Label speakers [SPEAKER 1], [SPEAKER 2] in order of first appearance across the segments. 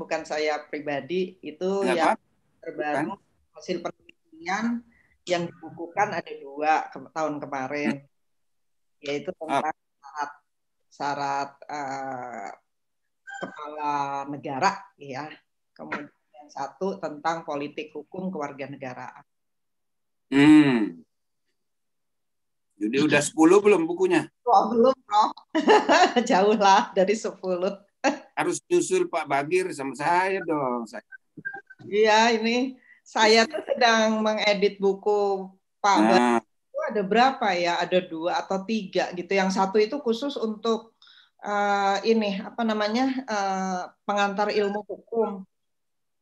[SPEAKER 1] bukan saya pribadi
[SPEAKER 2] itu Kenapa? Iya yang kan? terbaru bukan. hasil penelitian yang dibukukan ada dua ke tahun kemarin hmm. yaitu ah. tentang oh. syarat syarat uh, kepala negara ya kemudian satu tentang politik hukum kewarganegaraan.
[SPEAKER 3] Hmm. Jadi udah 10 iya. belum bukunya?
[SPEAKER 2] Oh, belum, Prof. Jauh lah dari 10
[SPEAKER 3] harus nyusul Pak Bagir sama saya dong.
[SPEAKER 2] Iya ini saya tuh sedang mengedit buku Pak nah. Bagir. Itu ada berapa ya? Ada dua atau tiga gitu. Yang satu itu khusus untuk uh, ini apa namanya uh, pengantar ilmu hukum.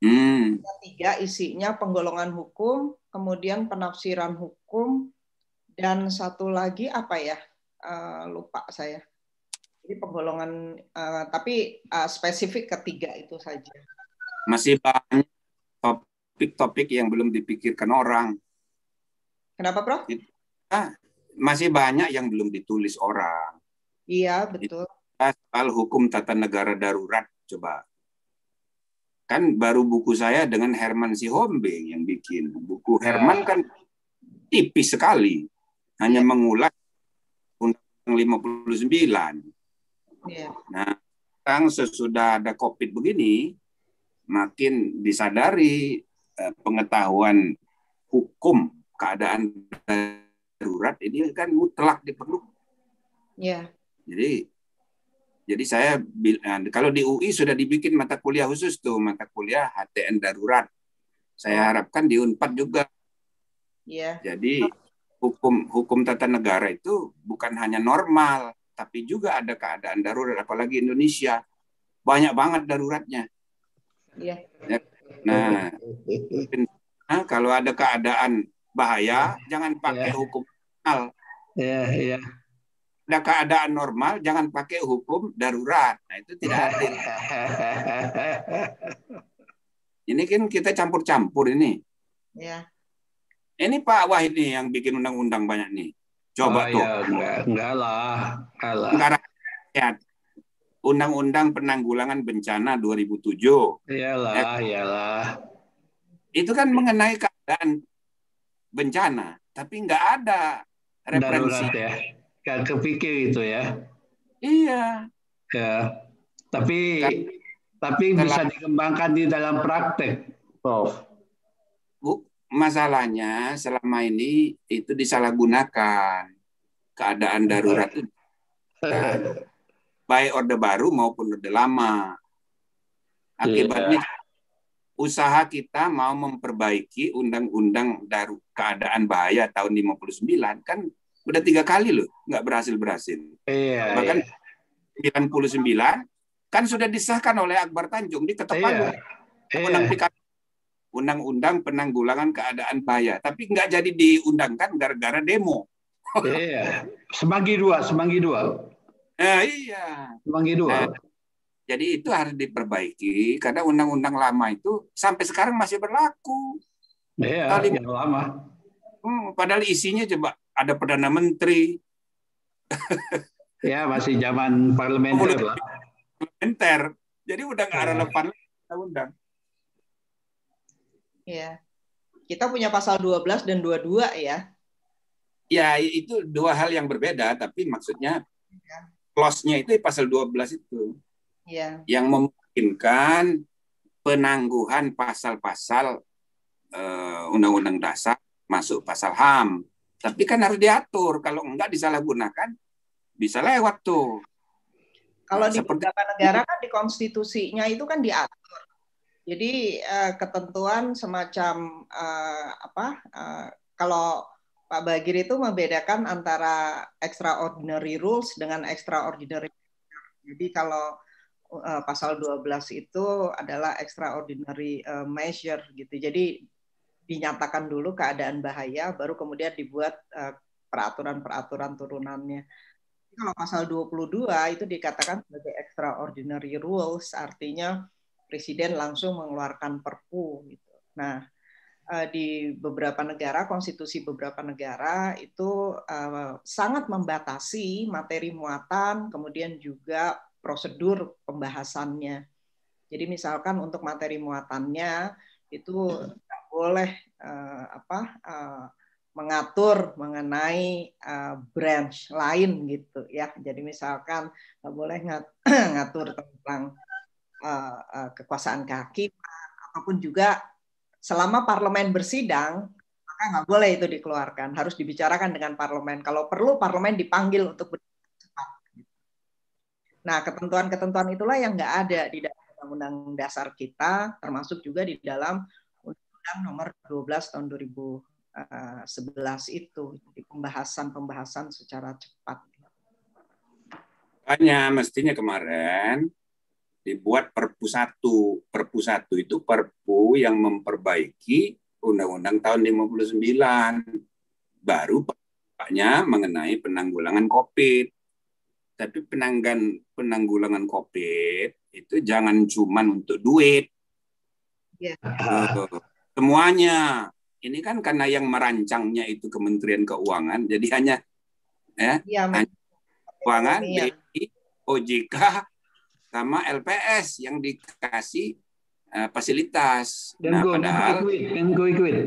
[SPEAKER 2] Hmm. Tiga isinya penggolongan hukum, kemudian penafsiran hukum, dan satu lagi apa ya? Uh, lupa saya. Jadi penggolongan uh, eh, tapi uh, spesifik ketiga itu saja.
[SPEAKER 3] Masih banyak topik-topik yang belum dipikirkan orang. Kenapa, Prof? Ah, masih banyak yang belum ditulis orang.
[SPEAKER 2] Iya, betul.
[SPEAKER 3] Kan soal hukum tata negara darurat coba. Kan baru buku saya dengan Herman Sihombing yang bikin. Buku iya. Herman kan tipis sekali. Hanya iya. mengulas Undang-Undang 59. Yeah. Nah, sekarang sesudah ada COVID begini, makin disadari eh, pengetahuan hukum keadaan darurat ini kan mutlak diperlukan. Iya. Yeah. Jadi jadi saya eh, kalau di UI sudah dibikin mata kuliah khusus tuh mata kuliah HTN darurat. Saya oh. harapkan di Unpad juga. Yeah. Jadi hukum hukum tata negara itu bukan hanya normal, tapi juga ada keadaan darurat apalagi Indonesia banyak banget daruratnya. Iya. Ya. Nah, nah, kalau ada keadaan bahaya jangan iya. pakai ya. hukum normal. Iya, iya. Ada keadaan normal jangan pakai hukum darurat. Nah, itu tidak adil. ini kan kita campur-campur ini. Iya. Ini Pak Wahid nih yang bikin undang-undang banyak nih. Coba oh, tuh. Ya, enggak, enggak lah. Enggak lah. Ya, Undang-Undang Penanggulangan Bencana 2007. Iyalah, ya, iyalah. Itu kan mengenai keadaan bencana, tapi enggak ada referensi. Darurat ya. Nggak kepikir itu ya. Iya. Ya. Tapi kan, tapi bisa dikembangkan di dalam praktek, Prof masalahnya selama ini itu disalahgunakan keadaan darurat itu. Baik orde baru maupun orde lama. Akibatnya iya. usaha kita mau memperbaiki undang-undang daru keadaan bahaya tahun 59 kan udah tiga kali loh nggak berhasil-berhasil. Yeah, Bahkan yeah. Iya. 99 kan sudah disahkan oleh Akbar Tanjung di Ketok Palu. Yeah. Undang undang-undang penanggulangan keadaan bahaya, tapi nggak jadi diundangkan gara-gara demo. Iya. Semanggi dua, semanggi dua. Nah, iya. Semanggi dua. Nah, jadi itu harus diperbaiki karena undang-undang lama itu sampai sekarang masih berlaku. Iya, Kali, yang lama. Hmm, padahal isinya coba ada perdana menteri. ya, masih zaman parlementer Parlementer. Jadi udah nggak iya. relevan undang-undang.
[SPEAKER 2] Ya. Kita punya pasal 12 dan 22 ya.
[SPEAKER 3] Ya, itu dua hal yang berbeda tapi maksudnya ya. clause itu pasal 12 itu. Ya. Yang memungkinkan penangguhan pasal-pasal undang eh, undang-undang dasar masuk pasal HAM. Tapi kan harus diatur, kalau enggak disalahgunakan bisa lewat tuh.
[SPEAKER 2] Kalau nah, di beberapa negara kan di konstitusinya itu kan diatur jadi uh, ketentuan semacam uh, apa? Uh, kalau Pak Bagir itu membedakan antara extraordinary rules dengan extraordinary. Jadi kalau uh, pasal 12 itu adalah extraordinary uh, measure gitu. Jadi dinyatakan dulu keadaan bahaya baru kemudian dibuat peraturan peraturan-peraturan turunannya. kalau pasal 22 itu dikatakan sebagai extraordinary rules artinya presiden langsung mengeluarkan perpu gitu. Nah, eh, di beberapa negara konstitusi beberapa negara itu eh, sangat membatasi materi muatan kemudian juga prosedur pembahasannya. Jadi misalkan untuk materi muatannya itu tidak boleh eh, apa mengatur mengenai branch lain gitu ya. Jadi misalkan nggak boleh ngat, ngatur tentang Eh, eh, kekuasaan kehakiman ataupun juga selama parlemen bersidang maka nggak boleh itu dikeluarkan harus dibicarakan dengan parlemen kalau perlu parlemen dipanggil untuk cepat nah ketentuan-ketentuan itulah yang nggak ada di dalam undang-undang dasar kita termasuk juga di dalam undang-undang nomor 12 tahun 2011 eh, itu di pembahasan-pembahasan secara cepat.
[SPEAKER 4] Hanya
[SPEAKER 3] mestinya kemarin dibuat Perpu satu Perpu satu itu perpu yang memperbaiki Undang-Undang tahun 59. Baru paknya mengenai penanggulangan COVID. Tapi penanggan, penanggulangan COVID itu jangan cuma untuk duit. Yeah. semuanya. Ini kan karena yang merancangnya itu Kementerian Keuangan, jadi hanya eh,
[SPEAKER 2] ya, yeah,
[SPEAKER 4] keuangan, yeah.
[SPEAKER 3] OJK, sama LPS yang dikasih eh, fasilitas. Dan nah, padahal
[SPEAKER 4] dan equin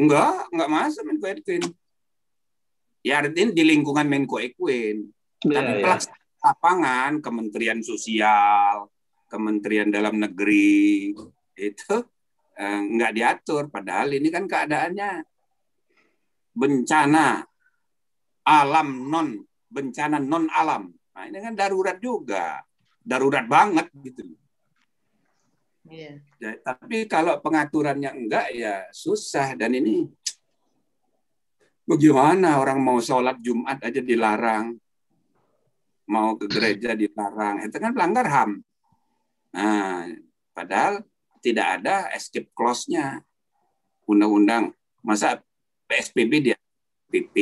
[SPEAKER 3] Enggak, enggak masuk Menko equin, Ya artinya di lingkungan Menko equin, Ya, Tapi ya. lapangan, Kementerian Sosial, Kementerian Dalam Negeri, itu eh, enggak diatur. Padahal ini kan keadaannya bencana alam non bencana non alam Nah, ini kan darurat juga, darurat banget gitu. Yeah. Ya, tapi kalau pengaturannya enggak ya susah dan ini bagaimana orang mau sholat Jumat aja dilarang, mau ke gereja dilarang, itu kan pelanggar HAM. Nah, padahal tidak ada escape clause-nya undang-undang. Masa PSBB dia PP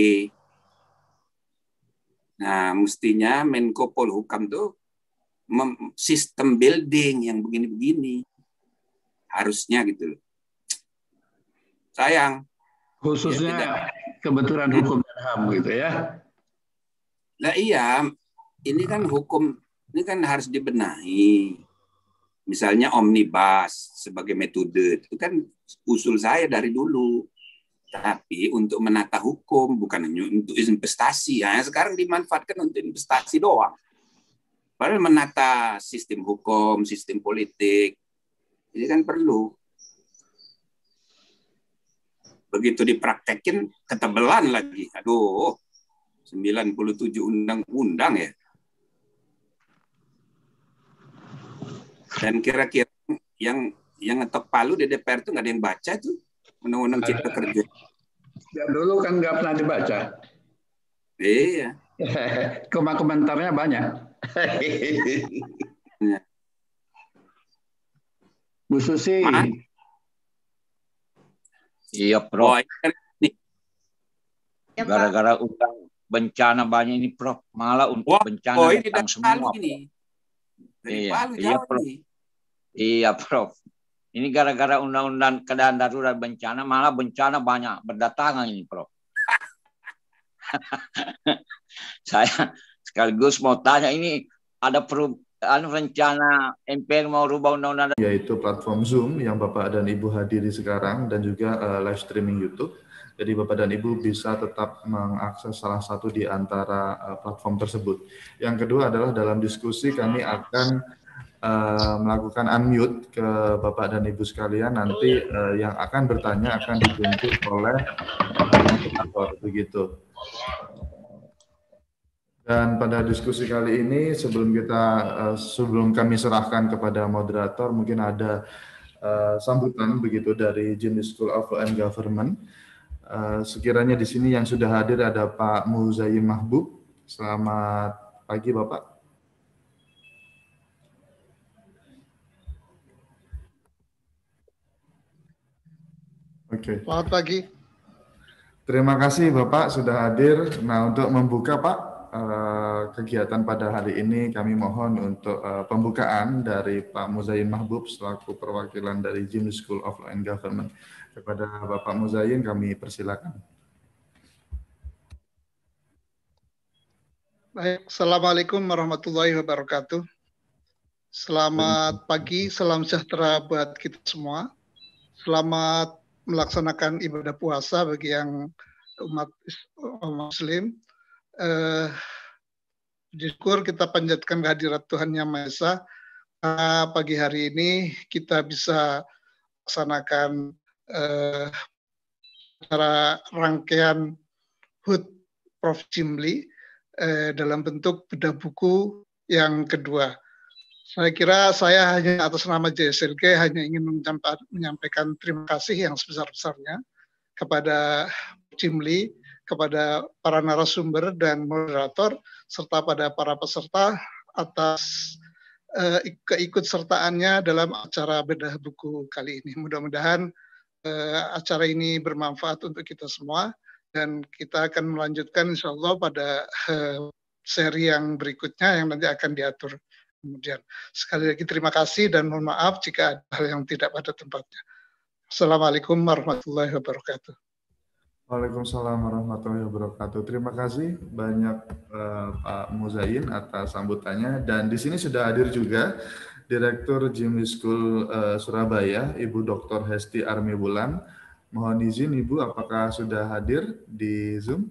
[SPEAKER 3] Nah, mestinya Menko Polhukam itu sistem building yang begini-begini. Harusnya gitu loh. Sayang. Khususnya ya, kebetulan hukum dan HAM gitu ya. Nah iya, ini kan hukum ini kan harus dibenahi. Misalnya omnibus sebagai metode itu kan usul saya dari dulu. Tapi untuk menata hukum, bukan hanya untuk investasi. Ya. Sekarang dimanfaatkan untuk investasi doang. Padahal menata sistem hukum, sistem politik, ini kan perlu. Begitu dipraktekin, ketebelan lagi. Aduh, 97 undang-undang ya. Dan kira-kira yang yang ngetok palu di DPR itu nggak ada yang baca tuh Undang-undang Cipta Kerja. Ya, dulu kan nggak pernah dibaca. Iya. Koma komentarnya banyak. Iya.
[SPEAKER 5] Bu Susi. Iya, oh, kan Prof. Gara-gara utang bencana banyak ini, Prof. Malah untuk Wah, bencana oh, ini datang semua. Ini. Iya, iya, Prof. Ini. Iya, Prof. Ini gara-gara undang-undang keadaan darurat bencana, malah bencana banyak berdatangan ini, Bro. Saya sekaligus mau tanya ini ada perubahan rencana MPR mau rubah undang-undang
[SPEAKER 6] yaitu platform Zoom yang Bapak dan Ibu hadiri sekarang dan juga uh, live streaming YouTube. Jadi Bapak dan Ibu bisa tetap mengakses salah satu di antara uh, platform tersebut. Yang kedua adalah dalam diskusi kami akan Eh, melakukan unmute ke Bapak dan Ibu sekalian nanti uh, yang akan bertanya akan dibentuk oleh moderator begitu. Dan pada diskusi kali ini sebelum kita uh, sebelum kami serahkan kepada moderator mungkin ada uh, sambutan begitu dari Jenis School of and Government. Uh, sekiranya di sini yang sudah hadir ada Pak Muzayim Mahbub. Selamat pagi
[SPEAKER 7] Bapak. Oke. Okay. Selamat pagi.
[SPEAKER 6] Terima kasih Bapak sudah hadir. Nah untuk membuka Pak eh, kegiatan pada hari ini kami mohon untuk eh, pembukaan dari Pak Muzayin Mahbub selaku perwakilan dari Jim School of Law and Government kepada Bapak Muzayin kami persilakan.
[SPEAKER 7] Baik, Assalamualaikum warahmatullahi wabarakatuh. Selamat pagi, salam sejahtera buat kita semua. Selamat melaksanakan ibadah puasa bagi yang umat muslim. Eh, syukur kita panjatkan kehadirat Tuhan Yang Maha Esa. Nah, pagi hari ini kita bisa laksanakan eh, cara rangkaian HUT Prof. Jimli eh, dalam bentuk bedah buku yang kedua. Saya kira saya hanya atas nama JSLK hanya ingin menyampaikan terima kasih yang sebesar-besarnya kepada Lee, kepada para narasumber dan moderator, serta pada para peserta atas uh, keikutsertaannya dalam acara bedah buku kali ini. Mudah-mudahan uh, acara ini bermanfaat untuk kita semua dan kita akan melanjutkan insya Allah pada uh, seri yang berikutnya yang nanti akan diatur. Kemudian sekali lagi terima kasih dan mohon maaf jika ada hal yang tidak pada tempatnya. Assalamualaikum warahmatullahi wabarakatuh.
[SPEAKER 6] Waalaikumsalam warahmatullahi wabarakatuh. Terima kasih banyak uh, Pak Muzain atas sambutannya dan di sini sudah hadir juga Direktur Jimli School uh, Surabaya, Ibu Dr. Hesti Armi Bulan. Mohon izin Ibu, apakah sudah hadir di Zoom?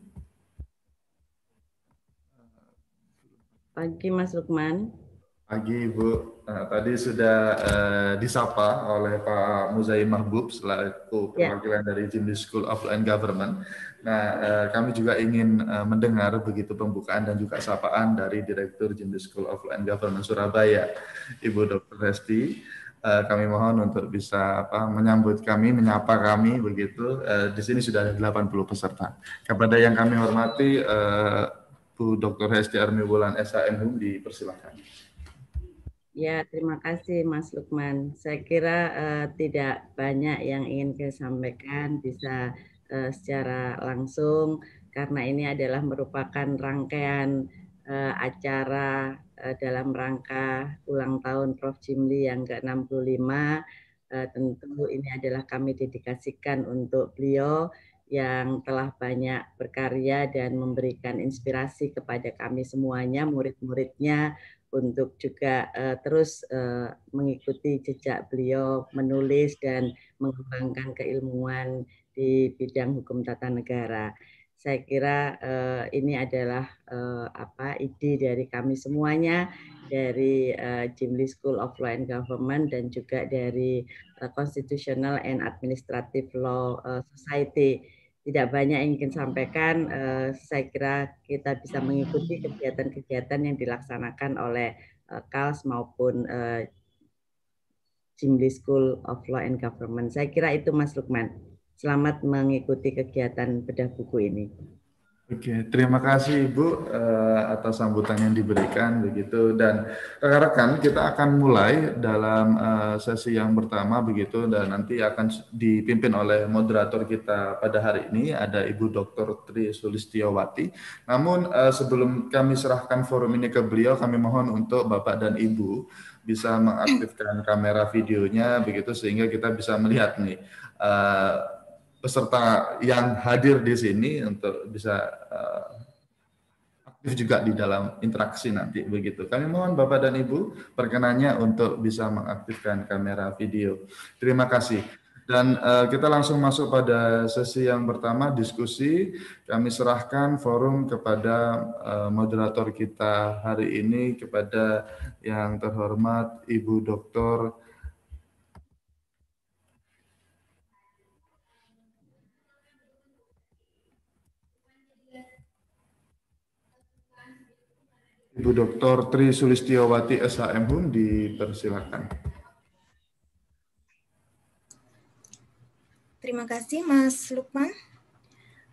[SPEAKER 8] Pagi Mas Lukman.
[SPEAKER 6] Pagi Ibu, nah, tadi sudah uh, disapa oleh Pak Muzai Mahbub selaku ya. perwakilan yeah. dari Jimli School of Law and Government. Nah, uh, kami juga ingin uh, mendengar begitu pembukaan dan juga sapaan dari Direktur Jimli School of Law and Government Surabaya, Ibu Dr. Resti. Uh, kami mohon untuk bisa apa menyambut kami, menyapa kami begitu. Uh, di sini sudah ada 80 peserta. Kepada yang kami hormati uh, Bu Dr. Hesti Armi Wulan SHM HUM dipersilakan.
[SPEAKER 8] Ya, terima kasih Mas Lukman. Saya kira uh, tidak banyak yang ingin saya sampaikan bisa uh, secara langsung karena ini adalah merupakan rangkaian uh, acara uh, dalam rangka ulang tahun Prof. Jimli yang ke-65. Uh, tentu ini adalah kami dedikasikan untuk beliau yang telah banyak berkarya dan memberikan inspirasi kepada kami semuanya, murid-muridnya, untuk juga uh, terus uh, mengikuti jejak beliau menulis dan mengembangkan keilmuan di bidang hukum tata negara. Saya kira uh, ini adalah uh, apa ide dari kami semuanya dari uh, Jimli School of Law and Government dan juga dari uh, Constitutional and Administrative Law uh, Society tidak banyak yang ingin sampaikan. Uh, saya kira kita bisa mengikuti kegiatan-kegiatan yang dilaksanakan oleh uh, KALS maupun Jimli eh, Jimli School of Law and Government. Saya kira itu Mas Lukman. Selamat mengikuti kegiatan bedah
[SPEAKER 6] buku ini. Oke, terima kasih Ibu uh, eh, atas sambutan yang diberikan begitu dan rekan-rekan kita akan mulai dalam uh, sesi yang pertama begitu dan nanti akan dipimpin oleh moderator kita pada hari ini ada Ibu Dr. Tri Sulistiyawati. Namun uh, sebelum kami serahkan forum ini ke beliau kami mohon untuk Bapak dan Ibu bisa mengaktifkan kamera videonya begitu sehingga kita bisa melihat nih peserta yang hadir di sini untuk bisa eh, aktif juga di dalam interaksi nanti begitu. Kami mohon Bapak dan Ibu perkenannya untuk bisa mengaktifkan kamera video. Terima kasih. Dan uh, kita langsung masuk pada sesi yang pertama diskusi. Kami serahkan forum kepada uh, moderator kita hari ini kepada yang terhormat Ibu Dr. Ibu Dr. Tri Sulistiyawati SHM Hun dipersilakan.
[SPEAKER 9] Terima kasih Mas Lukman.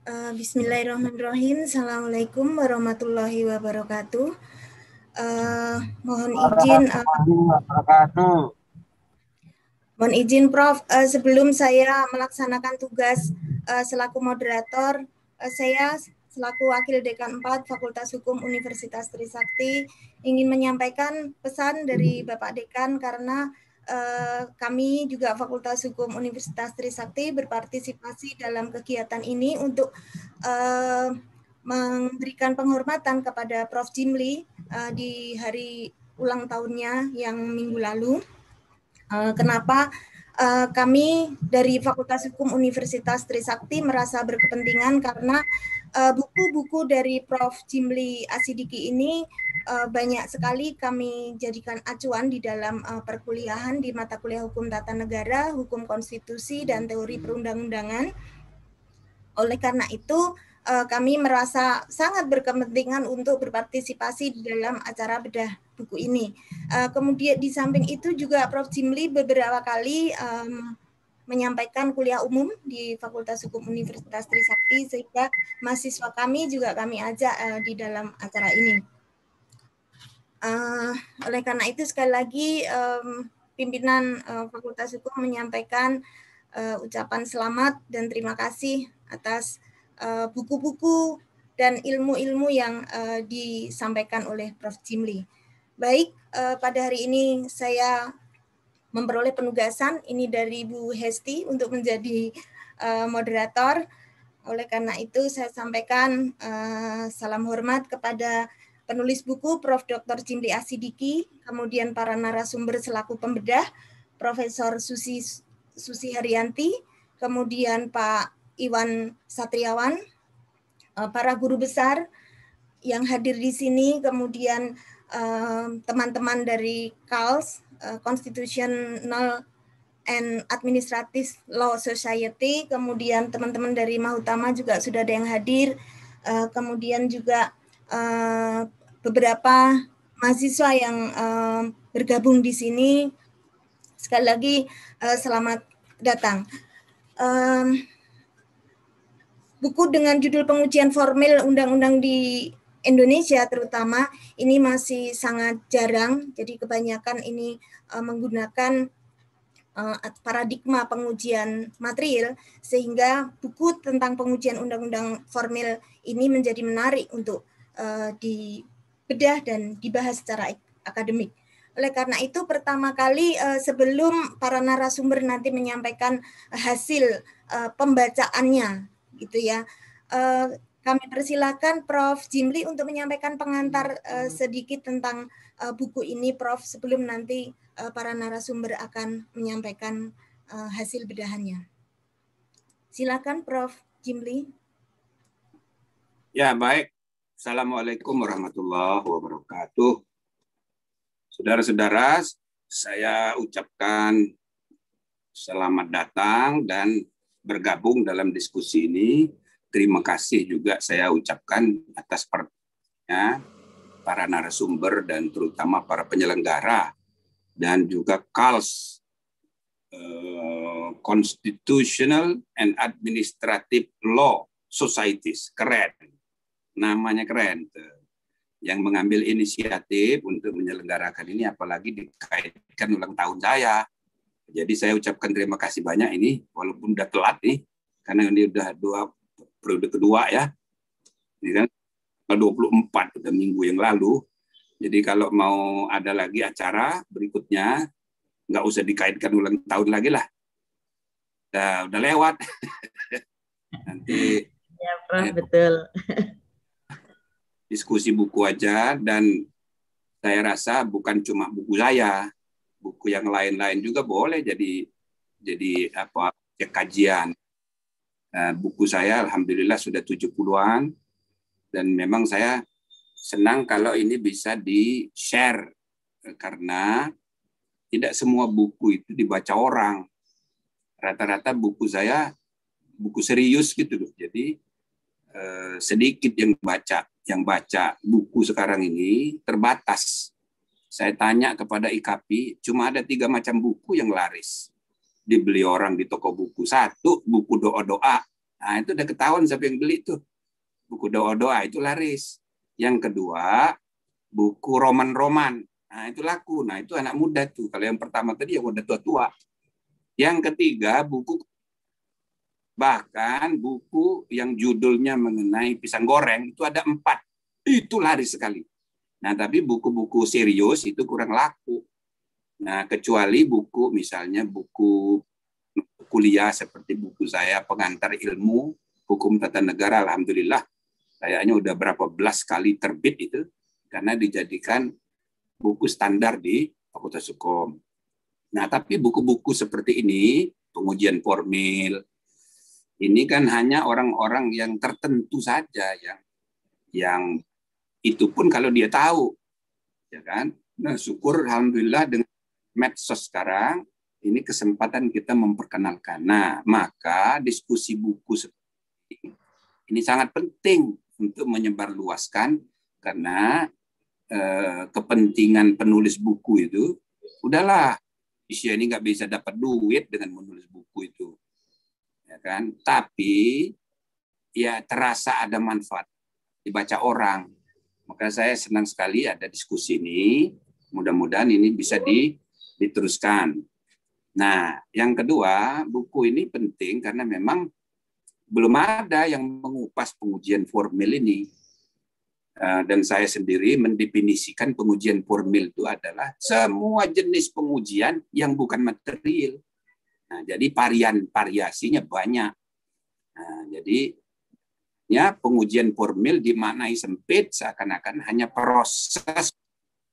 [SPEAKER 9] Eh, bismillahirrahmanirrahim. Assalamualaikum warahmatullahi wabarakatuh. Uh, mohon izin.
[SPEAKER 10] Uh,
[SPEAKER 9] mohon izin Prof. Uh, sebelum saya melaksanakan tugas uh, selaku moderator, uh, saya selaku Wakil Dekan 4 Fakultas Hukum Universitas Trisakti ingin menyampaikan pesan dari hmm. Bapak Dekan karena eh, kami juga Fakultas Hukum Universitas Trisakti berpartisipasi dalam kegiatan ini untuk eh, memberikan penghormatan kepada Prof. Jimli eh, di hari ulang tahunnya yang minggu lalu. Eh, kenapa? Eh, kami dari Fakultas Hukum Universitas Trisakti merasa berkepentingan karena Eh, buku-buku dari Prof. Jimli Asidiki ini uh, banyak sekali kami jadikan acuan di dalam uh, perkuliahan di mata kuliah hukum tata negara, hukum konstitusi dan teori perundang-undangan. Oleh karena itu, uh, kami merasa sangat berkepentingan untuk berpartisipasi di dalam acara bedah buku ini. Uh, kemudian di samping itu juga Prof. Jimli beberapa kali um, menyampaikan kuliah umum di Fakultas Hukum Universitas Trisakti sehingga mahasiswa kami juga kami ajak uh, di dalam acara ini. Uh, oleh karena itu sekali lagi um, pimpinan uh, Fakultas Hukum menyampaikan uh, ucapan selamat dan terima kasih atas buku-buku uh, dan ilmu-ilmu yang uh, disampaikan oleh Prof. Jimli. Baik, uh, pada hari ini saya memperoleh penugasan ini dari Bu Hesti untuk menjadi uh, moderator. Oleh karena itu saya sampaikan uh, salam hormat kepada penulis buku Prof. Dr. Jimli Asidiki, kemudian para narasumber selaku pembedah Prof. Susi Susi Haryanti, kemudian Pak Iwan Satriawan, uh, para guru besar yang hadir di sini, kemudian teman-teman uh, dari KALS, Konstitusional eh, and Administrative Law Society, kemudian teman-teman dari Mahutama juga sudah ada yang hadir, uh, kemudian juga uh, beberapa mahasiswa yang uh, bergabung di sini. Sekali lagi uh, selamat datang. Um, buku dengan judul pengujian formil undang-undang di Indonesia terutama ini masih sangat jarang. Jadi kebanyakan ini uh, menggunakan uh, paradigma pengujian material sehingga buku tentang pengujian undang-undang formil ini menjadi menarik untuk uh, dibedah dan dibahas secara akademik. Oleh karena itu, pertama kali uh, sebelum para narasumber nanti menyampaikan hasil uh, pembacaannya, gitu ya, uh, kami persilakan Prof. Jimli untuk menyampaikan pengantar uh, sedikit tentang uh, buku ini, Prof. Sebelum nanti uh, para narasumber akan menyampaikan uh, hasil bedahannya. Silakan Prof. Jimli.
[SPEAKER 3] Ya baik. Assalamualaikum warahmatullahi wabarakatuh. Saudara-saudara, saya ucapkan selamat datang dan bergabung dalam diskusi ini terima kasih juga saya ucapkan atas pertanyaannya para narasumber dan terutama para penyelenggara dan juga KALS eh, Constitutional and Administrative Law Societies keren namanya keren yang mengambil inisiatif untuk menyelenggarakan ini apalagi dikaitkan ulang tahun saya. Jadi saya ucapkan terima kasih banyak ini walaupun udah telat nih karena ini udah periode kedua ya. Ini kan 24 udah minggu yang lalu. Jadi kalau mau ada lagi acara berikutnya, nggak usah dikaitkan ulang tahun lagi lah. Nah, udah lewat.
[SPEAKER 8] Nanti. Ya, Prof, eh, betul.
[SPEAKER 3] Diskusi buku aja dan saya rasa bukan cuma buku saya, buku yang lain-lain juga boleh jadi jadi apa kajian. Eh, buku saya alhamdulillah sudah 70-an dan memang saya senang kalau ini bisa di-share eh, karena tidak semua buku itu dibaca orang. Rata-rata buku saya buku serius gitu loh. Jadi eh, sedikit yang baca, yang baca buku sekarang ini terbatas. Saya tanya kepada IKP, cuma ada tiga macam buku yang laris dibeli orang di toko buku satu buku doa doa nah itu udah ketahuan siapa yang beli tuh buku doa doa itu laris yang kedua buku roman roman nah itu laku nah itu anak muda tuh kalau yang pertama tadi yang udah tua tua yang ketiga buku bahkan buku yang judulnya mengenai pisang goreng itu ada empat itu laris sekali nah tapi buku-buku serius itu kurang laku Nah, kecuali buku misalnya buku kuliah seperti buku saya pengantar ilmu hukum tata negara alhamdulillah kayaknya udah berapa belas kali terbit itu karena dijadikan buku standar di Fakultas Hukum. Nah, tapi buku-buku seperti ini, pengujian formil, ini kan hanya orang-orang yang tertentu saja yang yang itu pun kalau dia tahu, ya kan. Nah, syukur alhamdulillah dengan medsos sekarang ini kesempatan kita memperkenalkan. Nah, maka diskusi buku seperti ini, ini sangat penting untuk menyebarluaskan karena eh, kepentingan penulis buku itu udahlah Indonesia ini nggak bisa dapat duit dengan menulis buku itu, ya kan? Tapi ya terasa ada manfaat dibaca orang. Maka saya senang sekali ada diskusi ini. Mudah-mudahan ini bisa di diteruskan. Nah, yang kedua, buku ini penting karena memang belum ada yang mengupas pengujian formil ini. Eh, dan saya sendiri mendefinisikan pengujian formil itu adalah semua jenis pengujian yang bukan material. Nah, jadi varian variasinya banyak. Nah, jadi ya pengujian formil dimaknai sempit seakan-akan hanya proses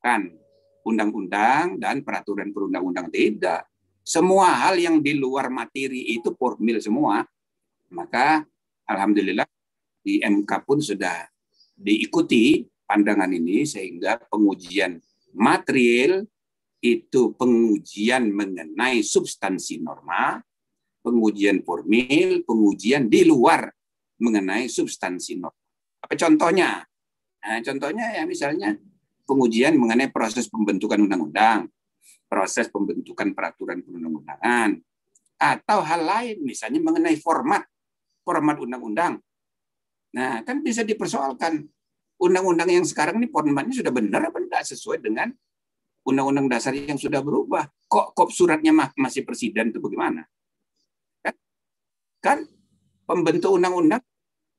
[SPEAKER 3] kan undang-undang dan peraturan perundang-undang tidak. Semua hal yang di luar materi itu formil semua. Maka alhamdulillah di MK pun sudah diikuti pandangan ini sehingga pengujian material itu pengujian mengenai substansi norma, pengujian formil, pengujian di luar mengenai substansi norma. Apa contohnya? Nah, contohnya ya misalnya pengujian mengenai proses pembentukan undang-undang, proses pembentukan peraturan perundang-undangan, atau hal lain misalnya mengenai format format undang-undang. Nah, kan bisa dipersoalkan undang-undang yang sekarang ini formatnya sudah benar apa tidak sesuai dengan undang-undang dasar yang sudah berubah. Kok kop suratnya masih presiden itu bagaimana? Kan, kan pembentuk undang-undang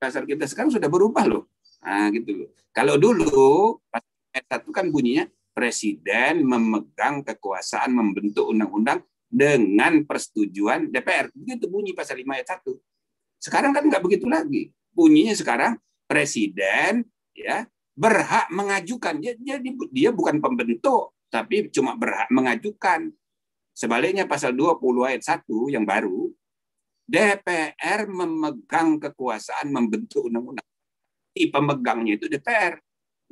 [SPEAKER 3] dasar kita sekarang sudah berubah loh. Nah, gitu loh. Kalau dulu pas ayat satu kan bunyinya presiden memegang kekuasaan membentuk undang-undang dengan persetujuan DPR. Begitu bunyi pasal 5 ayat 1. Sekarang kan nggak begitu lagi. Bunyinya sekarang presiden ya berhak mengajukan. Dia dia bukan pembentuk, tapi cuma berhak mengajukan. Sebaliknya pasal 20 ayat 1 yang baru, DPR memegang kekuasaan membentuk undang-undang. Pemegangnya itu DPR.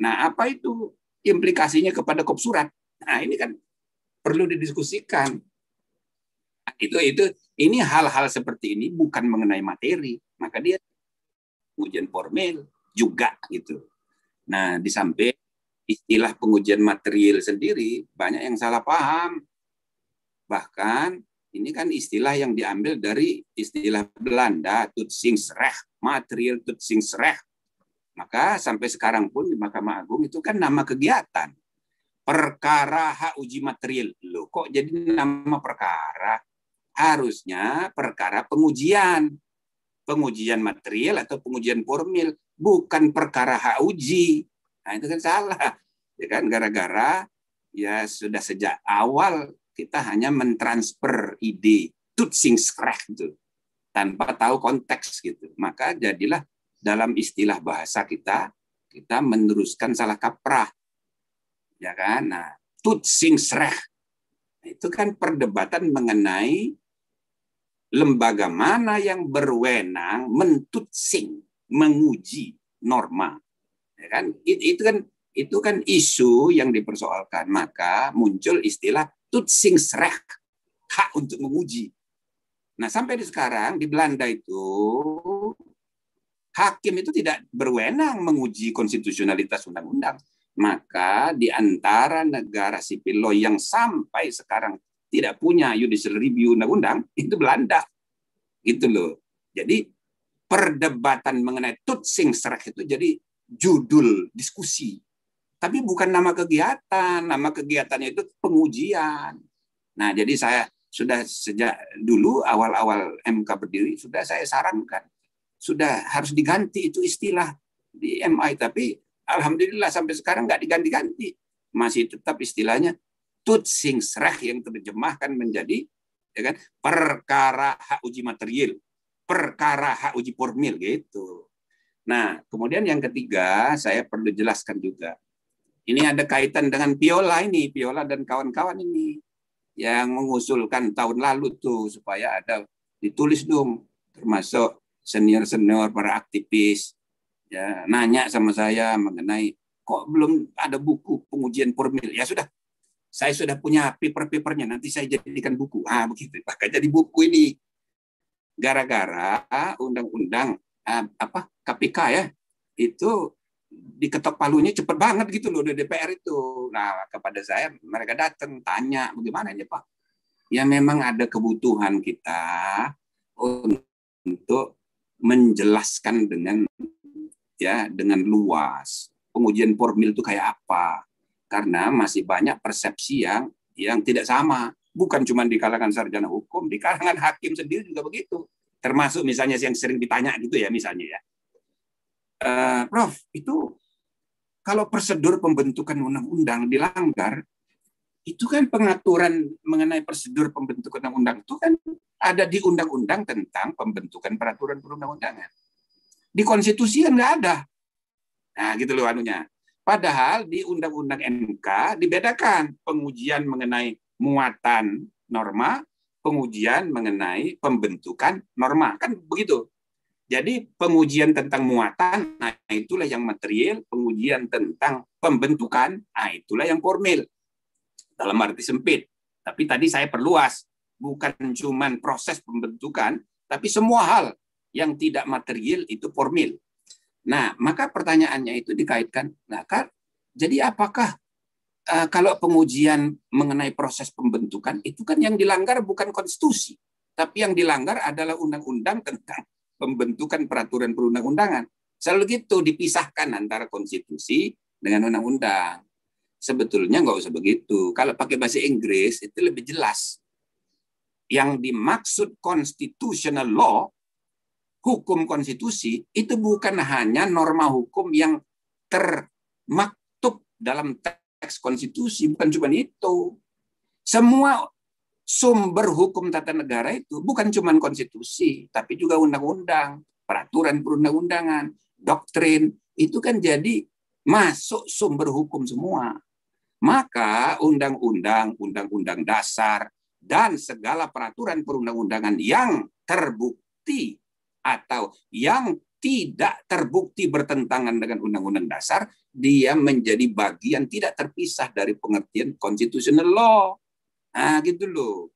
[SPEAKER 3] Nah, apa itu implikasinya kepada kop surat? Nah, ini kan perlu didiskusikan. Nah, itu itu ini hal-hal seperti ini bukan mengenai materi, maka dia ujian formal juga gitu. Nah, di samping istilah pengujian material sendiri banyak yang salah paham. Bahkan ini kan istilah yang diambil dari istilah Belanda Tutsingsrecht, material Tutsingsrecht maka sampai sekarang pun di Mahkamah Agung itu kan nama kegiatan. Perkara hak uji material. Loh kok jadi nama perkara? Harusnya perkara pengujian. Pengujian material atau pengujian formil. Bukan perkara hak uji. Nah itu kan salah. Ya kan gara-gara ya sudah sejak awal kita hanya mentransfer ide tutsing skrek itu tanpa tahu konteks gitu maka jadilah dalam istilah bahasa kita kita meneruskan salah kaprah ya kan nah tutsing sreh itu kan perdebatan mengenai lembaga mana yang berwenang mentutsing menguji norma ya kan itu kan itu kan isu yang dipersoalkan maka muncul istilah tutsing sreh hak untuk menguji nah sampai di sekarang di Belanda itu hakim itu tidak berwenang menguji konstitusionalitas undang-undang. Maka di antara negara sipil law yang sampai sekarang tidak punya judicial review undang-undang itu Belanda. Gitu loh. Jadi perdebatan mengenai tutsing serak itu jadi judul diskusi. Tapi bukan nama kegiatan, nama kegiatannya itu pengujian. Nah, jadi saya sudah sejak dulu awal-awal MK berdiri sudah saya sarankan sudah harus diganti itu istilah di MI tapi alhamdulillah sampai sekarang nggak diganti-ganti masih tetap istilahnya serah yang terjemahkan menjadi ya kan perkara hak uji material perkara hak uji formil gitu nah kemudian yang ketiga saya perlu jelaskan juga ini ada kaitan dengan Piola ini Piola dan kawan-kawan ini yang mengusulkan tahun lalu tuh supaya ada ditulis dong termasuk senior-senior para aktivis ya nanya sama saya mengenai kok belum ada buku pengujian formil. Ya sudah, saya sudah punya paper-papernya, nanti saya jadikan buku. Ah begitu, maka jadi buku ini. Gara-gara undang-undang ah, apa KPK ya itu diketok palunya cepat banget gitu loh di DPR itu. Nah kepada saya mereka datang tanya bagaimana ini Pak. Ya memang ada kebutuhan kita untuk menjelaskan dengan ya dengan luas pengujian formil itu kayak apa karena masih banyak persepsi yang yang tidak sama bukan cuma di kalangan sarjana hukum di kalangan hakim sendiri juga begitu termasuk misalnya yang sering ditanya gitu ya misalnya ya uh, prof itu kalau prosedur pembentukan undang-undang dilanggar itu kan pengaturan mengenai prosedur pembentukan undang-undang itu kan ada di undang-undang tentang pembentukan peraturan perundang-undangan. Di konstitusi kan nggak ada. Nah, gitu loh anunya. Padahal di undang-undang MK dibedakan pengujian mengenai muatan norma, pengujian mengenai pembentukan norma. Kan begitu. Jadi pengujian tentang muatan, nah itulah yang material, pengujian tentang pembentukan, nah itulah yang formil dalam arti sempit. Tapi tadi saya perluas, bukan cuma proses pembentukan, tapi semua hal yang tidak material itu formil. Nah, maka pertanyaannya itu dikaitkan, nah kan, jadi apakah uh, kalau pengujian mengenai proses pembentukan itu kan yang dilanggar bukan konstitusi, tapi yang dilanggar adalah undang-undang tentang pembentukan peraturan perundang-undangan. Selalu gitu dipisahkan antara konstitusi dengan undang-undang. Sebetulnya nggak usah begitu. Kalau pakai bahasa Inggris itu lebih jelas. Yang dimaksud constitutional law, hukum konstitusi, itu bukan hanya norma hukum yang termaktub dalam teks konstitusi. Bukan cuma itu. Semua sumber hukum tata negara itu bukan cuma konstitusi, tapi juga undang-undang, peraturan perundang-undangan, doktrin, itu kan jadi masuk sumber hukum semua. Maka undang-undang, undang-undang dasar, dan segala peraturan perundang-undangan yang terbukti atau yang tidak terbukti bertentangan dengan undang-undang dasar, dia menjadi bagian tidak terpisah dari pengertian constitutional law. Nah, gitu loh.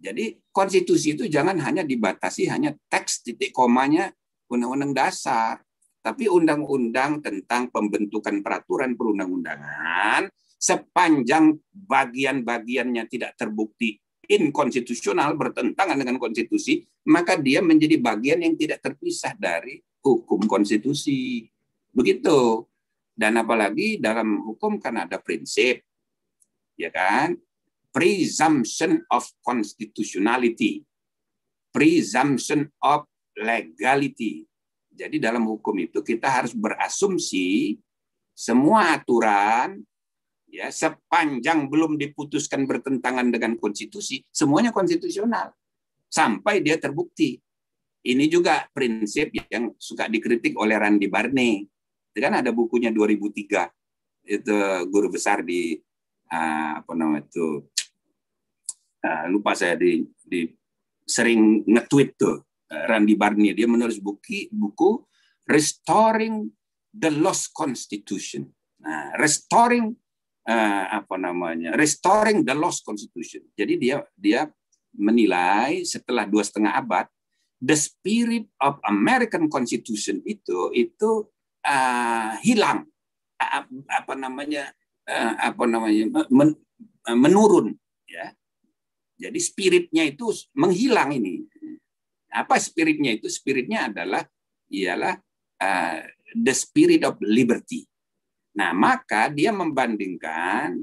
[SPEAKER 3] Jadi konstitusi itu jangan hanya dibatasi hanya teks titik komanya undang-undang dasar, tapi undang-undang tentang pembentukan peraturan perundang-undangan sepanjang bagian-bagiannya tidak terbukti inkonstitusional bertentangan dengan konstitusi, maka dia menjadi bagian yang tidak terpisah dari hukum konstitusi. Begitu. Dan apalagi dalam hukum kan ada prinsip, ya kan? Presumption of constitutionality, presumption of legality. Jadi dalam hukum itu kita harus berasumsi semua aturan ya sepanjang belum diputuskan bertentangan dengan konstitusi semuanya konstitusional sampai dia terbukti ini juga prinsip yang suka dikritik oleh Randy Barney itu kan ada bukunya 2003 itu guru besar di ah, apa namanya itu ah, lupa saya di, di sering nge-tweet tuh eh, Randy Barney dia menulis buku buku Restoring the Lost Constitution nah, Restoring uh, apa namanya restoring the lost constitution. Jadi dia dia menilai setelah dua setengah abad the spirit of American Constitution itu itu uh, hilang uh, apa namanya uh, apa namanya men, uh, menurun ya jadi spiritnya itu menghilang ini apa spiritnya itu spiritnya adalah ialah uh, the spirit of liberty Nah, maka dia membandingkan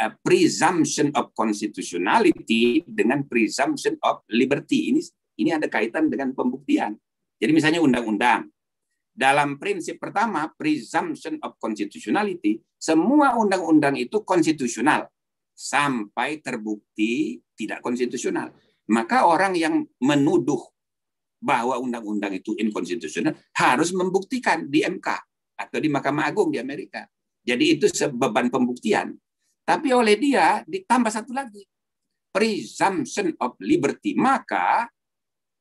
[SPEAKER 3] a eh, presumption of constitutionality dengan presumption of liberty. Ini ini ada kaitan dengan pembuktian. Jadi misalnya undang-undang. Dalam prinsip pertama, presumption of constitutionality, semua undang-undang itu konstitusional sampai terbukti tidak konstitusional. Maka orang yang menuduh bahwa undang-undang itu inkonstitusional harus membuktikan di MK atau di Mahkamah Agung di Amerika. Jadi itu sebeban pembuktian. Tapi oleh dia ditambah satu lagi, presumption of liberty. Maka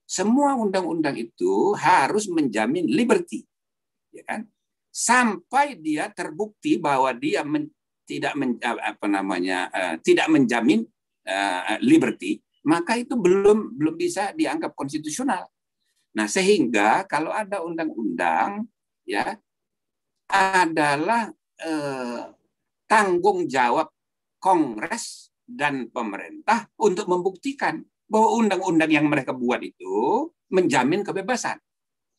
[SPEAKER 3] semua undang-undang itu harus menjamin liberty. Ya kan? Sampai dia terbukti bahwa dia men, tidak men, eh, apa namanya uh, tidak menjamin uh, liberty, maka itu belum belum bisa dianggap konstitusional. Nah, sehingga kalau ada undang-undang ya adalah eh, tanggung jawab Kongres dan pemerintah untuk membuktikan bahwa undang-undang yang mereka buat itu menjamin kebebasan.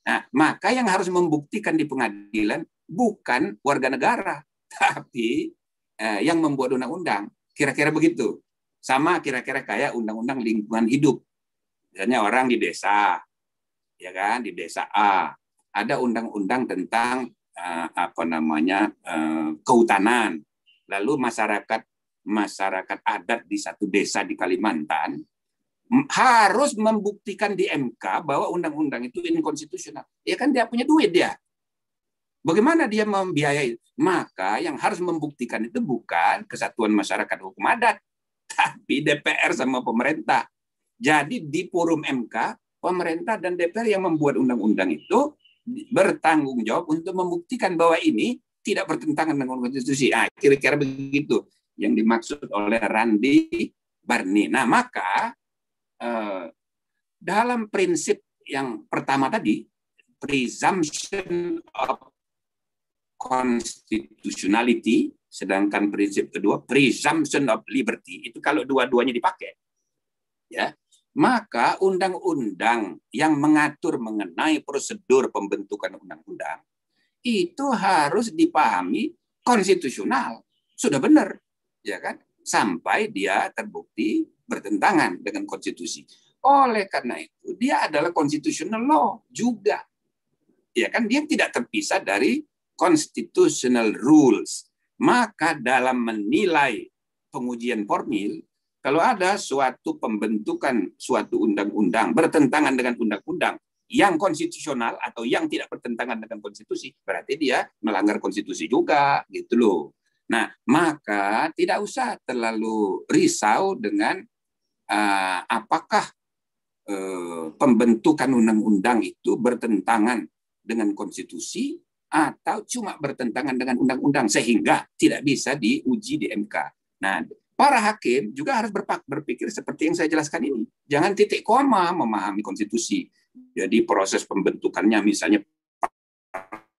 [SPEAKER 3] Nah, maka yang harus membuktikan di pengadilan bukan warga negara, tapi eh, yang membuat undang-undang. Kira-kira begitu. Sama kira-kira kayak undang-undang lingkungan hidup. Misalnya orang di desa, ya kan, di desa A, ada undang-undang tentang Eh, apa namanya eh, kehutanan. Lalu masyarakat masyarakat adat di satu desa di Kalimantan harus membuktikan di MK bahwa undang-undang itu inkonstitusional. Ya kan dia punya duit dia. Bagaimana dia membiayai? Maka yang harus membuktikan itu bukan kesatuan masyarakat hukum adat, tapi DPR sama pemerintah. Jadi di forum MK, pemerintah dan DPR yang membuat undang-undang itu bertanggung jawab untuk membuktikan bahwa ini tidak bertentangan dengan konstitusi. Nah, kira-kira begitu yang dimaksud oleh Randi Barney. Nah, maka eh, dalam prinsip yang pertama tadi, presumption of constitutionality, sedangkan prinsip kedua, presumption of liberty, itu kalau dua-duanya dipakai, ya maka undang-undang yang mengatur mengenai prosedur pembentukan undang-undang itu harus dipahami konstitusional. Sudah benar, ya kan? Sampai dia terbukti bertentangan dengan konstitusi. Oleh karena itu, dia adalah konstitusional law juga. Ya kan? Dia tidak terpisah dari constitutional rules. Maka dalam menilai pengujian formil, kalau ada suatu pembentukan suatu undang-undang bertentangan dengan undang-undang yang konstitusional atau yang tidak bertentangan dengan konstitusi, berarti dia melanggar konstitusi juga, gitu loh. Nah, maka tidak usah terlalu risau dengan uh, apakah uh, pembentukan undang-undang itu bertentangan dengan konstitusi atau cuma bertentangan dengan undang-undang sehingga tidak bisa diuji di MK. Nah, para hakim juga harus berpikir seperti yang saya jelaskan ini. Jangan titik koma memahami konstitusi. Jadi proses pembentukannya misalnya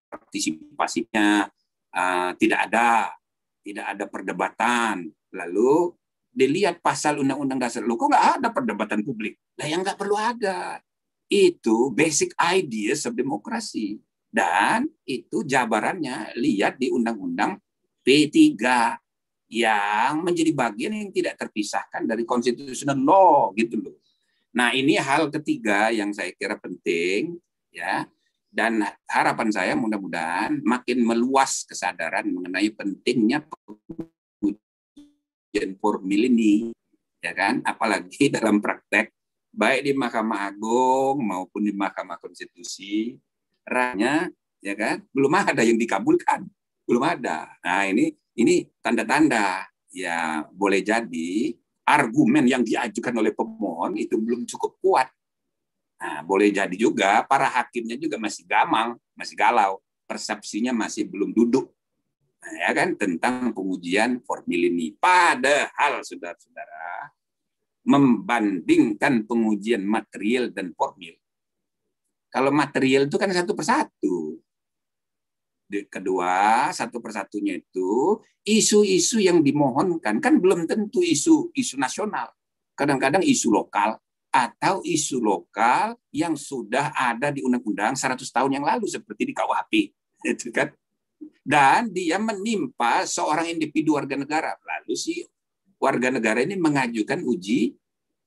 [SPEAKER 3] partisipasinya uh, tidak ada, tidak ada perdebatan. Lalu dilihat pasal Undang-Undang Dasar, lo kok nggak ada perdebatan publik? Nah yang nggak perlu ada. Itu basic ideas of demokrasi. Dan itu jabarannya lihat di Undang-Undang P3 yang menjadi bagian yang tidak terpisahkan dari constitutional law gitu loh. Nah, ini hal ketiga yang saya kira penting ya. Dan harapan saya mudah-mudahan makin meluas kesadaran mengenai pentingnya pengujian formil ini ya kan, apalagi dalam praktek baik di Mahkamah Agung maupun di Mahkamah Konstitusi ranya ya kan belum ada yang dikabulkan belum ada nah ini ini tanda-tanda ya boleh jadi argumen yang diajukan oleh pemohon itu belum cukup kuat. Nah, boleh jadi juga para hakimnya juga masih gamang, masih galau, persepsinya masih belum duduk. Nah, ya kan tentang pengujian formil ini. Padahal saudara-saudara membandingkan pengujian material dan formil. Kalau material itu kan satu persatu, kedua satu persatunya itu isu-isu yang dimohonkan kan belum tentu isu isu nasional kadang-kadang isu lokal atau isu lokal yang sudah ada di undang-undang 100 tahun yang lalu seperti di KUHP itu kan dan dia menimpa seorang individu warga negara lalu si warga negara ini mengajukan uji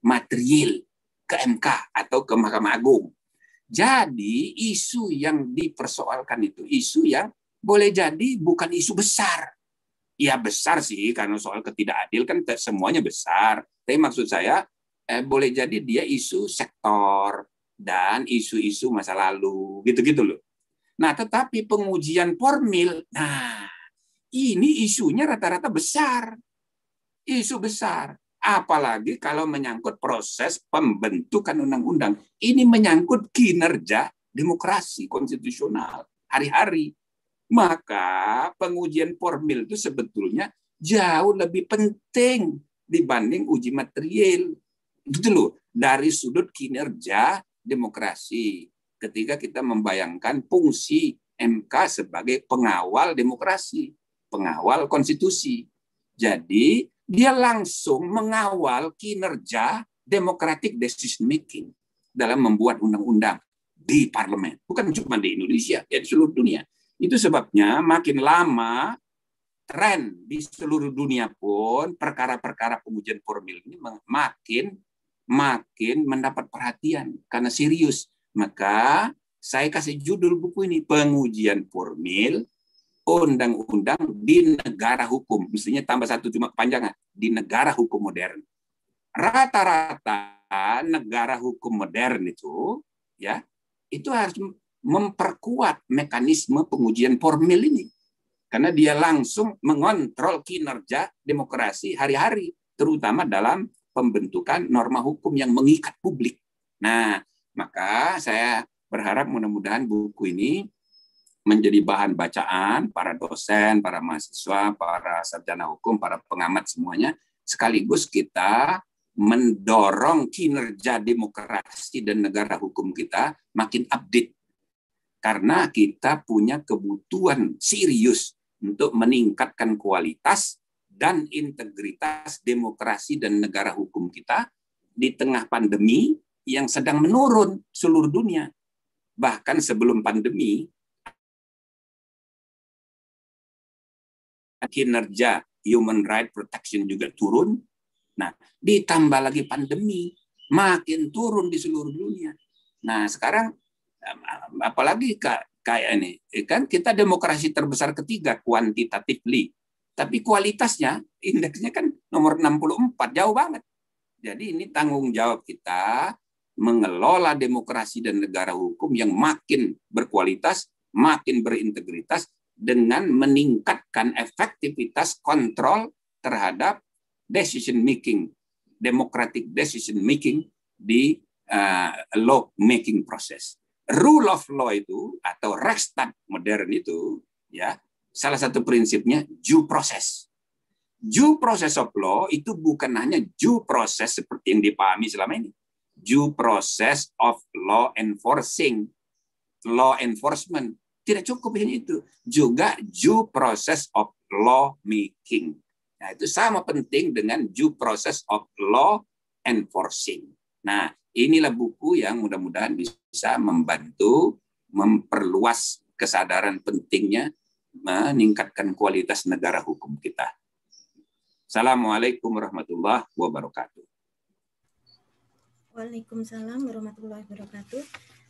[SPEAKER 3] material ke MK atau ke Mahkamah Agung jadi isu yang dipersoalkan itu isu yang boleh jadi bukan isu besar. Ya besar sih karena soal ketidakadil kan semuanya besar. Tapi maksud saya eh, boleh jadi dia isu sektor dan isu-isu masa lalu gitu-gitu loh. Nah, tetapi pengujian formil, nah ini isunya rata-rata besar. Isu besar apalagi kalau menyangkut proses pembentukan undang-undang. Ini menyangkut kinerja demokrasi konstitusional hari-hari. Maka pengujian formil itu sebetulnya jauh lebih penting dibanding uji material. Gitu loh, dari sudut kinerja demokrasi. Ketika kita membayangkan fungsi MK sebagai pengawal demokrasi, pengawal konstitusi. Jadi dia langsung mengawal kinerja democratic decision making dalam membuat undang-undang di parlemen. Bukan cuma di Indonesia, ya di seluruh dunia. Itu sebabnya makin lama tren di seluruh dunia pun perkara-perkara pengujian formil ini makin makin mendapat perhatian karena serius. Maka saya kasih judul buku ini pengujian formil undang-undang di negara hukum. Mestinya tambah satu cuma kepanjangan. Di negara hukum modern. Rata-rata negara hukum modern itu ya itu harus memperkuat mekanisme pengujian formil ini. Karena dia langsung mengontrol kinerja demokrasi hari-hari, terutama dalam pembentukan norma hukum yang mengikat publik. Nah, maka saya berharap mudah-mudahan buku ini menjadi bahan bacaan para dosen, para mahasiswa, para sarjana hukum, para pengamat semuanya, sekaligus kita mendorong kinerja demokrasi dan negara hukum kita makin update. Karena kita punya kebutuhan serius untuk meningkatkan kualitas dan integritas demokrasi dan negara hukum kita di tengah pandemi yang sedang menurun seluruh dunia. Bahkan sebelum pandemi, kinerja human right protection juga turun. Nah, ditambah lagi pandemi, makin turun di
[SPEAKER 4] seluruh dunia.
[SPEAKER 3] Nah, sekarang apalagi kayak ini, kan kita demokrasi terbesar ketiga kuantitatifly Tapi kualitasnya indeksnya kan nomor 64, jauh banget. Jadi ini tanggung jawab kita mengelola demokrasi dan negara hukum yang makin berkualitas, makin berintegritas, dengan meningkatkan efektivitas kontrol terhadap decision making, democratic decision making di uh, law making process. Rule of law itu atau rechtsstaat modern itu ya salah satu prinsipnya due process. Due process of law itu bukan hanya due process seperti yang dipahami selama ini. Due process of law enforcing, law enforcement tidak cukup hanya itu. Juga due process of law making. Nah, itu sama penting dengan due process of law enforcing. Nah, inilah buku yang mudah-mudahan bisa membantu memperluas kesadaran pentingnya meningkatkan kualitas negara hukum kita. Assalamualaikum warahmatullahi wabarakatuh.
[SPEAKER 9] Waalaikumsalam warahmatullahi wabarakatuh.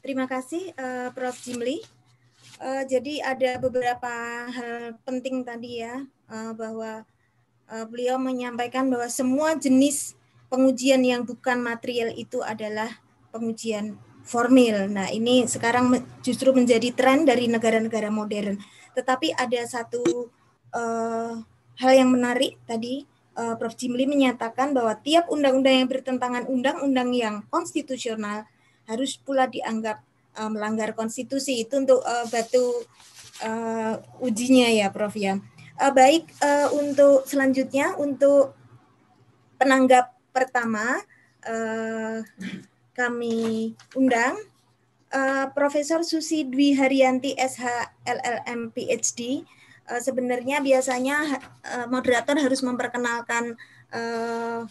[SPEAKER 9] Terima kasih uh, Prof. Jimli Uh, jadi ada beberapa hal penting tadi ya uh, bahwa uh, beliau menyampaikan bahwa semua jenis pengujian yang bukan material itu adalah pengujian formil. Nah, ini sekarang justru menjadi tren dari negara-negara modern. Tetapi ada satu uh, hal yang menarik tadi uh, Prof. Jimli menyatakan bahwa tiap undang-undang yang bertentangan undang-undang yang konstitusional harus pula dianggap uh, melanggar konstitusi itu untuk uh, batu uh, ujinya ya Prof ya. Uh, baik uh, untuk selanjutnya untuk penanggap pertama uh, kami undang uh, Profesor Susi Dwi Haryanti SH LLM PhD. Uh, sebenarnya biasanya uh, moderator harus memperkenalkan uh,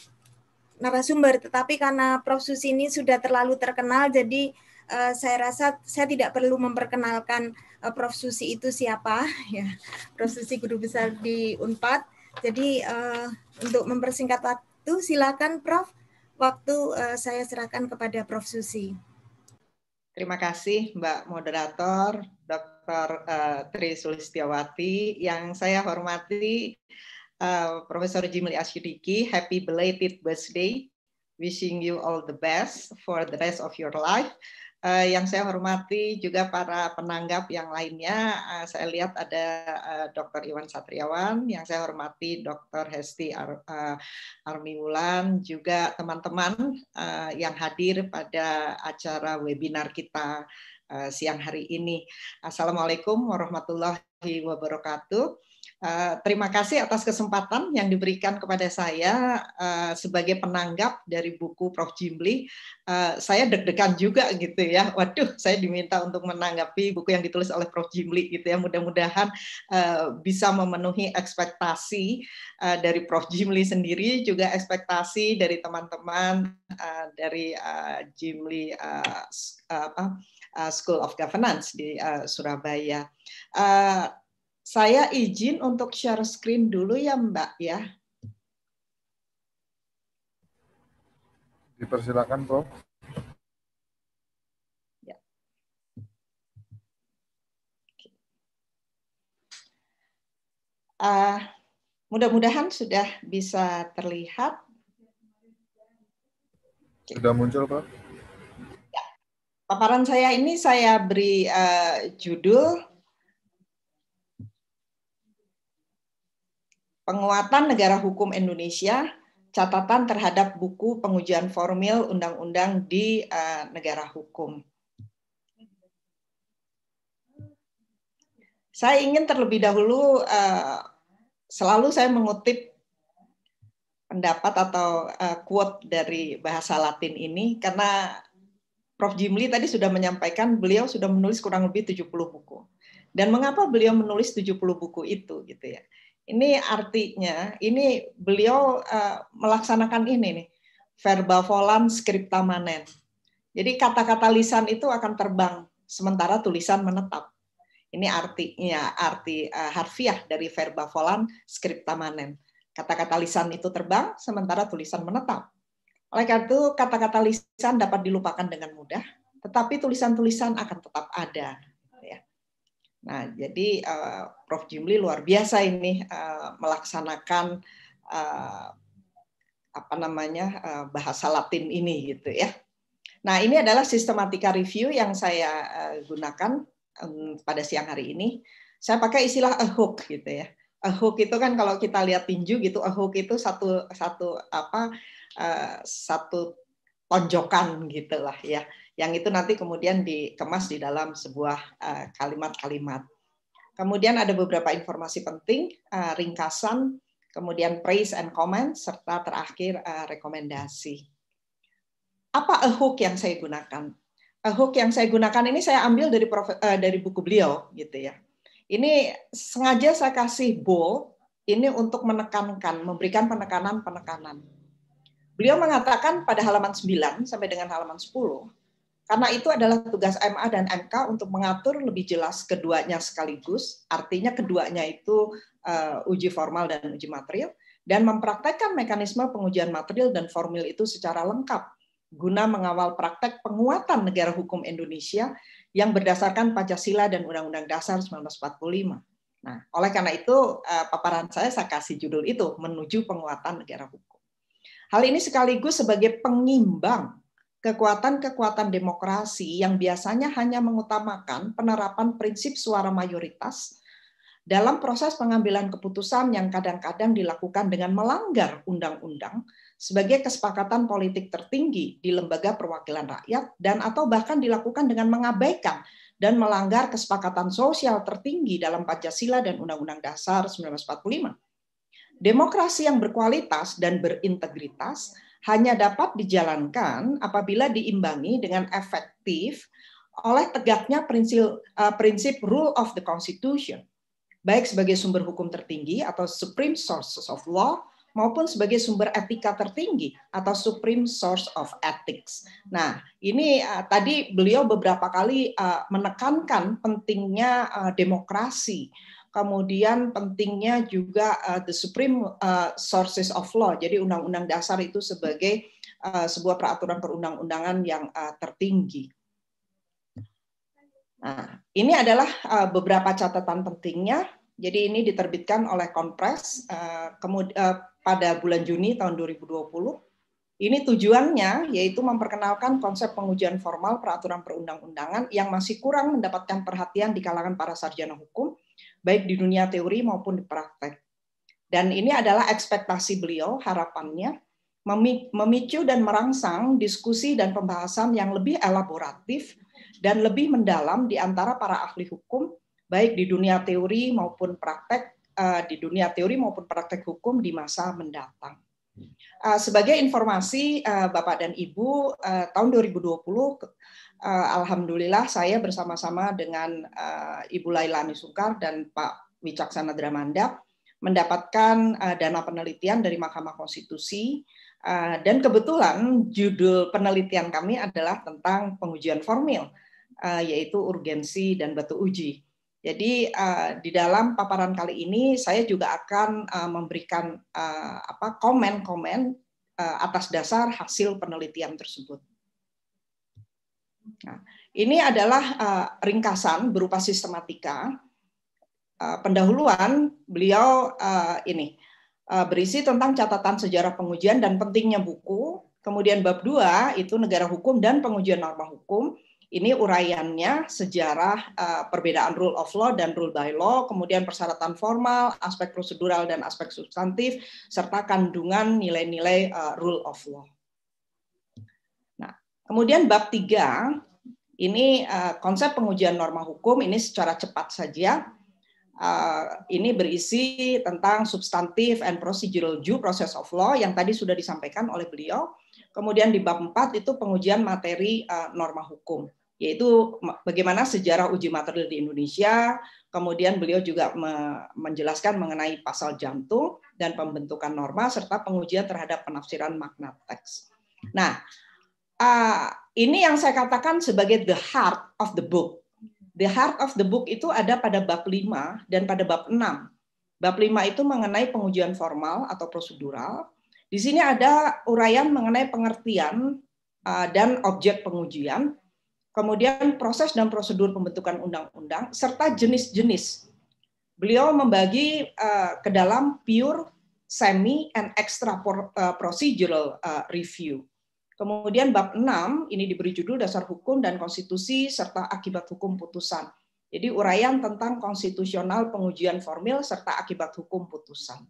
[SPEAKER 9] narasumber, tetapi karena Prof Susi ini sudah terlalu terkenal, jadi Eh, saya rasa saya tidak perlu memperkenalkan uh, Prof Susi itu siapa ya Prof Susi guru besar di Unpad jadi uh, untuk mempersingkat waktu silakan Prof waktu uh, saya serahkan kepada Prof
[SPEAKER 2] Susi Terima kasih Mbak Moderator Dr. Tri Sulistiawati yang saya hormati Uh, Profesor Jimli Asyidiki, happy belated birthday. Wishing you all the best for the rest of your life uh, yang saya hormati juga para penanggap yang lainnya. Uh, saya lihat ada uh, eh, Dr. Iwan Satriawan, yang saya hormati Dr. Hesti Ar, uh, Armi Wulan, juga teman-teman uh, yang hadir pada acara webinar kita uh, siang hari ini. Assalamualaikum warahmatullahi wabarakatuh. Eh, terima kasih atas kesempatan yang diberikan kepada saya uh, sebagai penanggap dari buku Prof. Jimli. Uh, saya deg-degan juga gitu ya. Waduh, saya diminta untuk menanggapi buku yang ditulis oleh Prof. Jimli gitu ya. Mudah-mudahan bisa memenuhi ekspektasi dari Prof. Jimli sendiri, juga ekspektasi dari teman-teman dari Jimli uh, School of Governance di Surabaya. Saya izin untuk share screen dulu ya Mbak ya.
[SPEAKER 6] Dipersilakan Prof.
[SPEAKER 2] Ya. Uh, ah, Mudah-mudahan sudah bisa terlihat.
[SPEAKER 6] Okay. Sudah muncul Pak.
[SPEAKER 2] Ya. Paparan saya ini saya beri uh, judul Penguatan Negara Hukum Indonesia, catatan terhadap buku pengujian formil undang-undang di uh, negara hukum. Saya ingin terlebih dahulu uh, selalu saya mengutip pendapat atau uh, quote dari bahasa Latin ini karena Prof. Jimli tadi sudah menyampaikan beliau sudah menulis kurang lebih 70 buku. Dan mengapa beliau menulis 70 buku itu gitu ya. Ini artinya, ini beliau uh, melaksanakan ini nih, verba volant scripta manen. Jadi kata-kata lisan itu akan terbang, sementara tulisan menetap. Ini artinya, arti uh, harfiah dari verba volant scripta manen. Kata-kata lisan itu terbang, sementara tulisan menetap. Oleh karena itu, kata-kata lisan dapat dilupakan dengan mudah, tetapi tulisan-tulisan akan tetap ada Nah, jadi uh, Prof. Jimli luar biasa ini uh, melaksanakan uh, apa namanya uh, bahasa Latin ini gitu ya. Nah, ini adalah sistematika review yang saya uh, gunakan um, pada siang hari ini. Saya pakai istilah a hook gitu ya. A hook itu kan kalau kita lihat tinju gitu, a hook itu satu satu apa uh, satu tonjokan gitulah ya yang itu nanti kemudian dikemas di dalam sebuah eh, kalimat-kalimat. Kemudian ada beberapa informasi penting, eh, ringkasan, kemudian praise and comment, serta terakhir eh, rekomendasi. Apa a hook yang saya gunakan? A hook yang saya gunakan ini saya ambil dari dari buku beliau, gitu ya. Ini sengaja saya kasih bold, ini untuk menekankan, memberikan penekanan-penekanan. Beliau mengatakan pada halaman 9 sampai dengan halaman 10, karena itu adalah tugas MA dan MK untuk mengatur lebih jelas keduanya sekaligus, artinya keduanya itu uh, uji formal dan uji material, dan mempraktekkan mekanisme pengujian material dan formil itu secara lengkap guna mengawal praktek penguatan negara hukum Indonesia yang berdasarkan Pancasila dan Undang-Undang Dasar 1945. Nah, oleh karena itu eh, paparan saya saya kasih judul itu menuju penguatan negara hukum. Hal ini sekaligus sebagai pengimbang kekuatan-kekuatan demokrasi yang biasanya hanya mengutamakan penerapan prinsip suara mayoritas dalam proses pengambilan keputusan yang kadang-kadang dilakukan dengan melanggar undang-undang sebagai kesepakatan politik tertinggi di lembaga perwakilan rakyat dan atau bahkan dilakukan dengan mengabaikan dan melanggar kesepakatan sosial tertinggi dalam Pancasila dan Undang-Undang Dasar 1945. Demokrasi yang berkualitas dan berintegritas hanya dapat dijalankan apabila diimbangi dengan efektif oleh tegaknya prinsip, uh, prinsip rule of the constitution, baik sebagai sumber hukum tertinggi atau supreme sources of law maupun sebagai sumber etika tertinggi atau supreme source of ethics. Nah, ini uh, tadi beliau beberapa kali uh, menekankan pentingnya uh, demokrasi kemudian pentingnya juga uh, the supreme uh, sources of law. Jadi undang-undang dasar itu sebagai uh, sebuah peraturan perundang-undangan yang uh, tertinggi. Nah, ini adalah uh, beberapa catatan pentingnya. Jadi ini diterbitkan oleh Kompres uh, uh, pada bulan Juni tahun 2020. Ini tujuannya yaitu memperkenalkan konsep pengujian formal peraturan perundang-undangan yang masih kurang mendapatkan perhatian di kalangan para sarjana hukum baik di dunia teori maupun di praktek. Dan ini adalah ekspektasi beliau, harapannya, memicu dan merangsang diskusi dan pembahasan yang lebih elaboratif dan lebih mendalam di antara para ahli hukum, baik di dunia teori maupun praktek, eh, di dunia teori maupun praktek hukum di masa mendatang. Eh, sebagai informasi, eh, Bapak dan Ibu, tahun 2020 uh, alhamdulillah saya bersama-sama dengan uh, Ibu Laila Misungkar dan Pak Wicaksana Dramandap mendapatkan uh, dana penelitian dari Mahkamah Konstitusi uh, dan kebetulan judul penelitian kami adalah tentang pengujian formil uh, yaitu urgensi dan batu uji. Jadi uh, di dalam paparan kali ini saya juga akan uh, memberikan uh, apa komen-komen uh, atas dasar hasil penelitian tersebut. Nah, ini adalah uh, ringkasan berupa sistematika uh, pendahuluan beliau uh, ini uh, berisi tentang catatan sejarah pengujian dan pentingnya buku. Kemudian bab dua itu negara hukum dan pengujian norma hukum. Ini uraiannya sejarah uh, perbedaan rule of law dan rule by law, kemudian persyaratan formal, aspek prosedural dan aspek substantif, serta kandungan nilai-nilai uh, rule of law. Kemudian bab tiga ini uh, konsep pengujian norma hukum ini secara cepat saja. Uh, ini berisi tentang substantif and procedural due process of law yang tadi sudah disampaikan oleh beliau. Kemudian di bab empat itu pengujian materi uh, norma hukum, yaitu bagaimana sejarah uji material di Indonesia, kemudian beliau juga me menjelaskan mengenai pasal jantung dan pembentukan norma serta pengujian terhadap penafsiran makna teks. Nah, Ah, ini yang saya katakan sebagai the heart of the book. The heart of the book itu ada pada bab 5 dan pada bab 6. Bab 5 itu mengenai pengujian formal atau prosedural. Di sini ada uraian mengenai pengertian ah, dan objek pengujian, kemudian proses dan prosedur pembentukan undang-undang, serta jenis-jenis. Beliau membagi ah, ke dalam pure, semi, and extra procedural review Kemudian bab 6 ini diberi judul dasar hukum dan konstitusi serta akibat hukum putusan. Jadi uraian tentang konstitusional pengujian formil serta akibat hukum putusan.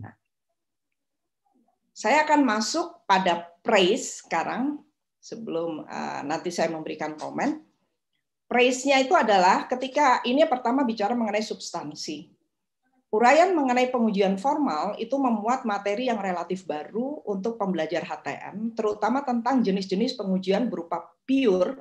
[SPEAKER 2] Nah, saya akan masuk pada praise sekarang sebelum uh, nanti saya memberikan komen. Praise-nya itu adalah ketika ini pertama bicara mengenai substansi. Uraian mengenai pengujian formal itu memuat materi yang relatif baru untuk pembelajar HTM, terutama tentang jenis-jenis pengujian berupa pure,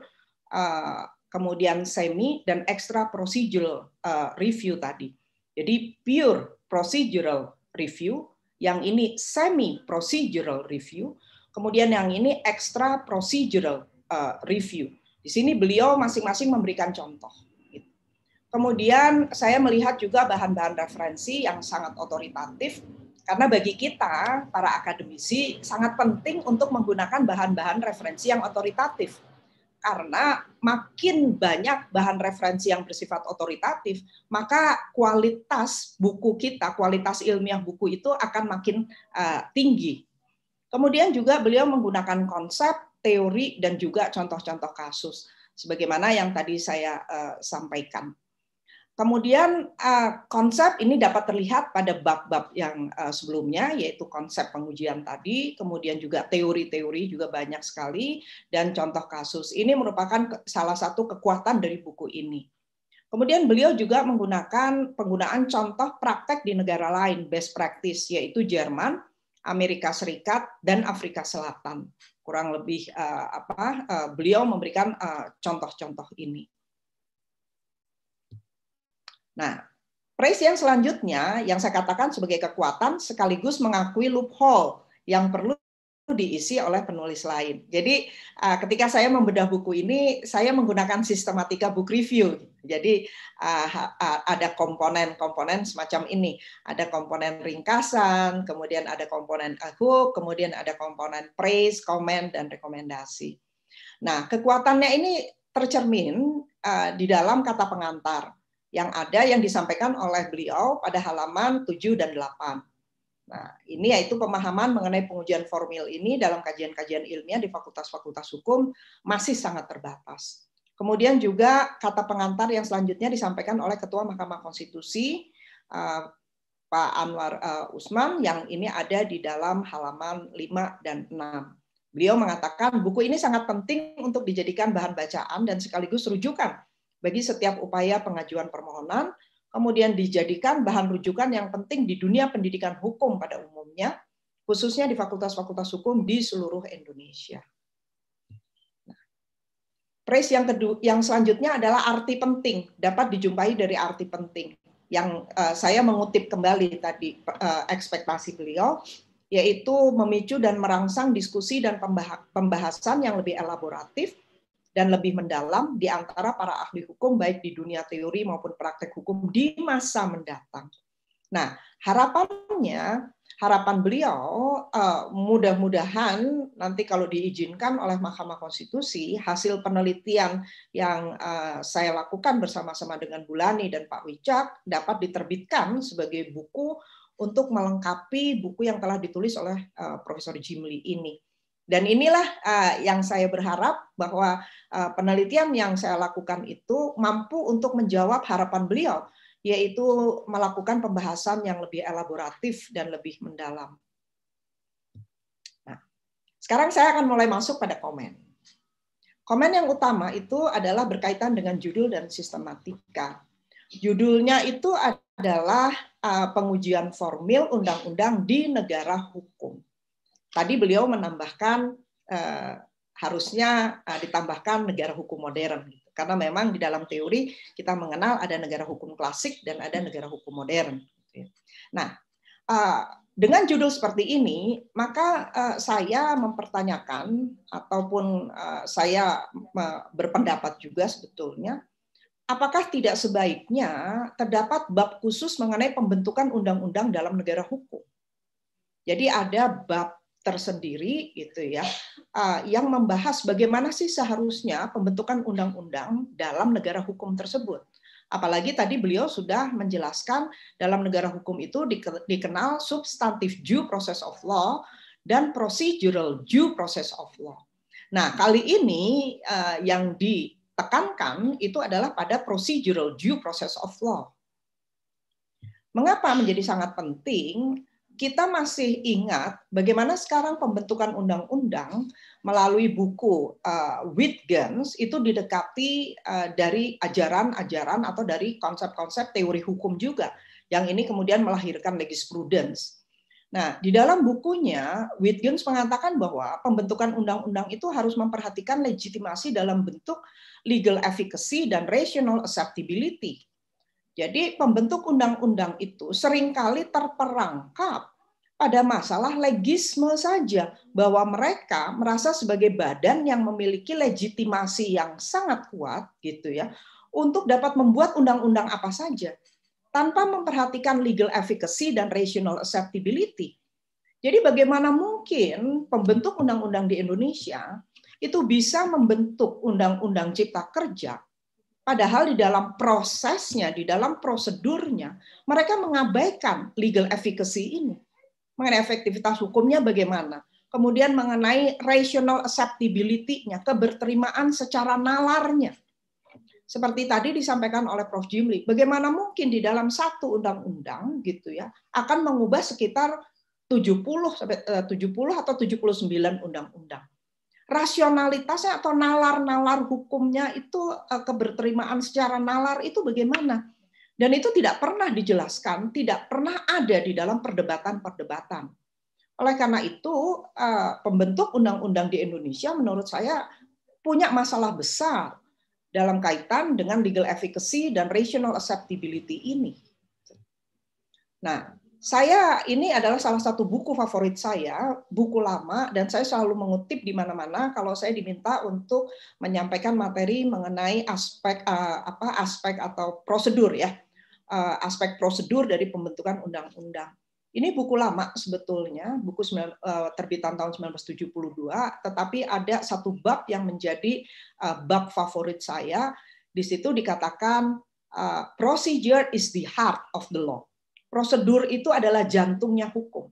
[SPEAKER 2] eh, kemudian semi, dan extra procedural eh, review tadi. Jadi pure procedural review, yang ini semi procedural review, kemudian yang ini extra procedural eh, review. Di sini beliau masing-masing memberikan contoh. Kemudian saya melihat juga bahan-bahan referensi yang sangat otoritatif karena bagi kita para akademisi sangat penting untuk menggunakan bahan-bahan referensi yang otoritatif. Karena makin banyak bahan referensi yang bersifat otoritatif, maka kualitas buku kita, kualitas ilmiah buku itu akan makin uh, tinggi. Kemudian juga beliau menggunakan konsep, teori, dan juga contoh-contoh kasus, sebagaimana yang tadi saya uh, sampaikan. Kemudian eh, konsep ini dapat terlihat pada bab-bab yang eh, sebelumnya, yaitu konsep pengujian tadi, kemudian juga teori-teori juga banyak sekali, dan contoh kasus. Ini merupakan salah satu kekuatan dari buku ini. Kemudian beliau juga menggunakan penggunaan contoh praktek di negara lain, best practice, yaitu Jerman, Amerika Serikat, dan Afrika Selatan. Kurang lebih eh, apa beliau memberikan contoh-contoh ini. Nah, praise yang selanjutnya yang saya katakan sebagai kekuatan sekaligus mengakui loophole yang perlu diisi oleh penulis lain. Jadi eh, ketika saya membedah buku ini, saya menggunakan sistematika book review. Jadi eh, ada komponen-komponen semacam ini. Ada komponen ringkasan, kemudian ada komponen hook, kemudian ada komponen praise, comment, dan rekomendasi. Nah, kekuatannya ini tercermin eh, di dalam kata pengantar yang ada yang disampaikan oleh beliau pada halaman 7 dan 8. Nah, ini yaitu pemahaman mengenai pengujian formil ini dalam kajian-kajian ilmiah di fakultas-fakultas hukum masih sangat terbatas. Kemudian juga kata pengantar yang selanjutnya disampaikan oleh Ketua Mahkamah Konstitusi eh, Pak Anwar eh, Usman yang ini ada di dalam halaman 5 dan 6. Beliau mengatakan buku ini sangat penting untuk dijadikan bahan bacaan dan sekaligus rujukan bagi setiap upaya pengajuan permohonan, kemudian dijadikan bahan rujukan yang penting di dunia pendidikan hukum pada umumnya, khususnya di fakultas-fakultas hukum di seluruh Indonesia. Nah, Pres yang kedua, yang selanjutnya adalah arti penting dapat dijumpai dari arti penting yang uh, saya mengutip kembali tadi uh, ekspektasi beliau yaitu memicu dan merangsang diskusi dan pembahasan yang lebih elaboratif dan lebih mendalam di antara para ahli hukum baik di dunia teori maupun praktek hukum di masa mendatang. Nah, harapannya, harapan beliau eh, mudah-mudahan nanti kalau diizinkan oleh Mahkamah Konstitusi, hasil penelitian yang eh, saya lakukan bersama-sama dengan Bulani dan Pak Wicak dapat diterbitkan sebagai buku untuk melengkapi buku yang telah ditulis oleh eh, Profesor Jimli ini dan inilah uh, yang saya berharap bahwa uh, penelitian yang saya lakukan itu mampu untuk menjawab harapan beliau, yaitu melakukan pembahasan yang lebih elaboratif dan lebih mendalam. Nah, sekarang saya akan mulai masuk pada komen. Komen yang utama itu adalah berkaitan dengan judul dan sistematika. Judulnya itu adalah eh, pengujian formil undang-undang di negara hukum Tadi beliau menambahkan eh, harusnya eh, ditambahkan negara hukum modern gitu. Karena memang di dalam teori kita mengenal ada negara hukum klasik dan ada negara hukum modern. Gitu ya. Nah, eh, dengan judul seperti ini, maka eh, saya mempertanyakan ataupun eh, saya berpendapat juga sebetulnya, apakah tidak sebaiknya terdapat bab khusus mengenai pembentukan undang-undang dalam negara hukum? Jadi ada bab tersendiri gitu ya eh, yang membahas bagaimana sih seharusnya pembentukan undang-undang dalam negara hukum tersebut. Apalagi tadi beliau sudah menjelaskan dalam negara hukum itu dikenal substantif due process of law dan procedural due process of law. Nah, kali ini eh, yang ditekankan itu adalah pada procedural due process of law. Mengapa menjadi sangat penting? kita masih ingat bagaimana sekarang pembentukan undang-undang melalui buku uh, eh, Wittgens itu didekati uh, dari ajaran-ajaran atau dari konsep-konsep teori hukum juga yang ini kemudian melahirkan legisprudence. Nah, di dalam bukunya Wittgens mengatakan bahwa pembentukan undang-undang itu harus memperhatikan legitimasi dalam bentuk legal efficacy dan rational acceptability jadi pembentuk undang-undang itu seringkali terperangkap pada masalah legisme saja bahwa mereka merasa sebagai badan yang memiliki legitimasi yang sangat kuat gitu ya untuk dapat membuat undang-undang apa saja tanpa memperhatikan legal efficacy dan rational acceptability. Jadi bagaimana mungkin pembentuk undang-undang di Indonesia itu bisa membentuk undang-undang cipta kerja Padahal di dalam prosesnya, di dalam prosedurnya, mereka mengabaikan legal efficacy ini. Mengenai efektivitas hukumnya bagaimana. Kemudian mengenai rational acceptability-nya, keberterimaan secara nalarnya. Seperti tadi disampaikan oleh Prof. Jimli, bagaimana mungkin di dalam satu undang-undang gitu ya akan mengubah sekitar 70 sampai 70 eh, atau 79 undang-undang rasionalitasnya atau nalar-nalar hukumnya itu eh, keberterimaan secara nalar itu bagaimana? Dan itu tidak pernah dijelaskan, tidak pernah ada di dalam perdebatan-perdebatan. Oleh karena itu, eh, pembentuk undang-undang di Indonesia menurut saya punya masalah besar dalam kaitan dengan legal efficacy dan rational acceptability ini. Nah, saya ini adalah salah satu buku favorit saya, buku lama, dan saya selalu mengutip di mana-mana kalau saya diminta untuk menyampaikan materi mengenai aspek eh, apa aspek atau prosedur ya, eh, aspek prosedur dari pembentukan undang-undang. Ini buku lama sebetulnya, buku eh, terbitan tahun 1972, tetapi ada satu bab yang menjadi bab favorit saya. Di situ dikatakan procedure is the heart of the law prosedur itu adalah jantungnya hukum.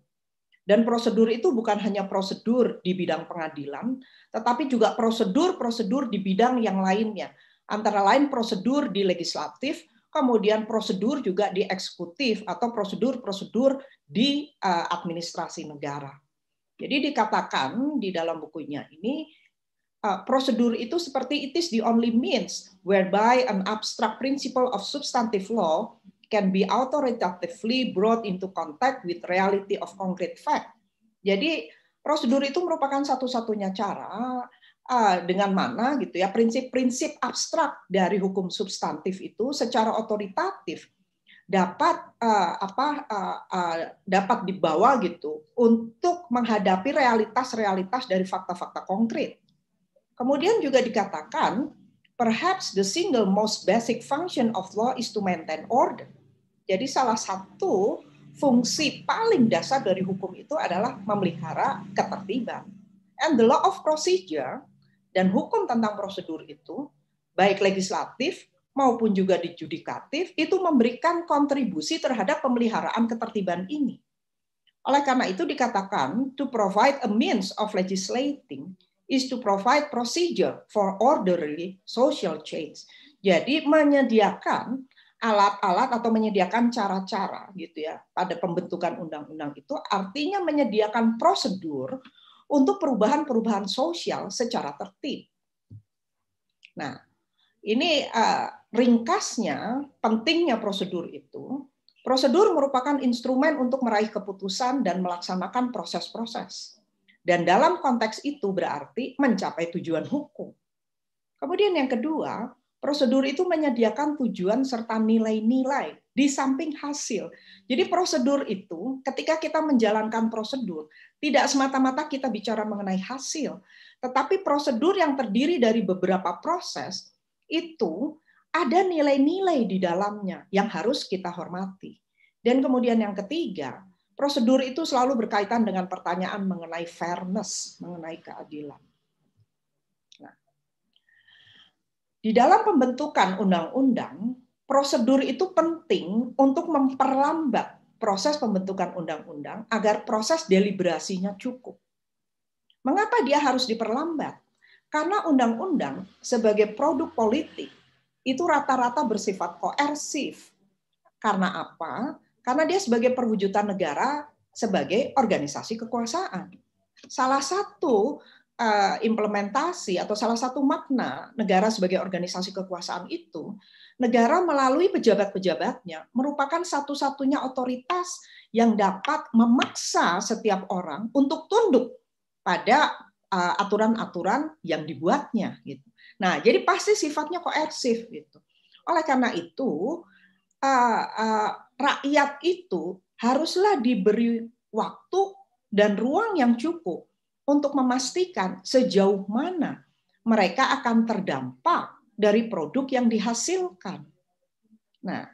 [SPEAKER 2] Dan prosedur itu bukan hanya prosedur di bidang pengadilan, tetapi juga prosedur-prosedur di bidang yang lainnya. Antara lain prosedur di legislatif, kemudian prosedur juga di eksekutif atau prosedur-prosedur di eh, administrasi negara. Jadi dikatakan di dalam bukunya ini eh, prosedur itu seperti it is the only means whereby an abstract principle of substantive law can be authoritatively brought into contact with reality of concrete fact. Jadi prosedur itu merupakan satu-satunya cara uh, dengan mana gitu ya prinsip-prinsip abstrak dari hukum substantif itu secara otoritatif dapat uh, apa uh, uh, dapat dibawa gitu untuk menghadapi realitas-realitas dari fakta-fakta konkret. Kemudian juga dikatakan perhaps the single most basic function of law is to maintain order. Jadi salah satu fungsi paling dasar dari hukum itu adalah memelihara ketertiban. And the law of procedure dan hukum tentang prosedur itu, baik legislatif maupun juga di judikatif, itu memberikan kontribusi terhadap pemeliharaan ketertiban ini. Oleh karena itu dikatakan, to provide a means of legislating is to provide procedure for orderly social change. Jadi menyediakan alat-alat atau menyediakan cara-cara gitu ya pada pembentukan undang-undang itu artinya menyediakan prosedur untuk perubahan-perubahan sosial secara tertib. Nah, ini eh, ringkasnya pentingnya prosedur itu. Prosedur merupakan instrumen untuk meraih keputusan dan melaksanakan proses-proses. Dan dalam konteks itu berarti mencapai tujuan hukum. Kemudian yang kedua, Prosedur itu menyediakan tujuan serta nilai-nilai di samping hasil. Jadi prosedur itu ketika kita menjalankan prosedur, tidak semata-mata kita bicara mengenai hasil, tetapi prosedur yang terdiri dari beberapa proses itu ada nilai-nilai di dalamnya yang harus kita hormati. Dan kemudian yang ketiga, prosedur itu selalu berkaitan dengan pertanyaan mengenai fairness, mengenai keadilan. di dalam pembentukan undang-undang, prosedur itu penting untuk memperlambat proses pembentukan undang-undang agar proses deliberasinya cukup. Mengapa dia harus diperlambat? Karena undang-undang sebagai produk politik itu rata-rata bersifat koersif. Karena apa? Karena dia sebagai perwujudan negara sebagai organisasi kekuasaan. Salah satu Eh, implementasi atau salah satu makna negara sebagai organisasi kekuasaan itu, negara melalui pejabat-pejabatnya merupakan satu-satunya otoritas yang dapat memaksa setiap orang untuk tunduk pada eh, aturan-aturan yang dibuatnya gitu. Nah, jadi pasti sifatnya koersif gitu. Oleh karena itu, eh, rakyat itu haruslah diberi waktu dan ruang yang cukup untuk memastikan sejauh mana mereka akan terdampak dari produk yang dihasilkan. Nah,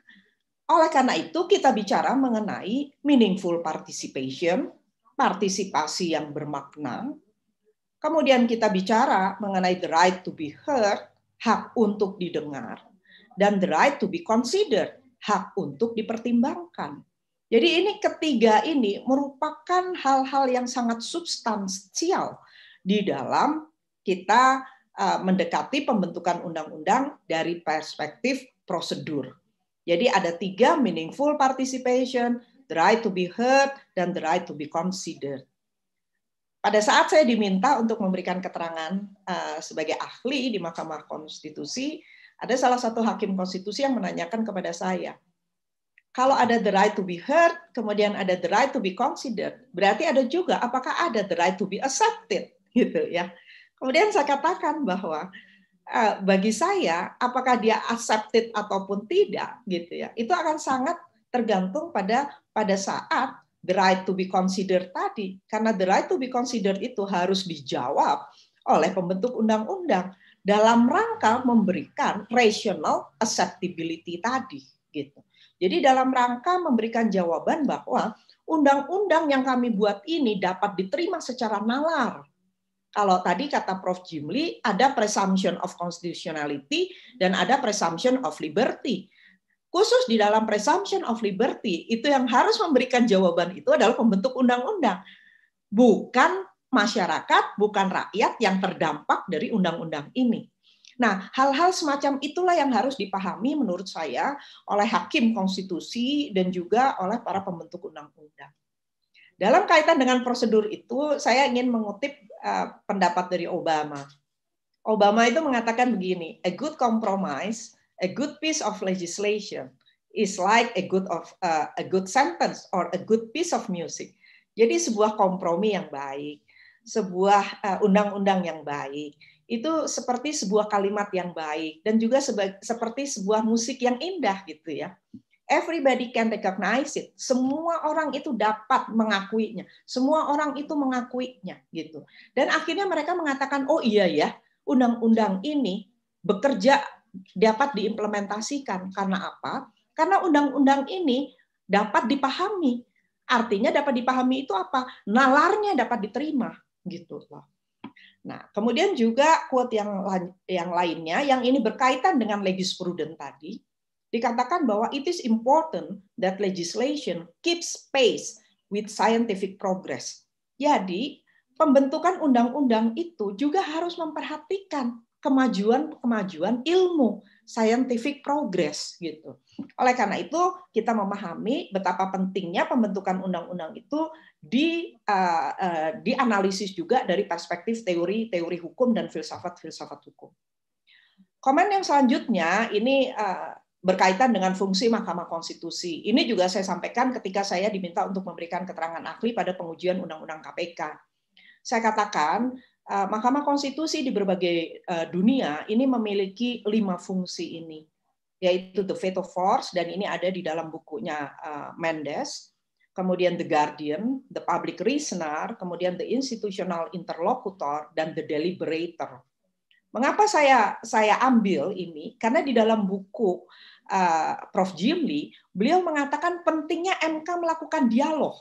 [SPEAKER 2] oleh karena itu kita bicara mengenai meaningful participation, partisipasi yang bermakna. Kemudian kita bicara mengenai the right to be heard, hak untuk didengar, dan the right to be considered, hak untuk dipertimbangkan. Jadi ini ketiga ini merupakan hal-hal yang sangat substansial di dalam kita e, mendekati pembentukan undang-undang dari perspektif prosedur. Jadi ada tiga meaningful participation, the right to be heard, dan the right to be considered. Pada saat saya diminta untuk memberikan keterangan e, sebagai ahli di Mahkamah Konstitusi, ada salah satu hakim konstitusi yang menanyakan kepada saya, kalau ada the right to be heard, kemudian ada the right to be considered, berarti ada juga apakah ada the right to be accepted gitu ya. Kemudian saya katakan bahwa eh, bagi saya apakah dia accepted ataupun tidak gitu ya. Itu akan sangat tergantung pada pada saat the right to be considered tadi karena the right to be considered itu harus dijawab oleh pembentuk undang-undang dalam rangka memberikan rational acceptability tadi gitu. Jadi dalam rangka memberikan jawaban bahwa undang-undang yang kami buat ini dapat diterima secara nalar. Kalau tadi kata Prof. Jimli, ada presumption of constitutionality dan ada presumption of liberty. Khusus di dalam presumption of liberty, itu yang harus memberikan jawaban itu adalah pembentuk undang-undang. Bukan masyarakat, bukan rakyat yang terdampak dari undang-undang ini. Nah, hal-hal semacam itulah yang harus dipahami menurut saya oleh hakim konstitusi dan juga oleh para pembentuk undang-undang. Dalam kaitan dengan prosedur itu, saya ingin mengutip eh, pendapat dari Obama. Obama itu mengatakan begini, a good compromise, a good piece of legislation is like a good of uh, a good sentence or a good piece of music. Jadi sebuah kompromi yang baik, sebuah eh, undang-undang uh, yang baik itu seperti sebuah kalimat yang baik dan juga seperti sebuah musik yang indah gitu ya. Everybody can recognize it. Semua orang itu dapat mengakuinya. Semua orang itu mengakuinya gitu. Dan akhirnya mereka mengatakan, "Oh iya ya, undang-undang ini bekerja dapat diimplementasikan karena apa? Karena undang-undang ini dapat dipahami. Artinya dapat dipahami itu apa? Nalarnya dapat diterima gitu loh. Nah, kemudian juga quote yang yang lainnya yang ini berkaitan dengan legis prudent tadi dikatakan bahwa it is important that legislation keeps pace with scientific progress. Jadi, pembentukan undang-undang itu juga harus memperhatikan kemajuan-kemajuan ilmu scientific progress gitu. Oleh karena itu kita memahami betapa pentingnya pembentukan undang-undang itu di uh, uh, dianalisis juga dari perspektif teori-teori hukum dan filsafat-filsafat hukum. Komen yang selanjutnya ini uh, berkaitan dengan fungsi Mahkamah Konstitusi. Ini juga saya sampaikan ketika saya diminta untuk memberikan keterangan ahli pada pengujian Undang-Undang KPK. Saya katakan Eh, Mahkamah Konstitusi di berbagai eh, dunia ini memiliki lima fungsi ini, yaitu the veto force dan ini ada di dalam bukunya eh, Mendes, kemudian the guardian, the public reasoner, kemudian the institutional interlocutor dan the deliberator. Mengapa saya saya ambil ini? Karena di dalam buku uh, Prof. Jimli, beliau mengatakan pentingnya MK melakukan dialog.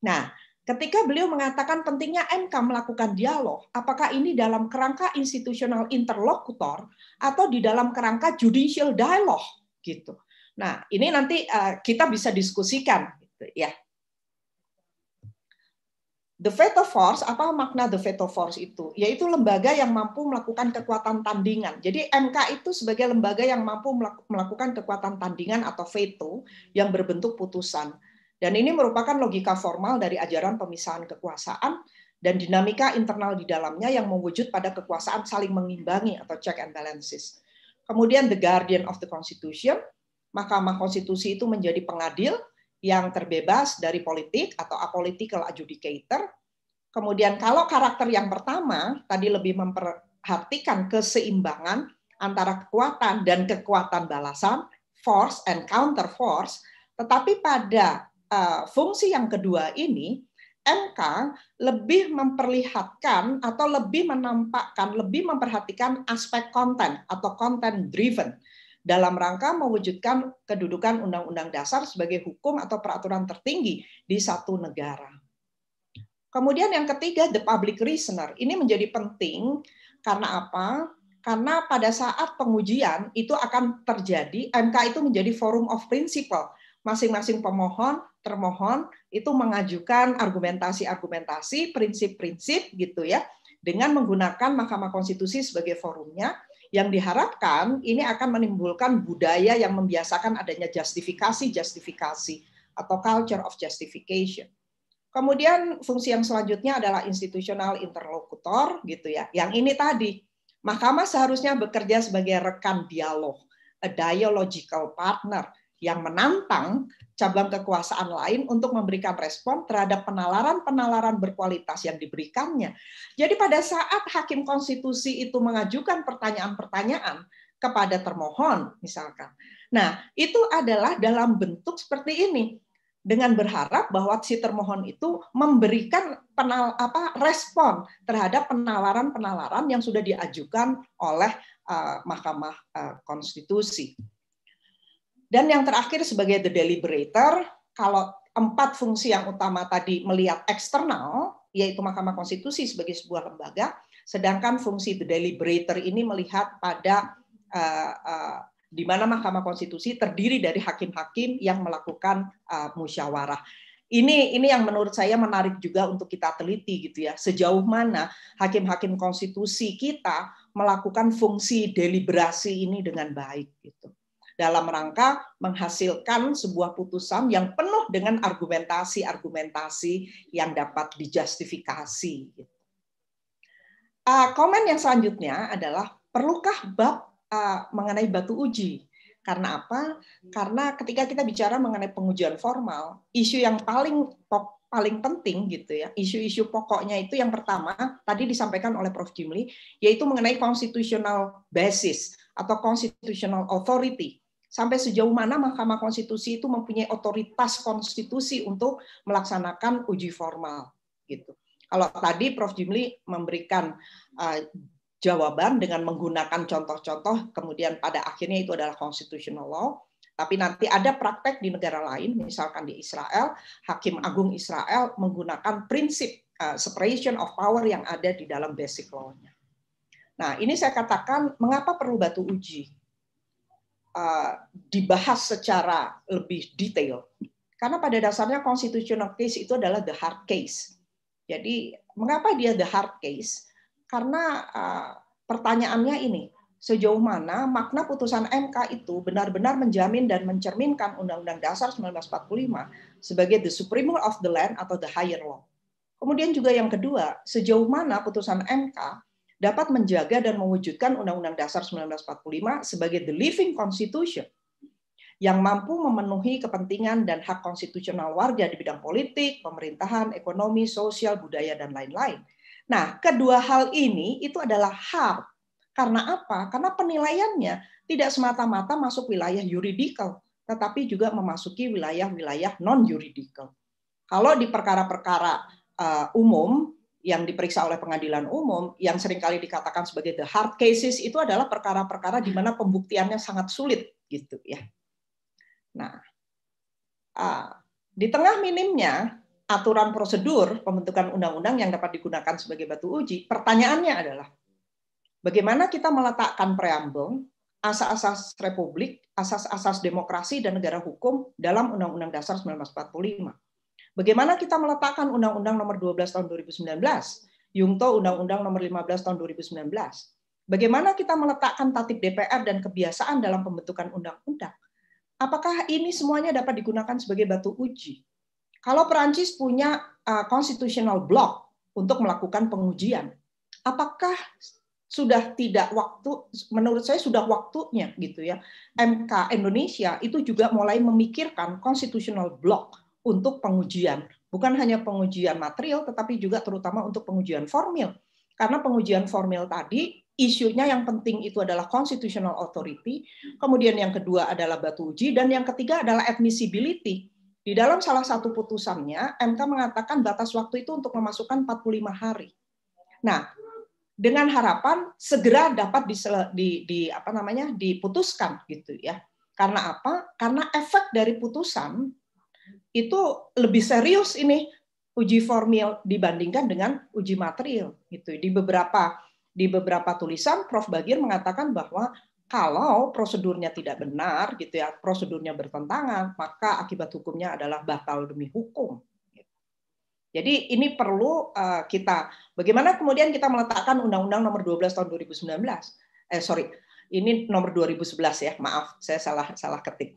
[SPEAKER 2] Nah, Ketika beliau mengatakan pentingnya MK melakukan dialog, apakah ini dalam kerangka institusional interlokutor atau di dalam kerangka judicial dialog gitu. Nah, ini nanti uh, kita bisa diskusikan gitu ya. The veto force, apa makna the veto force itu? Yaitu lembaga yang mampu melakukan kekuatan tandingan. Jadi MK itu sebagai lembaga yang mampu melakukan kekuatan tandingan atau veto yang berbentuk putusan dan ini merupakan logika formal dari ajaran pemisahan kekuasaan dan dinamika internal di dalamnya yang mewujud pada kekuasaan saling mengimbangi atau check and balances. Kemudian the guardian of the constitution, Mahkamah Konstitusi itu menjadi pengadil yang terbebas dari politik atau apolitical adjudicator. Kemudian kalau karakter yang pertama tadi lebih memperhatikan keseimbangan antara kekuatan dan kekuatan balasan, force and counter force, tetapi pada Eh, fungsi yang kedua ini MK lebih memperlihatkan atau lebih menampakkan, lebih memperhatikan aspek konten atau content driven dalam rangka mewujudkan kedudukan undang-undang dasar sebagai hukum atau peraturan tertinggi di satu negara. Kemudian yang ketiga, the public reasoner. Ini menjadi penting karena apa? Karena pada saat pengujian itu akan terjadi, MK itu menjadi forum of principle masing-masing pemohon, termohon itu mengajukan argumentasi-argumentasi, prinsip-prinsip gitu ya, dengan menggunakan Mahkamah Konstitusi sebagai forumnya yang diharapkan ini akan menimbulkan budaya yang membiasakan adanya justifikasi-justifikasi atau culture of justification. Kemudian fungsi yang selanjutnya adalah institutional interlocutor gitu ya. Yang ini tadi Mahkamah seharusnya bekerja sebagai rekan dialog, a dialogical partner yang menantang cabang kekuasaan lain untuk memberikan respon terhadap penalaran-penalaran berkualitas yang diberikannya. Jadi pada saat hakim konstitusi itu mengajukan pertanyaan-pertanyaan kepada termohon misalkan. Nah, itu adalah dalam bentuk seperti ini dengan berharap bahwa si termohon itu memberikan penal, apa, respon terhadap penalaran-penalaran yang sudah diajukan oleh uh, Mahkamah uh, Konstitusi. Dan yang terakhir sebagai the deliberator, kalau empat fungsi yang utama tadi melihat eksternal, yaitu Mahkamah Konstitusi sebagai sebuah lembaga, sedangkan fungsi the deliberator ini melihat pada uh, uh, di mana Mahkamah Konstitusi terdiri dari hakim-hakim yang melakukan uh, musyawarah. Ini ini yang menurut saya menarik juga untuk kita teliti gitu ya. Sejauh mana hakim-hakim konstitusi kita melakukan fungsi deliberasi ini dengan baik gitu dalam rangka menghasilkan sebuah putusan yang penuh dengan argumentasi-argumentasi yang dapat dijustifikasi. Uh, komen yang selanjutnya adalah perlukah bab uh, mengenai batu uji? Karena apa? Karena ketika kita bicara mengenai pengujian formal, isu yang paling paling penting gitu ya, isu-isu pokoknya itu yang pertama tadi disampaikan oleh Prof. Jimli, yaitu mengenai constitutional basis atau constitutional authority sampai sejauh mana Mahkamah Konstitusi itu mempunyai otoritas konstitusi untuk melaksanakan uji formal gitu. Kalau tadi Prof Jimli memberikan uh, jawaban dengan menggunakan contoh-contoh kemudian pada akhirnya itu adalah constitutional law, tapi nanti ada praktek di negara lain misalkan di Israel, Hakim Agung Israel menggunakan prinsip uh, separation of power yang ada di dalam basic law-nya. Nah, ini saya katakan mengapa perlu batu uji Eh, dibahas secara lebih detail. Karena pada dasarnya constitutional case itu adalah the hard case. Jadi mengapa dia the hard case? Karena uh, pertanyaannya ini, sejauh mana makna putusan MK itu benar-benar menjamin dan mencerminkan Undang-Undang Dasar 1945 sebagai the supreme law of the land atau the higher law. Kemudian juga yang kedua, sejauh mana putusan MK dapat menjaga dan mewujudkan Undang-Undang Dasar 1945 sebagai the living constitution yang mampu memenuhi kepentingan dan hak konstitusional warga di bidang politik, pemerintahan, ekonomi, sosial, budaya, dan lain-lain. Nah, kedua hal ini itu adalah hal Karena apa? Karena penilaiannya tidak semata-mata masuk wilayah yuridikal, tetapi juga memasuki wilayah-wilayah non-yuridikal. Kalau di perkara-perkara uh, umum, yang diperiksa oleh pengadilan umum yang seringkali dikatakan sebagai the hard cases itu adalah perkara-perkara di mana pembuktiannya sangat sulit gitu ya. Nah, di tengah minimnya aturan prosedur pembentukan undang-undang yang dapat digunakan sebagai batu uji, pertanyaannya adalah bagaimana kita meletakkan preambel, asas-asas republik, asas-asas demokrasi dan negara hukum dalam Undang-Undang Dasar 1945. Bagaimana kita meletakkan Undang-Undang Nomor 12 Tahun 2019, Yungto Undang-Undang Nomor 15 Tahun 2019? Bagaimana kita meletakkan tatib DPR dan kebiasaan dalam pembentukan undang-undang? Apakah ini semuanya dapat digunakan sebagai batu uji? Kalau Perancis punya uh, constitutional block untuk melakukan pengujian, apakah sudah tidak waktu menurut saya sudah waktunya gitu ya MK Indonesia itu juga mulai memikirkan constitutional block untuk pengujian. Bukan hanya pengujian material, tetapi juga terutama untuk pengujian formil. Karena pengujian formil tadi, isunya yang penting itu adalah constitutional authority, kemudian yang kedua adalah batu uji, dan yang ketiga adalah admissibility. Di dalam salah satu putusannya, MK mengatakan batas waktu itu untuk memasukkan 45 hari. Nah, dengan harapan segera dapat di, di, di apa namanya diputuskan gitu ya. Karena apa? Karena efek dari putusan itu lebih serius ini uji formil dibandingkan dengan uji material gitu. Di beberapa di beberapa tulisan Prof Bagir mengatakan bahwa kalau prosedurnya tidak benar gitu ya, prosedurnya bertentangan, maka akibat hukumnya adalah batal demi hukum. Gitu. Jadi ini perlu eh, kita bagaimana kemudian kita meletakkan Undang-Undang Nomor 12 Tahun 2019. Eh sorry, ini nomor 2011 ya, maaf saya salah salah ketik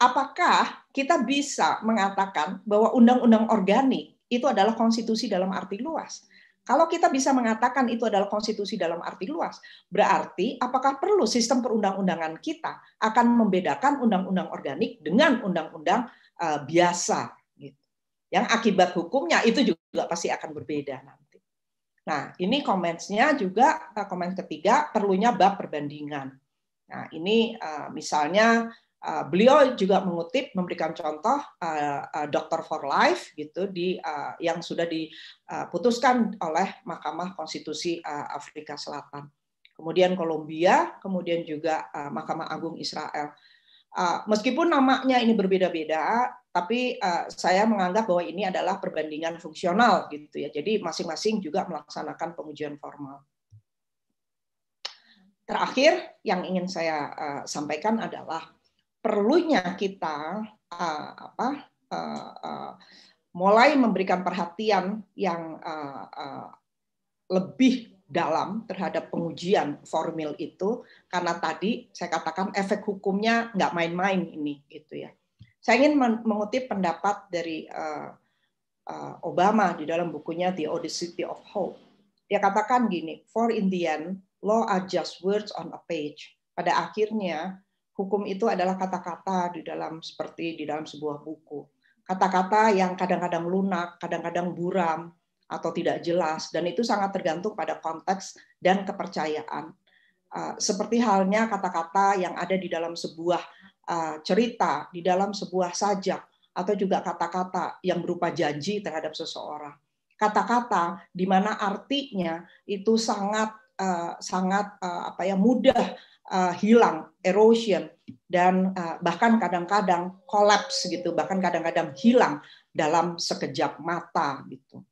[SPEAKER 2] apakah kita bisa mengatakan bahwa undang-undang organik itu adalah konstitusi dalam arti luas? Kalau kita bisa mengatakan itu adalah konstitusi dalam arti luas, berarti apakah perlu sistem perundang-undangan kita akan membedakan undang-undang organik dengan undang-undang uh, biasa, gitu. yang akibat hukumnya itu juga pasti akan berbeda nanti. Nah, ini komennya juga eh, komen ketiga perlunya bab perbandingan. Nah, ini uh, misalnya Ah, beliau juga mengutip memberikan contoh uh, for Life gitu di yang sudah diputuskan oleh Mahkamah Konstitusi Afrika Selatan. Kemudian Kolombia, kemudian juga Mahkamah Agung Israel. meskipun namanya ini berbeda-beda, tapi saya menganggap bahwa ini adalah perbandingan fungsional gitu ya. Jadi masing-masing juga melaksanakan pengujian formal. Terakhir yang ingin saya sampaikan adalah perlunya kita uh, apa uh, uh, mulai memberikan perhatian yang uh, uh, lebih dalam terhadap pengujian formil itu karena tadi saya katakan efek hukumnya nggak main-main ini gitu ya. Saya ingin mengutip pendapat dari uh, uh, Obama di dalam bukunya The Odyssey of Hope. Dia katakan gini, for Indian law are just words on a page. Pada akhirnya hukum itu adalah kata-kata di dalam seperti di dalam sebuah buku. Kata-kata yang kadang-kadang lunak, kadang-kadang buram atau tidak jelas dan itu sangat tergantung pada konteks dan kepercayaan. Ah, seperti halnya kata-kata yang ada di dalam sebuah ah, cerita, di dalam sebuah sajak atau juga kata-kata yang berupa janji terhadap seseorang kata-kata di mana artinya itu sangat ah, sangat apa ya mudah uh, hilang, erosion, dan uh, bahkan kadang-kadang kolaps gitu, bahkan kadang-kadang hilang dalam sekejap mata gitu.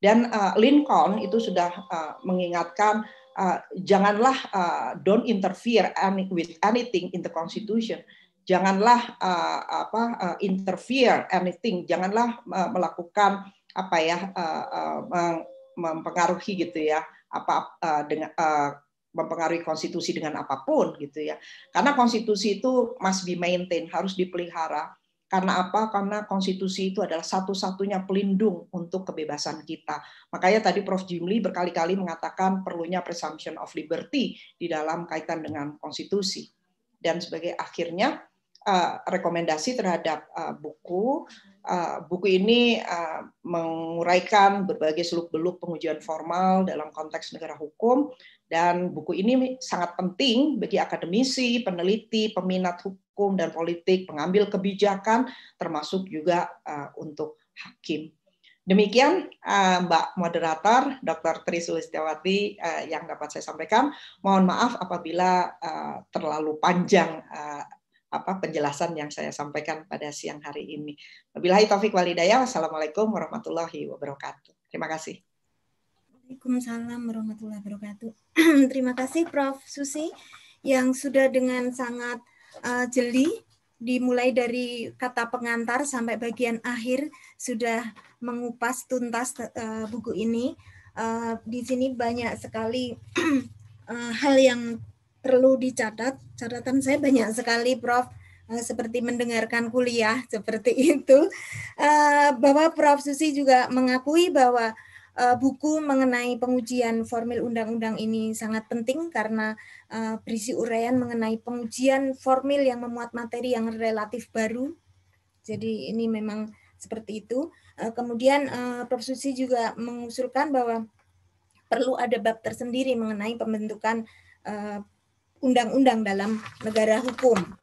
[SPEAKER 2] Dan uh, Lincoln itu sudah uh, mengingatkan uh, janganlah uh, don't interfere any, with anything in the Constitution. Janganlah uh, apa uh, interfere anything. Janganlah uh, melakukan apa ya uh, uh, mempengaruhi gitu ya apa uh, dengan uh, mempengaruhi konstitusi dengan apapun gitu ya. Karena konstitusi itu must be maintain, harus dipelihara. Karena apa? Karena konstitusi itu adalah satu-satunya pelindung untuk kebebasan kita. Makanya tadi Prof. Jimli berkali-kali mengatakan perlunya presumption of liberty di dalam kaitan dengan konstitusi. Dan sebagai akhirnya eh, rekomendasi terhadap eh, buku. Eh, buku ini menguraikan berbagai seluk-beluk pengujian formal dalam konteks negara hukum dan buku ini sangat penting bagi akademisi, peneliti, peminat hukum dan politik, pengambil kebijakan, termasuk juga eh, untuk hakim. Demikian eh, Mbak Moderator, Dr. Tri Sulistiawati eh, yang dapat saya sampaikan. Mohon maaf apabila terlalu panjang apa penjelasan yang saya sampaikan pada siang hari ini. Wabillahi taufik walidaya. Wassalamualaikum warahmatullahi wabarakatuh. Terima kasih.
[SPEAKER 9] Waalaikumsalam warahmatullahi wabarakatuh. Terima kasih Prof. Susi yang sudah dengan sangat uh, jeli dimulai dari kata pengantar sampai bagian akhir sudah mengupas tuntas uh, buku ini. Uh, di sini banyak sekali uh, hal yang perlu dicatat. Catatan saya banyak sekali, Prof. seperti mendengarkan kuliah seperti itu, bahwa Prof. Susi juga mengakui bahwa uh, buku mengenai pengujian formil undang-undang ini sangat penting karena uh, berisi uraian mengenai pengujian formil yang memuat materi yang relatif baru. Jadi ini memang seperti itu. Uh, kemudian uh, Prof Susi juga mengusulkan bahwa perlu ada bab tersendiri mengenai pembentukan undang-undang uh, undang -undang dalam negara hukum.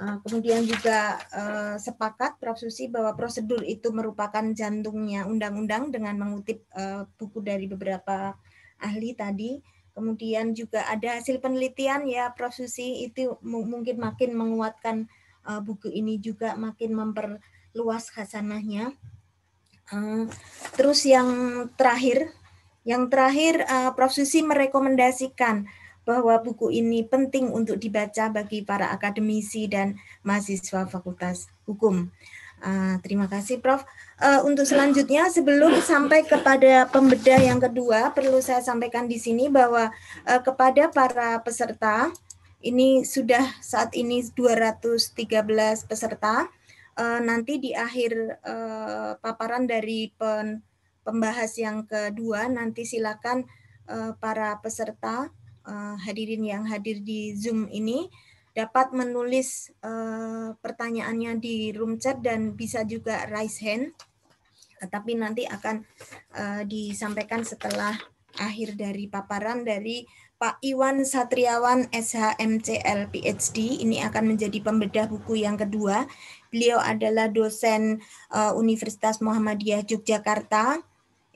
[SPEAKER 9] Eh, kemudian juga uh, sepakat Prof. Susi bahwa prosedur itu merupakan jantungnya undang-undang dengan mengutip uh, buku dari beberapa ahli tadi. Kemudian juga ada hasil penelitian ya Prof. Susi itu mungkin makin menguatkan uh, buku ini juga makin memperluas khasanahnya. Terus yang terakhir, yang terakhir Prof. Susi merekomendasikan bahwa buku ini penting untuk dibaca bagi para akademisi dan mahasiswa Fakultas Hukum. Uh, terima kasih, Prof. Uh, untuk selanjutnya, sebelum sampai kepada pembeda yang kedua, perlu saya sampaikan di sini bahwa uh, kepada para peserta, ini sudah saat ini 213 peserta. Uh, nanti di akhir uh, paparan dari pen, pembahas yang kedua, nanti silakan uh, para peserta uh, hadirin yang hadir di Zoom ini dapat menulis uh, pertanyaannya di room chat dan bisa juga raise hand. Uh, tapi nanti akan uh, disampaikan setelah akhir dari paparan dari Pak Iwan Satriawan SHMCL PhD. Ini akan menjadi pembedah buku yang kedua. Beliau adalah dosen uh, Universitas Muhammadiyah Yogyakarta.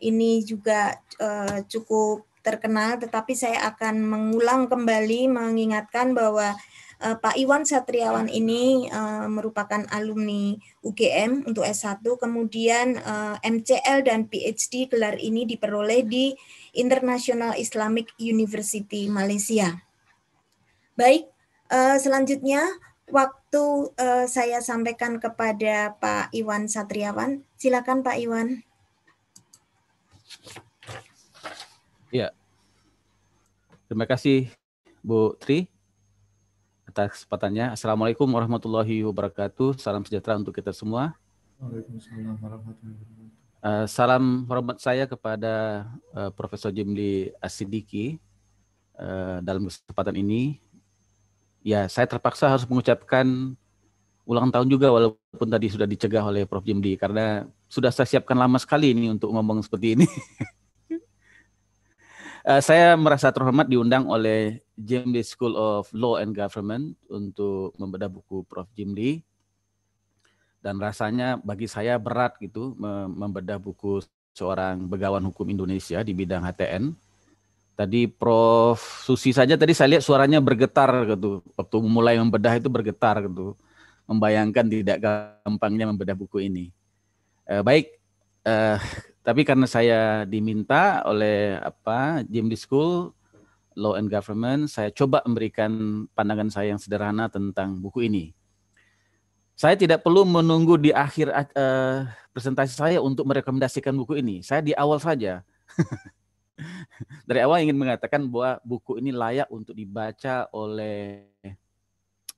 [SPEAKER 9] Ini juga uh, cukup terkenal, tetapi saya akan mengulang kembali mengingatkan bahwa uh, Pak Iwan Satriawan ini uh, merupakan alumni UGM untuk S1, kemudian uh, eh, MCL dan PhD gelar ini diperoleh di International Islamic University Malaysia. Baik, uh, selanjutnya waktu uh, saya sampaikan kepada Pak Iwan Satriawan. Silakan Pak Iwan.
[SPEAKER 11] Iya. Terima kasih Bu Tri atas kesempatannya. Assalamualaikum warahmatullahi wabarakatuh. Salam sejahtera untuk kita semua.
[SPEAKER 6] Waalaikumsalam warahmatullahi wabarakatuh.
[SPEAKER 11] Uh, salam hormat saya kepada uh, Profesor Jimli Asidiki uh, dalam kesempatan ini. Ya, saya terpaksa harus mengucapkan ulang tahun juga walaupun tadi sudah dicegah oleh Prof Jimli karena sudah saya siapkan lama sekali ini untuk ngomong seperti ini. Eh, saya merasa terhormat diundang oleh Jim Lee School of Law and Government untuk membedah buku Prof. Jim Lee. Dan rasanya bagi saya berat gitu membedah buku seorang begawan hukum Indonesia di bidang HTN. Tadi Prof. Susi saja tadi saya lihat suaranya bergetar gitu. Waktu mulai membedah itu bergetar gitu. Membayangkan tidak gampangnya membedah buku ini. Eh, baik, eh, tapi karena saya diminta oleh apa Jim di School Law and Government, saya coba memberikan pandangan saya yang sederhana tentang buku ini. Saya tidak perlu menunggu di akhir uh, presentasi saya untuk merekomendasikan buku ini. Saya di awal saja. Dari awal ingin mengatakan bahwa buku ini layak untuk dibaca oleh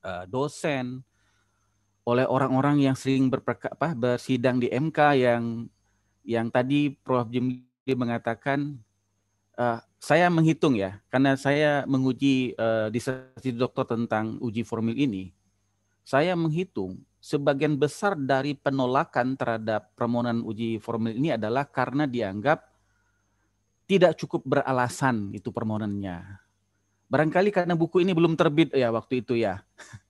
[SPEAKER 11] uh, dosen, oleh orang-orang yang sering berperka, apa, bersidang di MK yang yang tadi Prof. Jimli mengatakan uh, saya menghitung ya karena saya menguji uh, eh, disertasi dokter tentang uji formil ini saya menghitung sebagian besar dari penolakan terhadap permohonan uji formil ini adalah karena dianggap tidak cukup beralasan itu permohonannya. Barangkali karena buku ini belum terbit ya waktu itu ya.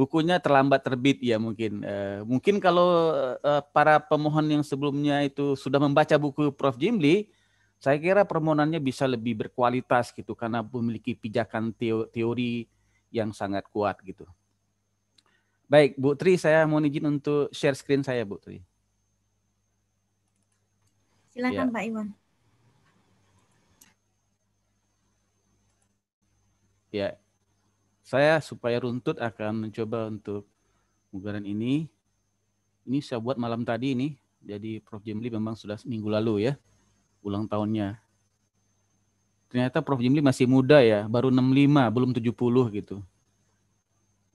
[SPEAKER 11] bukunya terlambat terbit ya mungkin. Uh, mungkin kalau uh, para pemohon yang sebelumnya itu sudah membaca buku Prof. Jimli, saya kira permohonannya bisa lebih berkualitas gitu karena memiliki pijakan teori yang sangat kuat gitu. Baik, Bu Tri, saya mau izin untuk share screen saya, Bu Tri.
[SPEAKER 4] Silakan ya.
[SPEAKER 9] Pak Iwan.
[SPEAKER 11] Ya, saya supaya runtut akan mencoba untuk mugaran ini. Ini saya buat malam tadi ini. Jadi Prof. Jimli memang sudah minggu lalu ya ulang tahunnya. Ternyata Prof. Jimli masih muda ya, baru 65, belum 70 gitu.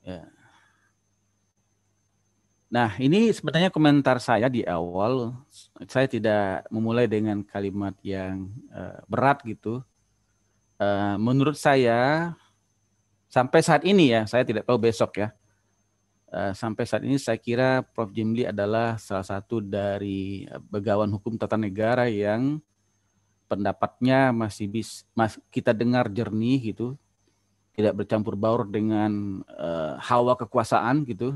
[SPEAKER 11] Ya. Nah, ini sebenarnya komentar saya di awal. Saya tidak memulai dengan kalimat yang eh, berat gitu. Eh, menurut saya, Sampai saat ini ya, saya tidak tahu besok ya. Eh, sampai saat ini saya kira Prof. Jimli adalah salah satu dari eh, begawan hukum tata negara yang pendapatnya masih bis, mas, kita dengar jernih gitu, tidak bercampur baur dengan uh, hawa kekuasaan gitu.